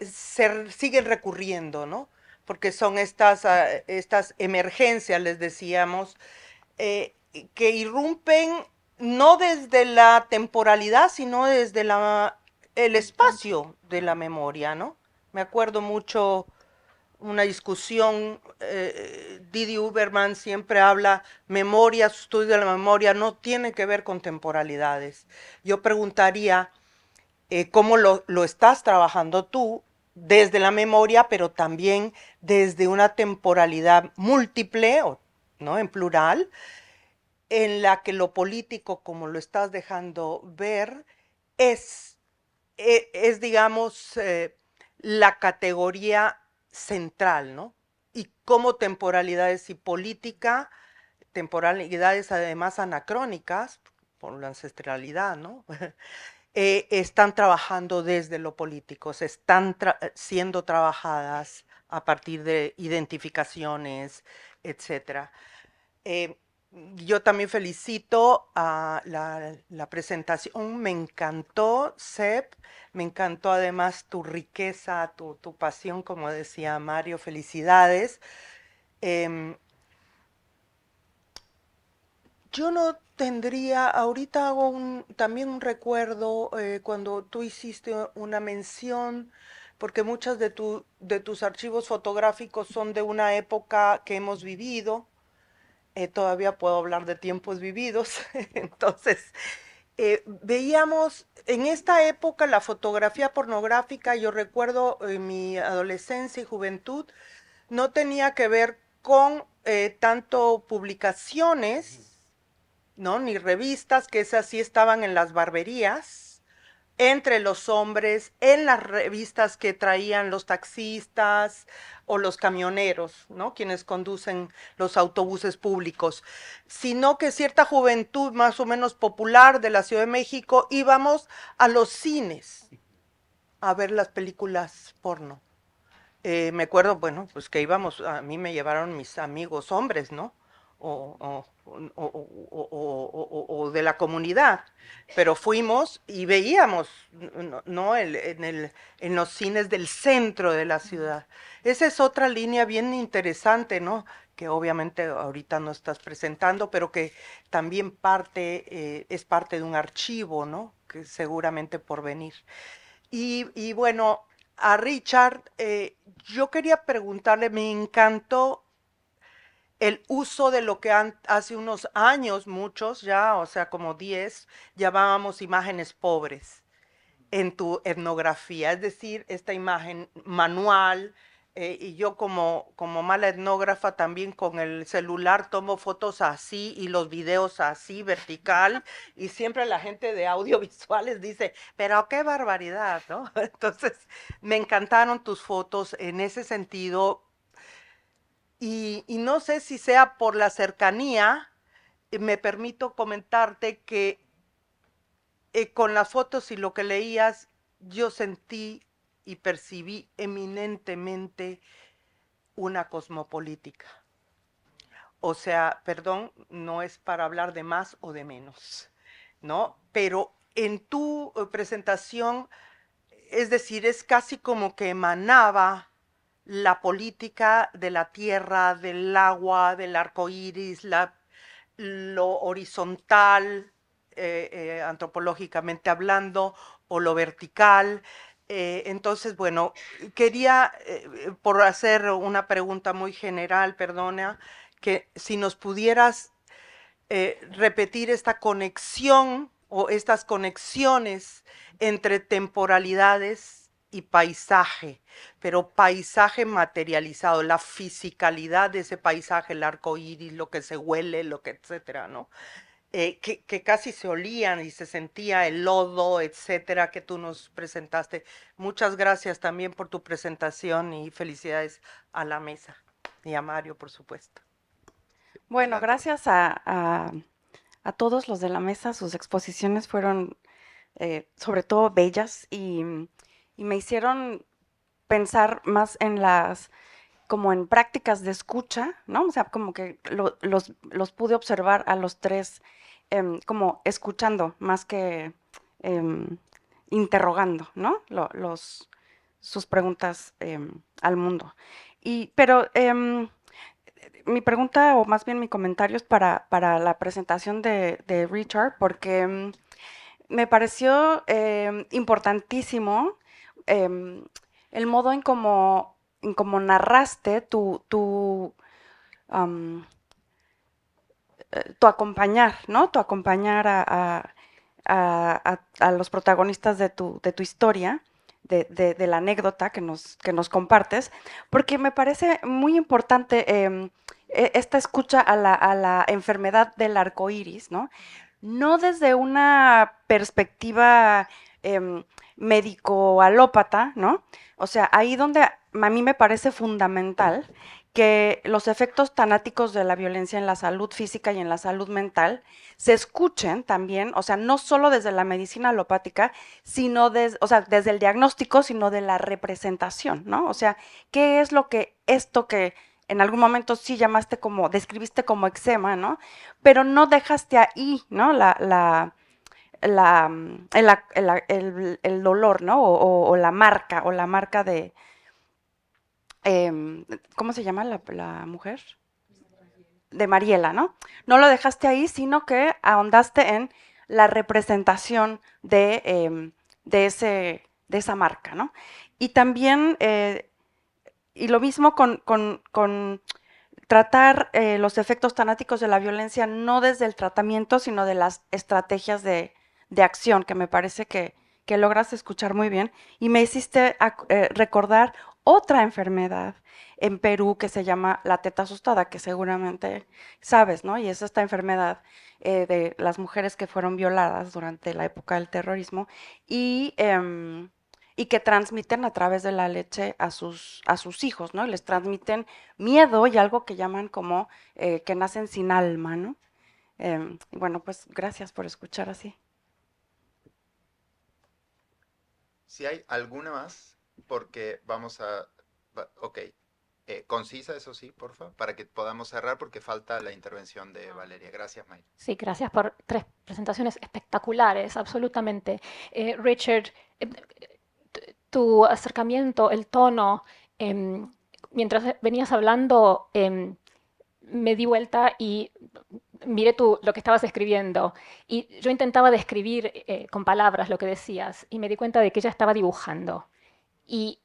se siguen recurriendo, ¿no? Porque son estas, ah, estas emergencias, les decíamos, que irrumpen no desde la temporalidad, sino desde la el espacio de la memoria, ¿no? Me acuerdo mucho una discusión, eh, Didi Uberman siempre habla, memoria, estudio de la memoria, no tiene que ver con temporalidades. Yo preguntaría eh, cómo lo, lo estás trabajando tú desde la memoria, pero también desde una temporalidad múltiple, o, ¿no? En plural, en la que lo político, como lo estás dejando ver, es e, es, digamos, eh, la categoría central, ¿no? Y cómo temporalidades y política, temporalidades además anacrónicas, por la ancestralidad, ¿no? Eh, están trabajando desde lo político, se están eh, siendo trabajadas a partir de identificaciones, etcétera yo también felicito a la, presentación, me encantó, Seb. me encantó además tu riqueza, tu, pasión, como decía Mario, felicidades. Em, yo no tendría, ahorita hago también un recuerdo eh, cuando tú hiciste una mención, porque muchos de tus archivos fotográficos son de una época que hemos vivido eh, todavía puedo hablar de tiempos vividos, entonces eh, veíamos en esta época la fotografía pornográfica, yo recuerdo eh, mi adolescencia y juventud, no tenía que ver con tanto publicaciones, ¿no? Ni revistas, que esas sí estaban en las barberías, entre los hombres, en las revistas que traían los taxistas o los camioneros, ¿no? quienes conducen los autobuses públicos, sino que cierta juventud más o menos popular de la Ciudad de México íbamos a los cines a ver las películas porno. Eh, me acuerdo, bueno, pues que íbamos, a mí me llevaron mis amigos hombres, ¿no? o, de la comunidad, pero fuimos y veíamos, ¿no? en, el, en los cines del centro de la ciudad. Esa es otra línea bien interesante, ¿no? que obviamente ahorita no estás presentando, pero que también parte, eh, es parte de un archivo, ¿no? Que seguramente por venir. Y, bueno, a Richard, eh, yo quería preguntarle, me encantó el uso de lo que hace unos años, muchos ya, o sea, como 10, llamábamos imágenes pobres en tu etnografía, es decir, esta imagen manual, eh, y yo como, como mala etnógrafa también con el celular tomo fotos así y los videos así, vertical, y siempre la gente de audiovisuales dice, pero qué barbaridad, ¿no? Entonces, me encantaron tus fotos en ese sentido, y, no sé si sea por la cercanía, eh, me permito comentarte que eh, con las fotos y lo que leías, yo sentí y percibí eminentemente una cosmopolítica. O sea, perdón, no es para hablar de más o de menos, ¿no? Pero en tu eh, presentación, es decir, es casi como que emanaba la política de la tierra, del agua, del arco iris, lo horizontal, eh, eh, antropológicamente hablando, o lo vertical. Eh, entonces, bueno, quería, por hacer una pregunta muy general, perdona, que si nos pudieras repetir esta conexión o estas conexiones entre temporalidades y paisaje, pero paisaje materializado, la fisicalidad de ese paisaje, el arco iris, lo que se huele, lo que etcétera, ¿no? Eh, que, casi se olían y se sentía el lodo, etcétera, que tú nos presentaste. Muchas gracias también por tu presentación y felicidades a la mesa y a Mario, por supuesto. Bueno, gracias a, todos los de la mesa. Sus exposiciones fueron eh, sobre todo bellas y y me hicieron pensar más en las como en prácticas de escucha, ¿no? O sea, como que los, pude observar a los tres em, como escuchando más que em, interrogando, ¿no? los, sus preguntas em, al mundo. Y, pero mi pregunta, o más bien mi comentario, es para, la presentación de Richard, porque me pareció importantísimo Em, el modo en cómo como narraste tu, eh, tu, acompañar, ¿no? Tu acompañar a, los protagonistas de tu, de tu historia, de, la anécdota que nos, que nos compartes, porque me parece muy importante em, e, esta escucha a la, enfermedad del arco iris, ¿no? No desde una perspectiva em, médico alópata, ¿no? O sea, ahí donde a mí me parece fundamental que los efectos tanáticos de la violencia en la salud física y en la salud mental se escuchen también, o sea, no solo desde la medicina alopática, sino o sea, desde el diagnóstico, sino de la representación, ¿no? O sea, ¿qué es lo que esto que en algún momento sí llamaste como, describiste como eczema, ¿no? Pero no dejaste ahí, ¿no? la, el, dolor, ¿no? O, la marca, o la marca de... Em, ¿Cómo se llama la, mujer? De Mariela, ¿no? No lo dejaste ahí, sino que ahondaste en la representación de, em, ese, de esa marca, ¿no? Y también, eh, y lo mismo con, tratar eh, los efectos tanáticos de la violencia no desde el tratamiento, sino de las estrategias de, de acción que me parece que, logras escuchar muy bien y me hiciste eh, recordar otra enfermedad en Perú que se llama la teta asustada, que seguramente sabes, ¿no? Y es esta enfermedad eh, de las mujeres que fueron violadas durante la época del terrorismo y, em, y que transmiten a través de la leche a sus, a sus hijos, ¿no? Y les transmiten miedo y algo que llaman como eh, que nacen sin alma, ¿no? Em, bueno, pues gracias por escuchar así. si hay alguna más, porque vamos a... Ok, eh, concisa, eso sí, por favor, para que podamos cerrar porque falta la intervención de ah. Valeria. Gracias, Mayra. Sí, gracias por tres presentaciones espectaculares, absolutamente. Eh, Richard, eh, tu acercamiento, el tono, em, mientras venías hablando, em, me di vuelta y miré tú lo que estabas escribiendo y yo intentaba describir eh, con palabras lo que decías y me di cuenta de que ella estaba dibujando. Y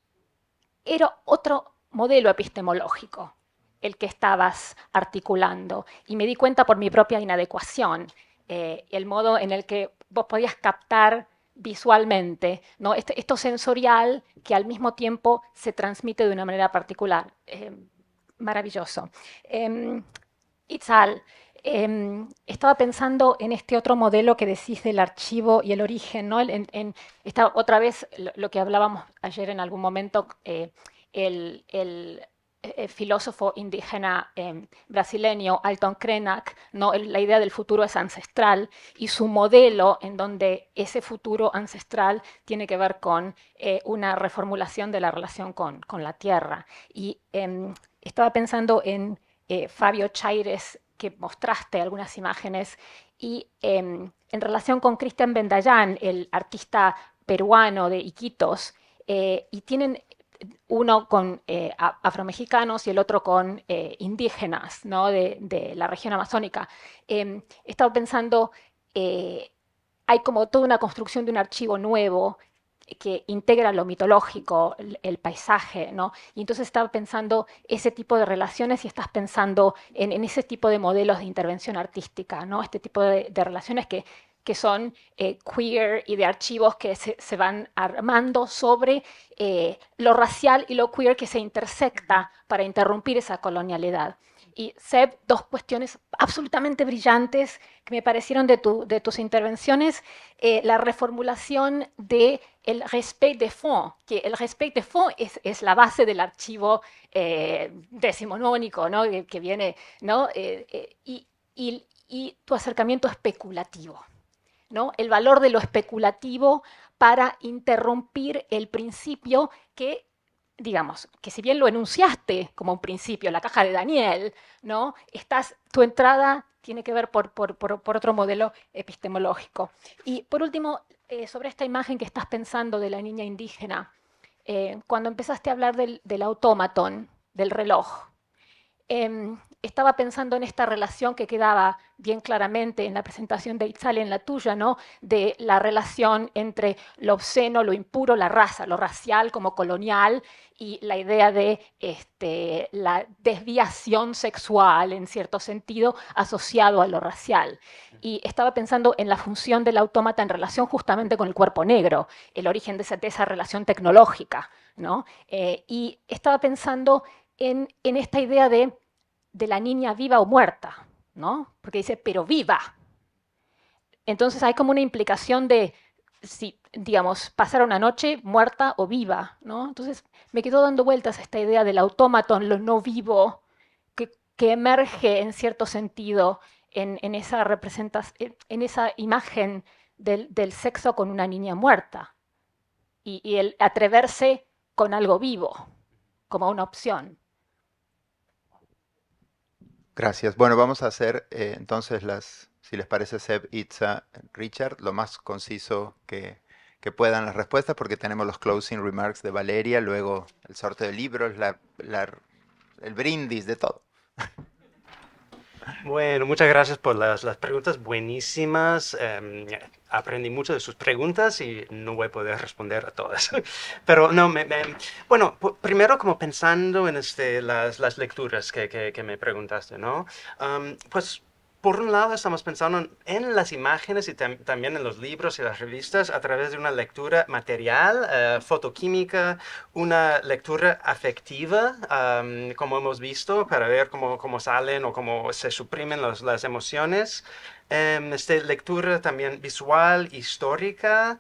era otro modelo epistemológico el que estabas articulando. Y me di cuenta por mi propia inadecuación, eh, el modo en el que vos podías captar visualmente, ¿no? Este, esto sensorial que al mismo tiempo se transmite de una manera particular. Eh, maravilloso. Em, Itzal, Em, estaba pensando en este otro modelo que decís del archivo y el origen, En, otra vez lo, que hablábamos ayer en algún momento, eh, el, eh, eh, filósofo indígena em, brasileño Alton Krenak, la idea del futuro es ancestral y su modelo en donde ese futuro ancestral tiene que ver con una reformulación de la relación con, la tierra. Y em, estaba pensando en Fabio Chaires que mostraste algunas imágenes y em, en relación con Cristian Bendayán, el artista peruano de Iquitos, eh, y tienen uno con eh, afromexicanos y el otro con eh, indígenas de, de, la región amazónica. Em, he estado pensando, hay como toda una construcción de un archivo nuevo que integra lo mitológico, el, paisaje, ¿no? Y entonces estás pensando ese tipo de relaciones y estás pensando en, ese tipo de modelos de intervención artística, ¿no? Este tipo de, relaciones que, son eh, queer y de archivos que se, van armando sobre eh, lo racial y lo queer que se intersecta para interrumpir esa colonialidad y Seb, dos cuestiones absolutamente brillantes que me parecieron de, de tus intervenciones. Eh, la reformulación de el respect de fond, que el respect de fond es, la base del archivo eh, decimonónico ¿no? Eh, que, viene, ¿no? y, y, y, tu acercamiento especulativo. ¿no? El valor de lo especulativo para interrumpir el principio que digamos, que si bien lo enunciaste como un principio, la caja de Daniel, ¿no? Estás, tu entrada tiene que ver por, otro modelo epistemológico. Y por último, eh, sobre esta imagen que estás pensando de la niña indígena, eh, cuando empezaste a hablar del, del automatón, del reloj, em, estaba pensando en esta relación que quedaba bien claramente en la presentación de Itzali, en la tuya, ¿no? De la relación entre lo obsceno, lo impuro, la raza, lo racial como colonial y la idea de este, la desviación sexual, en cierto sentido, asociado a lo racial. Y estaba pensando en la función del autómata en relación justamente con el cuerpo negro, el origen de esa, relación tecnológica, ¿no? Eh, y estaba pensando en esta idea de de la niña viva o muerta, ¿no? Porque dice, pero viva. Entonces hay como una implicación de, si, digamos, pasar una noche muerta o viva, ¿no? Entonces me quedó dando vueltas esta idea del autómaton, lo no vivo, que, emerge en cierto sentido en, esa, representación, en esa imagen del, sexo con una niña muerta y, y el atreverse con algo vivo como una opción. Gracias. Bueno, vamos a hacer eh, entonces las, si les parece, Seb, Itza, Richard, lo más conciso que, puedan las respuestas, porque tenemos los closing remarks de Valeria, luego el sorteo de libros, la, el brindis, de todo. Bueno, muchas gracias por las, preguntas buenísimas. Em, aprendí mucho de sus preguntas y no voy a poder responder a todas. Pero no, me, bueno, primero como pensando en este, las, las lecturas que, que, me preguntaste, ¿no? pues por un lado estamos pensando en las imágenes y también en los libros y las revistas a través de una lectura material, eh, fotoquímica, una lectura afectiva, como hemos visto, para ver cómo, cómo, salen o cómo se suprimen las emociones, Em, Esta lectura también visual, histórica.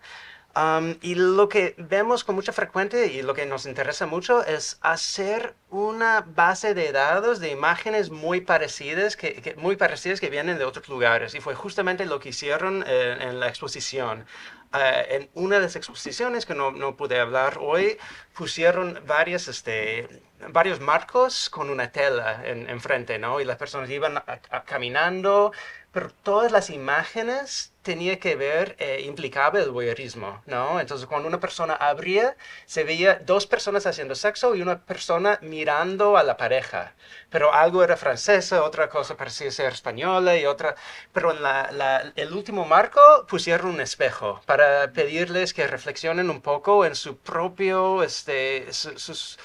y lo que vemos con mucha frecuencia y lo que nos interesa mucho es hacer una base de datos de imágenes muy parecidas que, muy parecidas que vienen de otros lugares. Y fue justamente lo que hicieron eh, en la exposición. Eh, en una de las exposiciones que no, pude hablar hoy, pusieron varias, este, varios marcos con una tela enfrente, ¿no? Y las personas iban caminando, pero todas las imágenes tenía que ver, eh, implicaba el voyeurismo, ¿no? Entonces, cuando una persona abría, se veía dos personas haciendo sexo y una persona mirando a la pareja. Pero algo era francesa, otra cosa parecía ser española y otra... Pero en el último marco pusieron un espejo para pedirles que reflexionen un poco en su propio, este, sus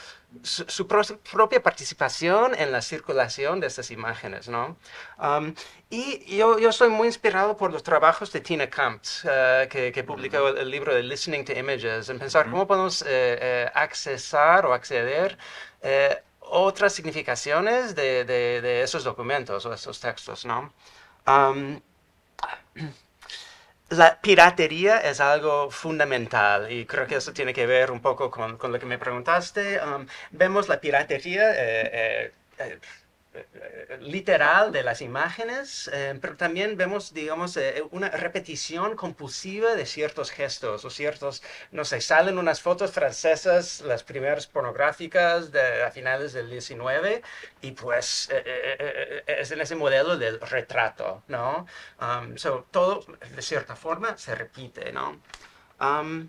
su, propia participación en la circulación de estas imágenes, ¿no? Um, y yo, yo soy muy inspirado por los trabajos de Tina Kamps, eh, que, publicó el, libro de Listening to Images, en pensar cómo podemos eh, eh, accesar o acceder a otras significaciones de, de, esos documentos o esos textos, ¿no? Um, piratería es algo fundamental y creo que eso tiene que ver un poco con, lo que me preguntaste. Um, vemos la piratería. Eh, eh, eh, literal de las imágenes, eh, pero también vemos, digamos, eh, una repetición compulsiva de ciertos gestos o ciertos, no sé, salen unas fotos francesas, las primeras pornográficas de, a finales del 19, y pues eh, es en ese modelo del retrato, ¿no? Um, so, todo, de cierta forma, se repite, ¿no? Um,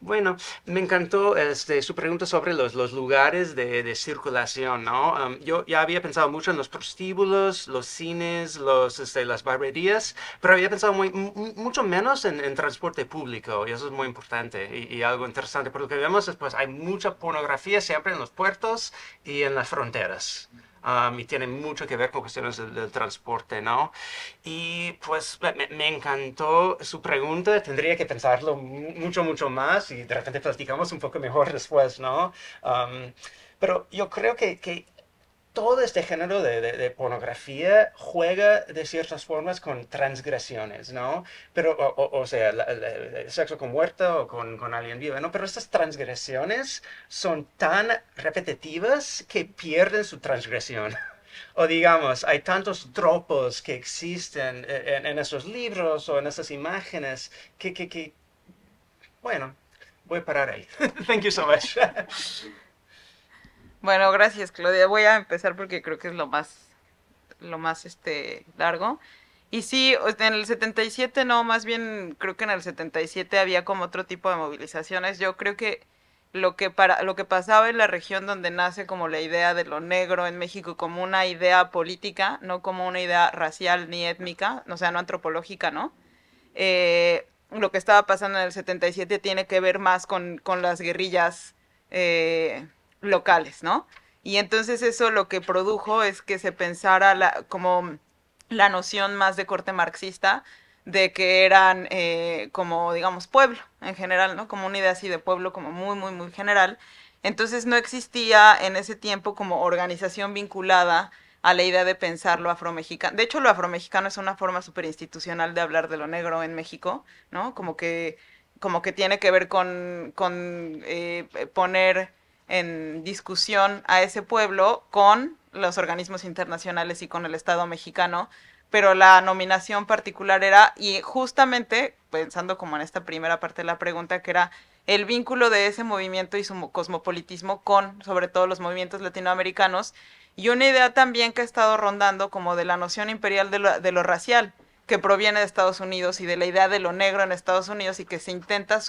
bueno, me encantó este, su pregunta sobre los, lugares de, circulación, ¿no? yo ya había pensado mucho en los prostíbulos, los cines, los, este, las barberías, pero había pensado mucho menos en, transporte público, y eso es muy importante y, algo interesante. Por lo que vemos es, pues, hay mucha pornografía siempre en los puertos y en las fronteras. Um, y tiene mucho que ver con cuestiones del, transporte, ¿no? Y pues me, encantó su pregunta, tendría que pensarlo mucho, mucho más y de repente platicamos un poco mejor después, ¿no? Um, pero yo creo que, que todo este género de, pornografía juega de ciertas formas con transgresiones, ¿no? Pero, o, sea, el sexo con muerto o con, alguien vivo, ¿no? Pero estas transgresiones son tan repetitivas que pierden su transgresión. O digamos, hay tantos tropos que existen eh, en, en esos libros o en esas imágenes que, que... bueno, voy a parar ahí. Thank you so much. Bueno, gracias Claudia. Voy a empezar porque creo que es lo más, lo más este, largo. Y sí, en el 77 no, más bien creo que en el 77 había como otro tipo de movilizaciones. Yo creo que lo que para lo que pasaba en la región donde nace como la idea de lo negro en México como una idea política, no como una idea racial ni étnica, o sea, no antropológica, ¿no? Eh, lo que estaba pasando en el 77 tiene que ver más con, con las guerrillas eh, locales, ¿no? Y entonces eso lo que produjo es que se pensara como la noción más de corte marxista de que eran eh, como, digamos, pueblo en general, ¿no? Como una idea así de pueblo como muy, muy, muy general. Entonces no existía en ese tiempo como organización vinculada a la idea de pensar lo afromexicano. De hecho, lo afromexicano es una forma súper institucional de hablar de lo negro en México, ¿no? Como que, como que tiene que ver con, con eh, poner en discusión a ese pueblo con los organismos internacionales y con el Estado mexicano, pero la nominación particular era, y justamente pensando como en esta primera parte de la pregunta, que era el vínculo de ese movimiento y su cosmopolitismo con, sobre todo, los movimientos latinoamericanos, y una idea también que ha estado rondando como de la noción imperial de lo, de lo racial, que proviene de Estados Unidos y de la idea de lo negro en Estados Unidos y que se intenta,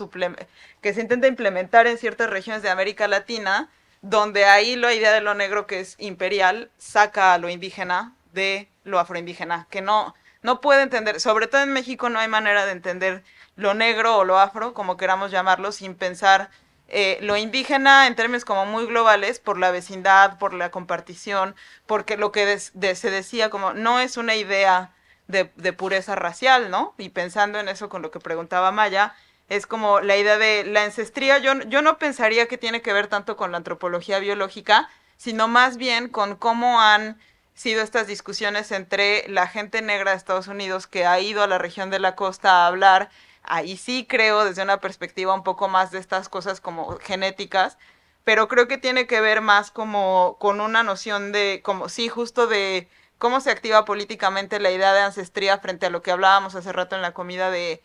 que se intenta implementar en ciertas regiones de América Latina, donde ahí la idea de lo negro que es imperial saca a lo indígena de lo afroindígena, que no, no puede entender, sobre todo en México no hay manera de entender lo negro o lo afro, como queramos llamarlo, sin pensar eh, lo indígena en términos como muy globales por la vecindad, por la compartición, porque lo que se decía como no es una idea de, pureza racial, ¿no? Y pensando en eso con lo que preguntaba Maya, es como la idea de la ancestría, yo, yo no pensaría que tiene que ver tanto con la antropología biológica, sino más bien con cómo han sido estas discusiones entre la gente negra de Estados Unidos que ha ido a la región de la costa a hablar. Ahí sí creo desde una perspectiva un poco más de estas cosas como genéticas, pero creo que tiene que ver más como con una noción de, como sí, justo de cómo se activa políticamente la idea de ancestría frente a lo que hablábamos hace rato en la comida de,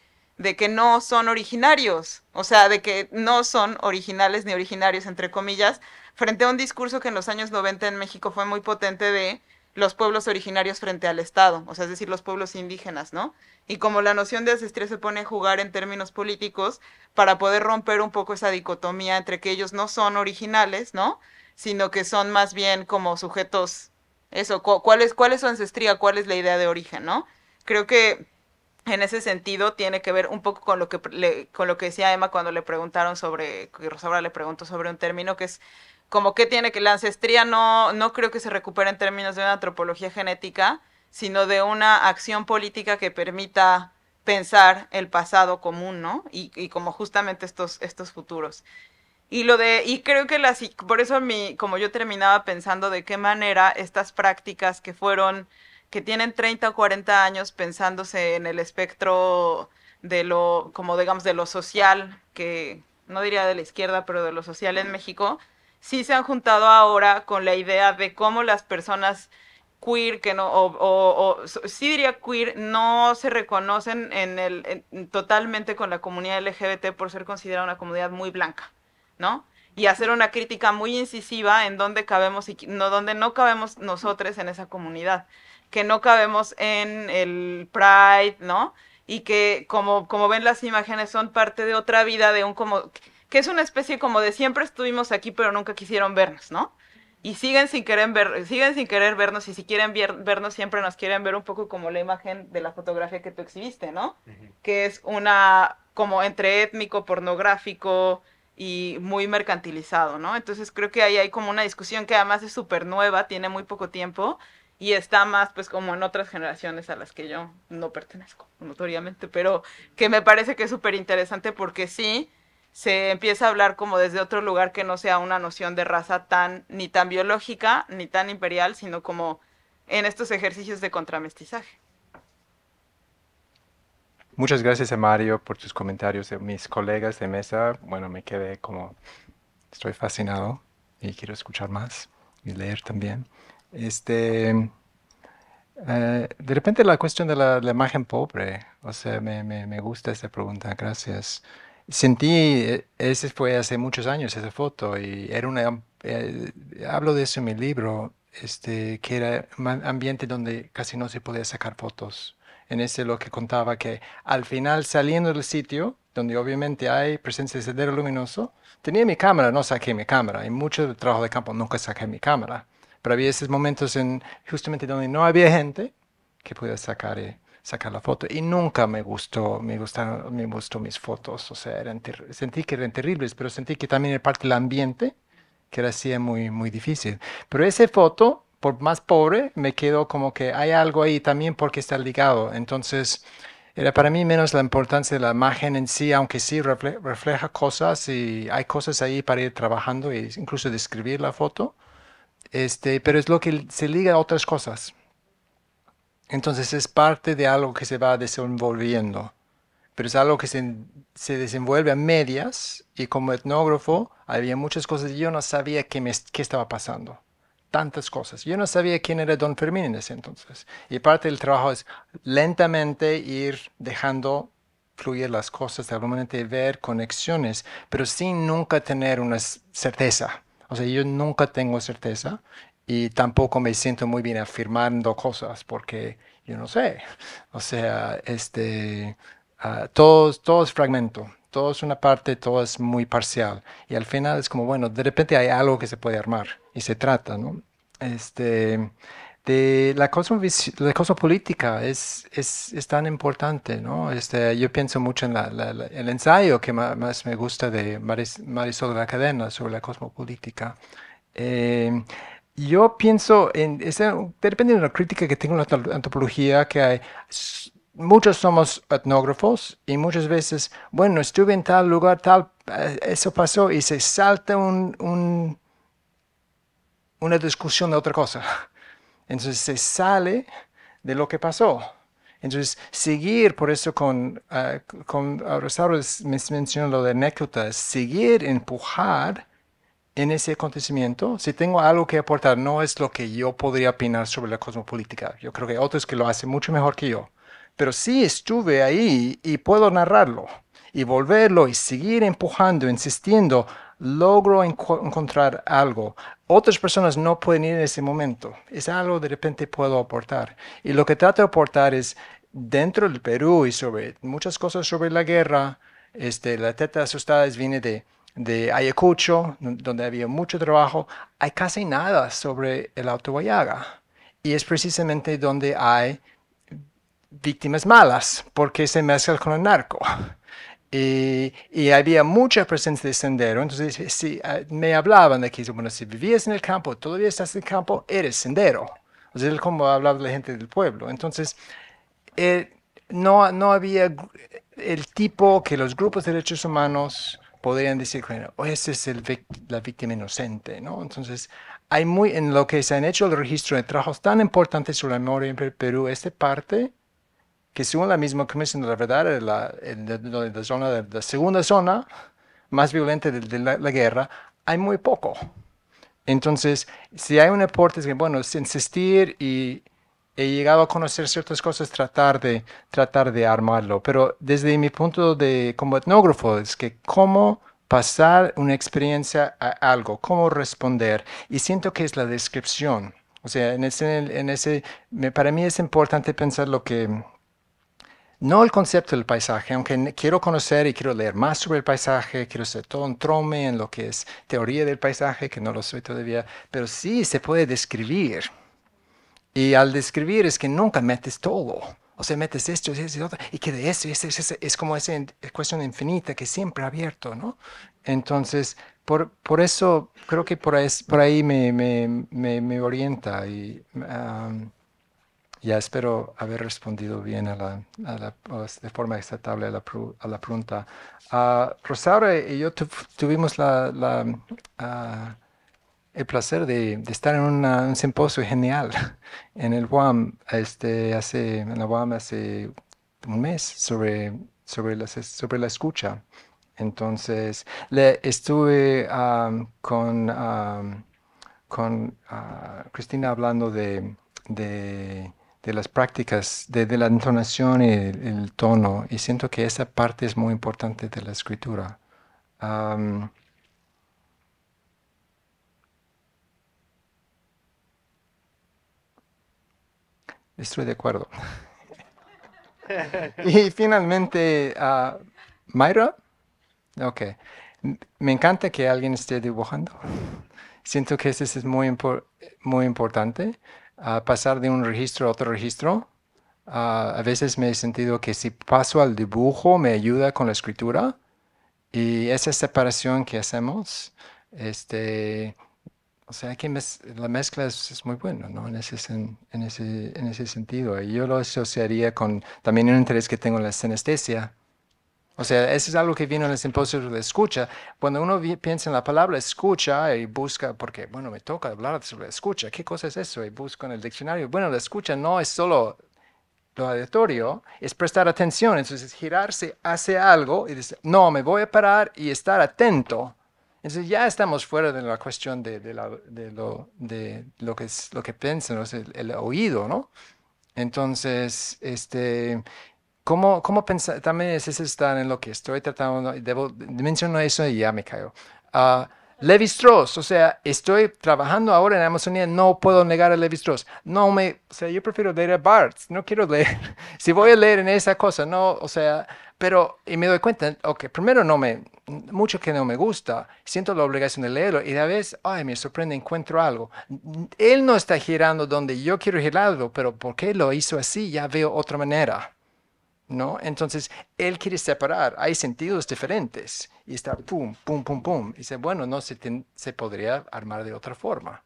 que no son originarios, o sea, de que no son originales ni originarios, entre comillas, frente a un discurso que en los años 90 en México fue muy potente de los pueblos originarios frente al Estado, o sea, es decir, los pueblos indígenas, ¿no? Y como la noción de ancestría se pone a jugar en términos políticos para poder romper un poco esa dicotomía entre que ellos no son originales, ¿no? Sino que son más bien como sujetos eso, cuál, es, cuál es su ancestría, cuál es la idea de origen, ¿no? Creo que en ese sentido tiene que ver un poco con lo que le, con lo que decía Emma cuando le preguntaron sobre y Rosabra le preguntó sobre un término que es como ¿qué tiene que la ancestría no no creo que se recupere en términos de una antropología genética sino de una acción política que permita pensar el pasado común no y, y como justamente estos estos futuros y lo de, y creo que las, por eso mi, como yo terminaba pensando de qué manera estas prácticas que fueron, que tienen 30 o 40 años pensándose en el espectro de lo, como digamos, de lo social, que no diría de la izquierda, pero de lo social en México, sí se han juntado ahora con la idea de cómo las personas queer, que no, o, sí diría queer, no se reconocen en el, totalmente con la comunidad LGBT por ser considerada una comunidad muy blanca. ¿no? Y hacer una crítica muy incisiva en dónde cabemos y no, dónde no cabemos nosotros en esa comunidad, que no cabemos en el Pride, ¿no? Y que como, como ven las imágenes son parte de otra vida, de un como, que es una especie como de siempre estuvimos aquí pero nunca quisieron vernos, ¿no? y siguen sin querer ver, siguen sin querer vernos y si quieren vernos siempre nos quieren ver un poco como la imagen de la fotografía que tú exhibiste, ¿no? Que es una como entre étnico, pornográfico, y muy mercantilizado, ¿no? Entonces creo que ahí hay como una discusión que además es súper nueva, tiene muy poco tiempo y está más pues como en otras generaciones a las que yo no pertenezco notoriamente, pero que me parece que es súper interesante porque sí se empieza a hablar como desde otro lugar que no sea una noción de raza tan ni tan biológica ni tan imperial, sino como en estos ejercicios de contramestizaje. Muchas gracias a Mario por tus comentarios de mis colegas de mesa. Bueno, me quedé como, estoy fascinado y quiero escuchar más y leer también. Este, eh, de repente la cuestión de la, imagen pobre, o sea, me, me, gusta esa pregunta, gracias. Sentí, eh, ese fue hace muchos años esa foto y era una, eh, hablo de eso en mi libro, este, que era un ambiente donde casi no se podía sacar fotos en ese lo que contaba que al final saliendo del sitio, donde obviamente hay presencia de sendero luminoso, tenía mi cámara, no saqué mi cámara. y mucho trabajo de campo nunca saqué mi cámara. Pero había esos momentos en justamente donde no había gente que pudiera sacar, eh, sacar la foto. Y nunca me gustó, me gustaron, me gustó mis fotos. O sea, sentí que eran terribles, pero sentí que también era parte del ambiente que era así muy, muy difícil. Pero esa foto por más pobre, me quedo como que hay algo ahí también porque está ligado. Entonces, era para mí menos la importancia de la imagen en sí, aunque sí refleja cosas y hay cosas ahí para ir trabajando e incluso describir la foto. Este, pero es lo que se liga a otras cosas. Entonces es parte de algo que se va desenvolviendo, pero es algo que se, se desenvuelve a medias y como etnógrafo había muchas cosas y yo no sabía qué, qué estaba pasando tantas cosas. Yo no sabía quién era Don Fermín en ese entonces. Y parte del trabajo es lentamente ir dejando fluir las cosas, de ver conexiones, pero sin nunca tener una certeza. O sea, yo nunca tengo certeza y tampoco me siento muy bien afirmando cosas porque yo no sé. O sea, este, ah, todo es fragmento, todo es una parte, todo es muy parcial. Y al final es como, bueno, de repente hay algo que se puede armar y se trata, ¿no? Este, de la, la cosmopolítica es, es, es, tan importante, ¿no? Este, yo pienso mucho en el ensayo que más, me gusta de Marisol de la Cadena sobre la cosmopolítica. Eh, yo pienso en, depende de la crítica que tengo la antropología, que hay, muchos somos etnógrafos y muchas veces, bueno, estuve en tal lugar, tal, eh, eso pasó y se salta un, un una discusión de otra cosa. Entonces se sale de lo que pasó. Entonces, seguir, por eso con, ah, con Rosario me mencionó lo de anécdota, seguir empujar en ese acontecimiento, si tengo algo que aportar, no es lo que yo podría opinar sobre la cosmopolítica. Yo creo que otros que lo hacen mucho mejor que yo. Pero sí estuve ahí y puedo narrarlo y volverlo y seguir empujando, insistiendo, logro encontrar algo, otras personas no pueden ir en ese momento. Es algo de repente puedo aportar. Y lo que trato de aportar es dentro del Perú y sobre muchas cosas sobre la guerra. Este, la teta de asustadas viene de, Ayacucho, donde había mucho trabajo. Hay casi nada sobre el Guayaga. Y es precisamente donde hay víctimas malas, porque se mezcla con el narco. Y, había mucha presencia de sendero. Entonces si, ah, me hablaban de que, si vivías en el campo, todavía estás en el campo, eres sendero. O es como hablaba la gente del pueblo. Entonces, eh, no, no había el tipo que los grupos de derechos humanos podrían decir, bueno, esa ese es el la víctima inocente, ¿no? Entonces, hay muy, en lo que se han hecho el registro de trabajos tan importantes sobre la memoria en Perú, esta parte que según la misma Comisión de eh, la Verdad, la, zona la segunda zona más violenta de, la, guerra, hay muy poco. Entonces, si hay un aporte, es que, bueno, es insistir y he llegado a conocer ciertas cosas, tratar de, tratar de armarlo. Pero desde mi punto de como etnógrafo, es que cómo pasar una experiencia a algo, cómo responder. Y siento que es la descripción. O sea, en en ese, para mí es importante pensar lo que no el concepto del paisaje, aunque quiero conocer y quiero leer más sobre el paisaje, quiero ser todo un trome en lo que es teoría del paisaje, que no lo soy todavía, pero sí se puede describir. Y al describir es que nunca metes todo. O sea, metes esto, esto, y esto y que de esto, esto, es como esa cuestión infinita que siempre ha abierto, ¿no? Entonces, por, por eso creo que por ahí, me, orienta y... Ya espero haber respondido bien a la, de forma aceptable a la, a la pregunta. Ah, Rosaura y yo tuvimos la, la, ah, el placer de, estar en un simposio genial en el WAM, este, hace, en hace un mes sobre, sobre, la, sobre la escucha. Entonces, le estuve ah, con, con Cristina hablando de de las prácticas, de, la entonación y el, tono, y siento que esa parte es muy importante de la escritura. estoy de acuerdo. y finalmente, uh, Mayra, ok, me encanta que alguien esté dibujando. Siento que eso es muy, muy importante a pasar de un registro a otro registro. Ah, a veces me he sentido que si paso al dibujo me ayuda con la escritura y esa separación que hacemos, este, o sea que la mezcla es, muy buena ¿no? en, ese, en, ese, sentido. Y yo lo asociaría con también un interés que tengo en la sinestesia o sea, eso es algo que vino en el simposio de escucha. Cuando uno piensa en la palabra escucha y busca, porque, bueno, me toca hablar sobre escucha, ¿qué cosa es eso? Y busco en el diccionario. Bueno, la escucha no es solo lo aleatorio, es prestar atención. Entonces, girarse hace algo y dice, no, me voy a parar y estar atento. Entonces, ya estamos fuera de la cuestión de, lo, que es, lo que piensan, el oído, ¿no? Entonces, este, ¿Cómo, cómo pensar? También es estar en lo que estoy tratando, debo, menciono eso y ya me caigo. Ah, Levi Strauss, o sea, estoy trabajando ahora en Amazonía, no puedo negar a Levi Strauss. No me, o sea, yo prefiero leer a no quiero leer. si voy a leer en esa cosa, no, o sea, pero, y me doy cuenta, ok, primero no me, mucho que no me gusta, siento la obligación de leerlo y a vez, ay, me sorprende, encuentro algo. Él no está girando donde yo quiero girarlo, pero ¿por qué lo hizo así? Ya veo otra manera. ¿no? Entonces, él quiere separar, hay sentidos diferentes y está pum, pum, pum, pum. Y dice, bueno, no se, se podría armar de otra forma,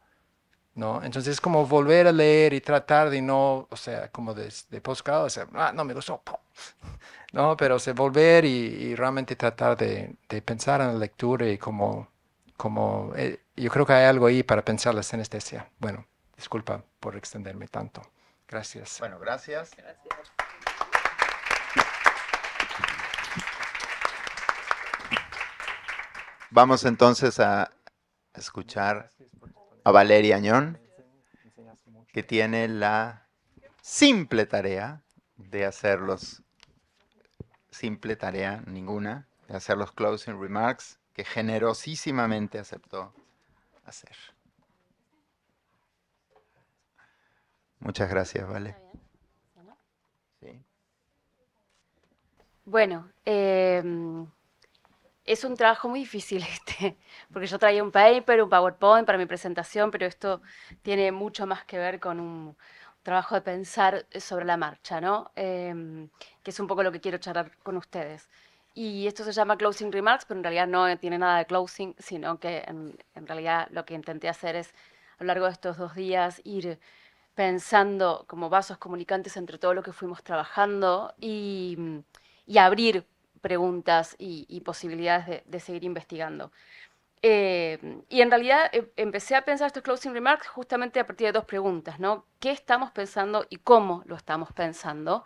¿no? Entonces, es como volver a leer y tratar de no, o sea, como de, de o sea, ah, no me gustó, sopo, ¿no? Pero volver y, realmente tratar de, pensar en la lectura y como, como eh, yo creo que hay algo ahí para pensar la sinestesia. Bueno, disculpa por extenderme tanto. Gracias. Bueno, gracias. Gracias. Vamos entonces a escuchar a Valeria Añón, que tiene la simple tarea de hacerlos, simple tarea ninguna, de hacer los closing remarks que generosísimamente aceptó hacer. Muchas gracias, Vale. Bueno, eh, es un trabajo muy difícil este, porque yo traía un paper, un PowerPoint para mi presentación, pero esto tiene mucho más que ver con un trabajo de pensar sobre la marcha, ¿no? Em, que es un poco lo que quiero charlar con ustedes. Y esto se llama Closing Remarks, pero en realidad no tiene nada de closing, sino que en, realidad lo que intenté hacer es, a lo largo de estos dos días, ir pensando como vasos comunicantes entre todo lo que fuimos trabajando y abrir preguntas y, posibilidades de, seguir investigando. Eh, y en realidad eh, empecé a pensar estos closing remarks justamente a partir de dos preguntas, ¿no? ¿Qué estamos pensando y cómo lo estamos pensando?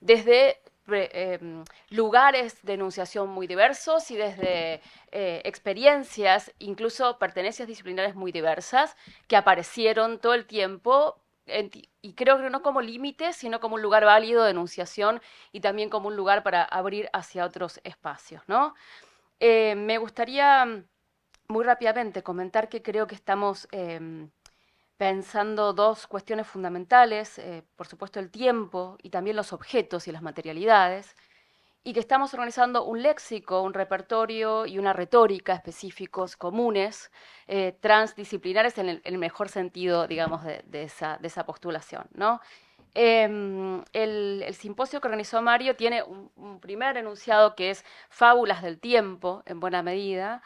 Desde em, lugares de enunciación muy diversos y desde eh, experiencias, incluso pertenencias disciplinares muy diversas, que aparecieron todo el tiempo y creo que no como límite, sino como un lugar válido de enunciación y también como un lugar para abrir hacia otros espacios, eh, me gustaría mm, muy rápidamente comentar que creo que estamos em, pensando dos cuestiones fundamentales, eh, por supuesto el tiempo y también los objetos y las materialidades y que estamos organizando un léxico, un repertorio y una retórica específicos, comunes, eh, transdisciplinares en el, mejor sentido, digamos, de, esa, postulación. Em, el, simposio que organizó Mario tiene un, primer enunciado que es fábulas del tiempo, en buena medida.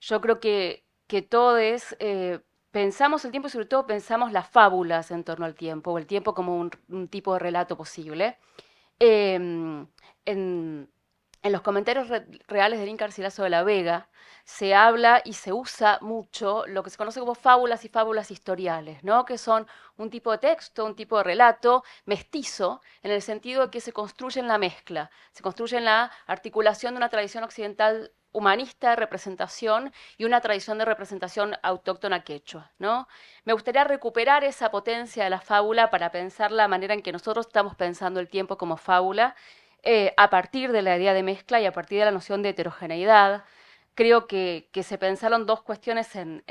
Yo creo que, todos eh, pensamos el tiempo y sobre todo pensamos las fábulas en torno al tiempo, o el tiempo como un, tipo de relato posible. Em, en, los comentarios reales de del Incarcelazo de la Vega se habla y se usa mucho lo que se conoce como fábulas y fábulas historiales, ¿no? que son un tipo de texto, un tipo de relato mestizo, en el sentido de que se construye en la mezcla, se construye en la articulación de una tradición occidental humanista de representación y una tradición de representación autóctona quechua. ¿no? Me gustaría recuperar esa potencia de la fábula para pensar la manera en que nosotros estamos pensando el tiempo como fábula eh, a partir de la idea de mezcla y a partir de la noción de heterogeneidad, creo que, se pensaron dos cuestiones en,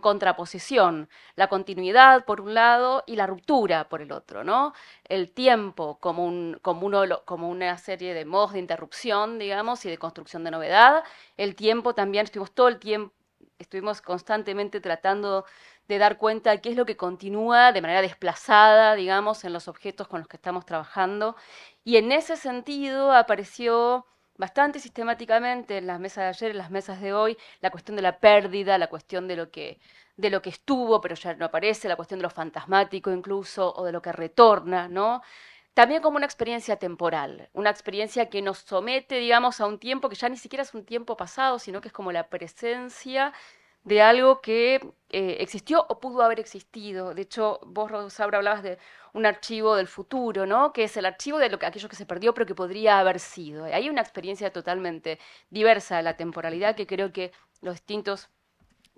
contraposición, la continuidad por un lado y la ruptura por el otro, ¿no? El tiempo como, como una serie de modos de interrupción, digamos, y de construcción de novedad, el tiempo también, estuvimos todo el tiempo, estuvimos constantemente tratando de dar cuenta de qué es lo que continúa de manera desplazada, digamos, en los objetos con los que estamos trabajando. Y en ese sentido apareció bastante sistemáticamente en las mesas de ayer, en las mesas de hoy, la cuestión de la pérdida, la cuestión de lo que, de lo que estuvo, pero ya no aparece, la cuestión de lo fantasmático incluso, o de lo que retorna, ¿no? también como una experiencia temporal, una experiencia que nos somete, digamos, a un tiempo que ya ni siquiera es un tiempo pasado, sino que es como la presencia de algo que eh, existió o pudo haber existido. De hecho, vos, Rosaura, hablabas de un archivo del futuro, ¿no? Que es el archivo de lo que, aquello que se perdió, pero que podría haber sido. Hay una experiencia totalmente diversa de la temporalidad que creo que los distintos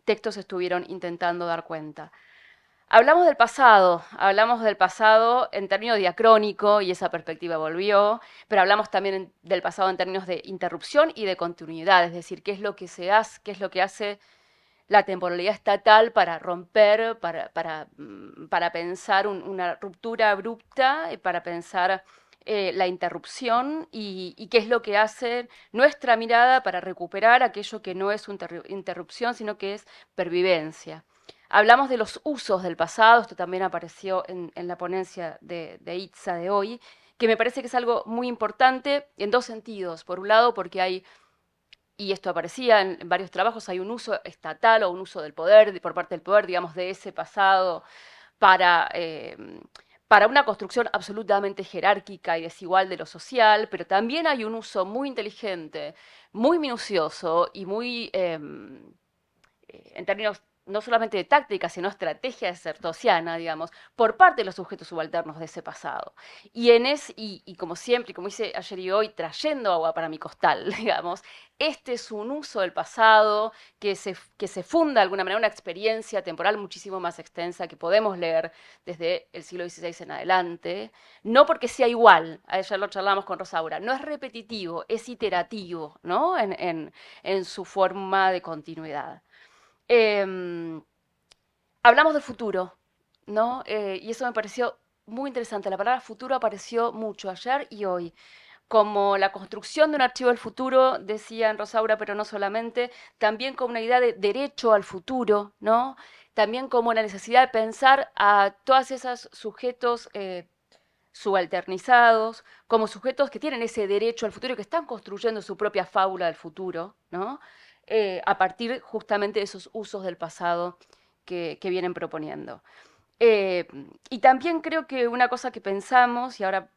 textos estuvieron intentando dar cuenta. Hablamos del pasado, hablamos del pasado en términos diacrónico y esa perspectiva volvió, pero hablamos también del pasado en términos de interrupción y de continuidad, es decir, qué es lo que se hace, qué es lo que hace la temporalidad estatal para romper, para, para, mm, pensar una ruptura abrupta, eh, para pensar eh, la interrupción y, qué es lo que hace nuestra mirada para recuperar aquello que no es una interrupción, sino que es pervivencia. Hablamos de los usos del pasado, esto también apareció en, la ponencia de, Itza de hoy, que me parece que es algo muy importante en dos sentidos. Por un lado, porque hay y esto aparecía en varios trabajos, hay un uso estatal o un uso del poder, por parte del poder, digamos, de ese pasado para, eh, para una construcción absolutamente jerárquica y desigual de lo social, pero también hay un uso muy inteligente, muy minucioso y muy, em, eh, en términos no solamente de táctica, sino estrategia certosiana, digamos, por parte de los sujetos subalternos de ese pasado. Y, en es, y, como siempre, como hice ayer y hoy, trayendo agua para mi costal, digamos, este es un uso del pasado que se, funda de alguna manera una experiencia temporal muchísimo más extensa que podemos leer desde el siglo XVI en adelante, no porque sea igual, ayer lo charlamos con Rosaura, no es repetitivo, es iterativo, ¿no? en su forma de continuidad. Em, hablamos del futuro, ¿no? Eh, y eso me pareció muy interesante. La palabra futuro apareció mucho ayer y hoy. Como la construcción de un archivo del futuro, decían Rosaura, pero no solamente, también como una idea de derecho al futuro, ¿no? También como la necesidad de pensar a todas esos sujetos eh, subalternizados, como sujetos que tienen ese derecho al futuro y que están construyendo su propia fábula del futuro, ¿no? Eh, a partir justamente de esos usos del pasado que, vienen proponiendo. Eh, y también creo que una cosa que pensamos, y ahora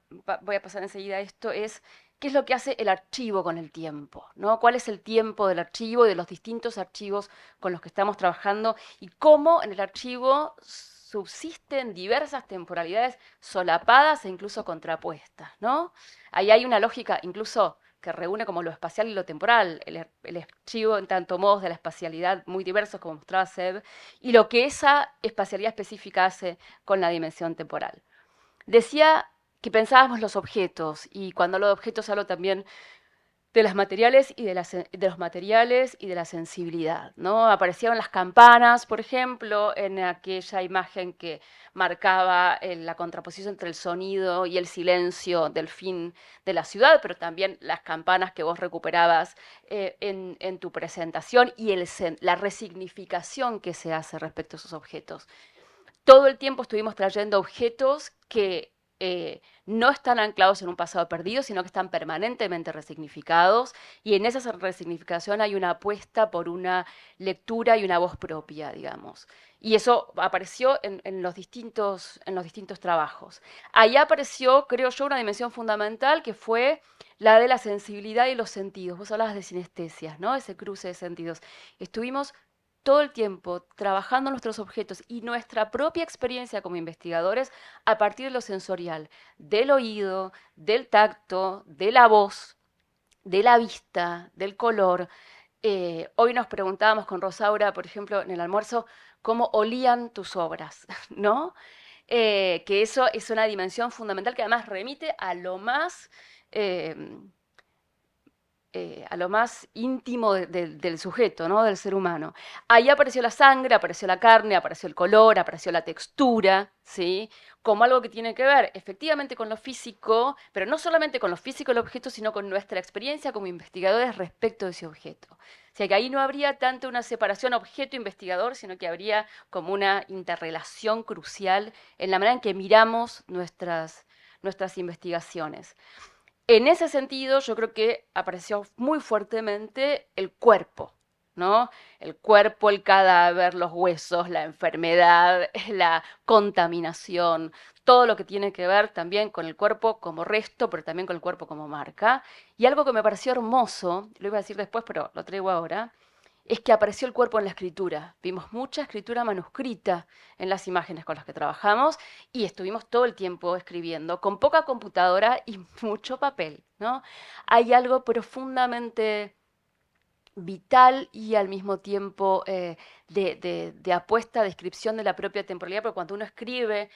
voy a pasar enseguida a esto, es qué es lo que hace el archivo con el tiempo, ¿no? ¿Cuál es el tiempo del archivo y de los distintos archivos con los que estamos trabajando y cómo en el archivo subsisten diversas temporalidades solapadas e incluso contrapuestas, ¿no? Ahí hay una lógica incluso que reúne como lo espacial y lo temporal, el, archivo en tanto modos de la espacialidad muy diversos como mostraba Seb, y lo que esa espacialidad específica hace con la dimensión temporal. Decía que pensábamos los objetos, y cuando hablo de objetos hablo también de, materiales y de, los materiales y de la sensibilidad. ¿no? Aparecieron las campanas, por ejemplo, en aquella imagen que marcaba eh, la contraposición entre el sonido y el silencio del fin de la ciudad, pero también las campanas que vos recuperabas eh, en, tu presentación y la resignificación que se hace respecto a esos objetos. Todo el tiempo estuvimos trayendo objetos que eh, no están anclados en un pasado perdido, sino que están permanentemente resignificados y en esa resignificación hay una apuesta por una lectura y una voz propia, digamos. Y eso apareció en, los, distintos, en los distintos trabajos. Allá apareció, creo yo, una dimensión fundamental que fue la de la sensibilidad y los sentidos. Vos hablabas de sinestesias, ¿no? Ese cruce de sentidos. Estuvimos todo el tiempo trabajando nuestros objetos y nuestra propia experiencia como investigadores a partir de lo sensorial, del oído, del tacto, de la voz, de la vista, del color. Eh, hoy nos preguntábamos con Rosaura, por ejemplo, en el almuerzo, cómo olían tus obras, ¿no? Eh, que eso es una dimensión fundamental que además remite a lo más eh, eh, a lo más íntimo del sujeto, ¿no? del ser humano. Ahí apareció la sangre, apareció la carne, apareció el color, apareció la textura, ¿sí? como algo que tiene que ver efectivamente con lo físico, pero no solamente con lo físico del objeto, sino con nuestra experiencia como investigadores respecto de ese objeto. O sea que ahí no habría tanto una separación objeto-investigador, sino que habría como una interrelación crucial en la manera en que miramos nuestras, nuestras investigaciones. En ese sentido, yo creo que apareció muy fuertemente el cuerpo, ¿no? El cuerpo, el cadáver, los huesos, la enfermedad, la contaminación, todo lo que tiene que ver también con el cuerpo como resto, pero también con el cuerpo como marca. Y algo que me pareció hermoso, lo iba a decir después, pero lo traigo ahora, es que apareció el cuerpo en la escritura. Vimos mucha escritura manuscrita en las imágenes con las que trabajamos y estuvimos todo el tiempo escribiendo, con poca computadora y mucho papel. ¿no? Hay algo profundamente vital y al mismo tiempo eh, de, apuesta, de, apuesta, descripción de la propia temporalidad, porque cuando uno escribe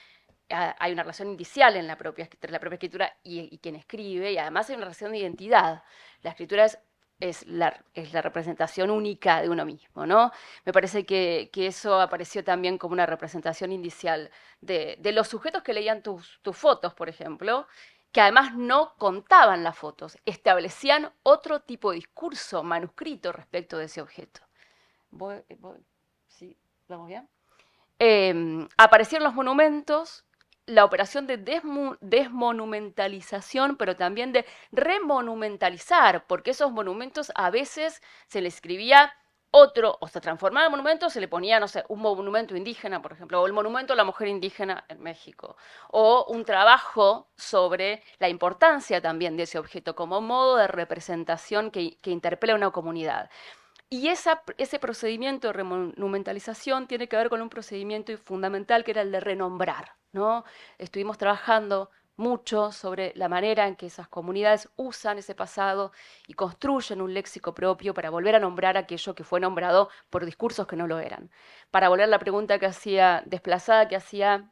hay una relación inicial en la propia, entre la propia escritura y, y quien escribe, y además hay una relación de identidad. La escritura es es la, representación única de uno mismo, ¿no? Me parece que, eso apareció también como una representación inicial de, los sujetos que leían tus, fotos, por ejemplo, que además no contaban las fotos, establecían otro tipo de discurso manuscrito respecto de ese objeto. ¿Voy, voy? sí ¿Vamos bien? Em, aparecieron los monumentos la operación de desmonumentalización, pero también de remonumentalizar, porque esos monumentos a veces se le escribía otro, o se transformaba en monumento, se le ponía, no sé, un monumento indígena, por ejemplo, o el monumento a la mujer indígena en México, o un trabajo sobre la importancia también de ese objeto como modo de representación que, interpela a una comunidad. Y ese procedimiento de remonumentalización tiene que ver con un procedimiento fundamental que era el de renombrar. Estuvimos trabajando mucho sobre la manera en que esas comunidades usan ese pasado y construyen un léxico propio para volver a nombrar aquello que fue nombrado por discursos que no lo eran. Para volver a la pregunta que hacía, desplazada que hacía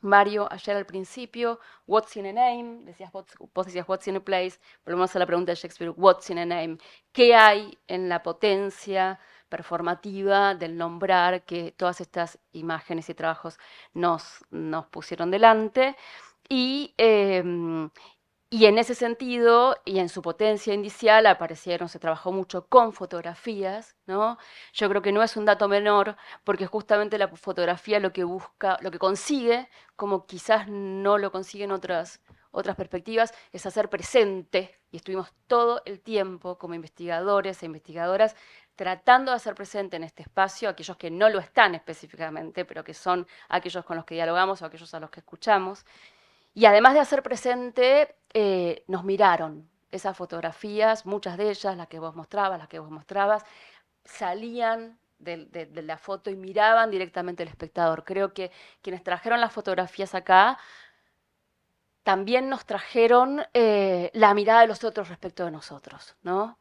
Mario ayer al principio, what's in a name, decías, vos decías what's in a place, volvemos a la pregunta de Shakespeare, what's in a name, ¿qué hay en la potencia? performativa del nombrar que todas estas imágenes y trabajos nos, pusieron delante. Em, y, en ese sentido, y en su potencia inicial, aparecieron, se trabajó mucho con fotografías, ¿no? Yo creo que no es un dato menor, porque justamente la fotografía lo que busca, lo que consigue, como quizás no lo consiguen otras, otras perspectivas, es hacer presente, y estuvimos todo el tiempo como investigadores e investigadoras tratando de hacer presente en este espacio aquellos que no lo están específicamente, pero que son aquellos con los que dialogamos o aquellos a los que escuchamos. Y además de hacer presente, eh, nos miraron esas fotografías, muchas de ellas, las que vos mostrabas, las que vos mostrabas, salían de, la foto y miraban directamente al espectador. Creo que quienes trajeron las fotografías acá también nos trajeron eh, la mirada de los otros respecto de nosotros, ¿no?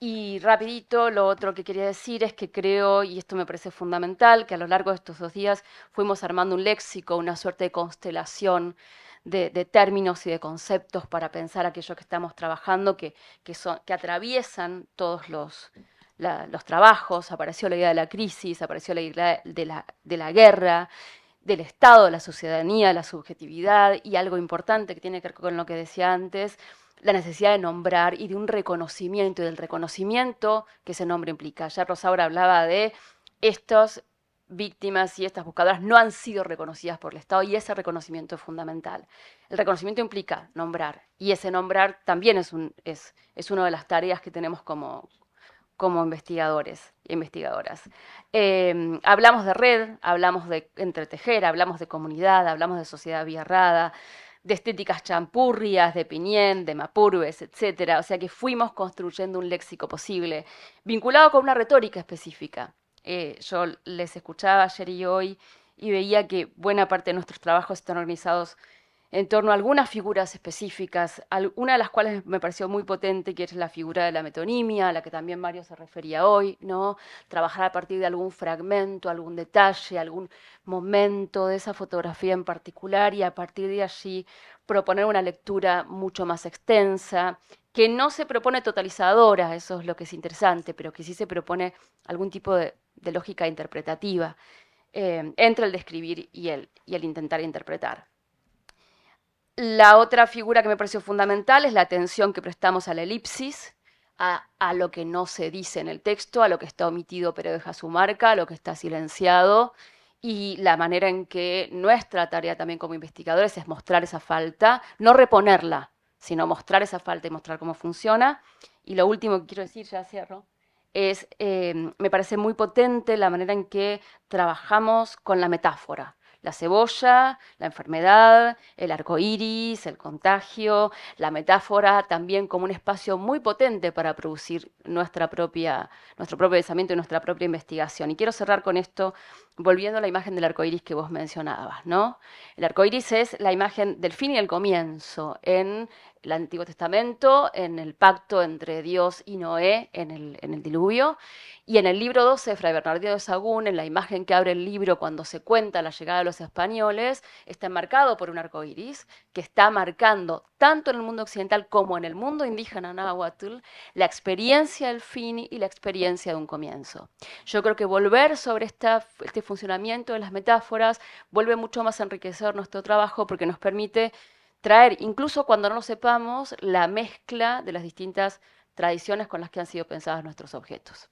Y rapidito, lo otro que quería decir es que creo, y esto me parece fundamental, que a lo largo de estos dos días fuimos armando un léxico, una suerte de constelación de, términos y de conceptos para pensar aquello que estamos trabajando, que, son, que atraviesan todos los, los trabajos. Apareció la idea de la crisis, apareció la idea de la, de la guerra, del Estado, de la ciudadanía, la subjetividad, y algo importante que tiene que ver con lo que decía antes, la necesidad de nombrar y de un reconocimiento, y del reconocimiento que ese nombre implica. Ya Rosaura hablaba de estas víctimas y estas buscadoras no han sido reconocidas por el Estado y ese reconocimiento es fundamental. El reconocimiento implica nombrar y ese nombrar también es, un, es, una de las tareas que tenemos como, como investigadores e investigadoras. Em, hablamos de red, hablamos de entretejer, hablamos de comunidad, hablamos de sociedad vierrada, de estéticas champurrias, de Piñén, de mapurbes etc. O sea que fuimos construyendo un léxico posible, vinculado con una retórica específica. Eh, yo les escuchaba ayer y hoy y veía que buena parte de nuestros trabajos están organizados en torno a algunas figuras específicas, una de las cuales me pareció muy potente, que es la figura de la metonimia, a la que también Mario se refería hoy, ¿no? Trabajar a partir de algún fragmento, algún detalle, algún momento de esa fotografía en particular y a partir de allí proponer una lectura mucho más extensa, que no se propone totalizadora, eso es lo que es interesante, pero que sí se propone algún tipo de, lógica interpretativa eh, entre el describir y el intentar interpretar. La otra figura que me pareció fundamental es la atención que prestamos a la elipsis, a, lo que no se dice en el texto, a lo que está omitido pero deja su marca, a lo que está silenciado y la manera en que nuestra tarea también como investigadores es mostrar esa falta, no reponerla, sino mostrar esa falta y mostrar cómo funciona. Y lo último que quiero decir, ya cierro, es, eh, me parece muy potente la manera en que trabajamos con la metáfora. La cebolla, la enfermedad, el arco iris, el contagio, la metáfora también como un espacio muy potente para producir nuestra nuestro propio pensamiento y nuestra propia investigación. Y quiero cerrar con esto volviendo a la imagen del arco iris que vos mencionabas. ¿no? El arco iris es la imagen del fin y el comienzo en el Antiguo Testamento, en el pacto entre Dios y Noé, en el, en el diluvio, y en el libro 12 de Fray Bernardino de Sagún, en la imagen que abre el libro cuando se cuenta la llegada de los españoles, está enmarcado por un arco iris que está marcando tanto en el mundo occidental como en el mundo indígena náhuatl la experiencia del fin y la experiencia de un comienzo. Yo creo que volver sobre este funcionamiento de las metáforas vuelve mucho más a enriquecer nuestro trabajo porque nos permite traer, incluso cuando no lo sepamos, la mezcla de las distintas tradiciones con las que han sido pensados nuestros objetos.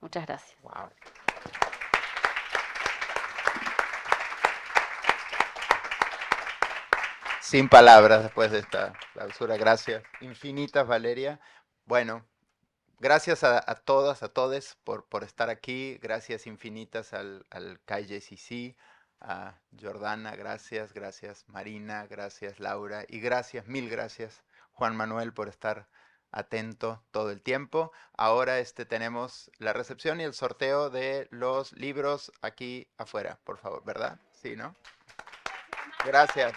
Muchas gracias. Sin palabras después de esta clausura. Gracias. Infinitas, Valeria. Bueno, gracias a, todas, a todes por, estar aquí. Gracias infinitas al, al Calle a Jordana, gracias, gracias Marina, gracias Laura y gracias, mil gracias Juan Manuel por estar atento todo el tiempo. Ahora este, tenemos la recepción y el sorteo de los libros aquí afuera, por favor, ¿verdad? Sí, ¿no? Gracias.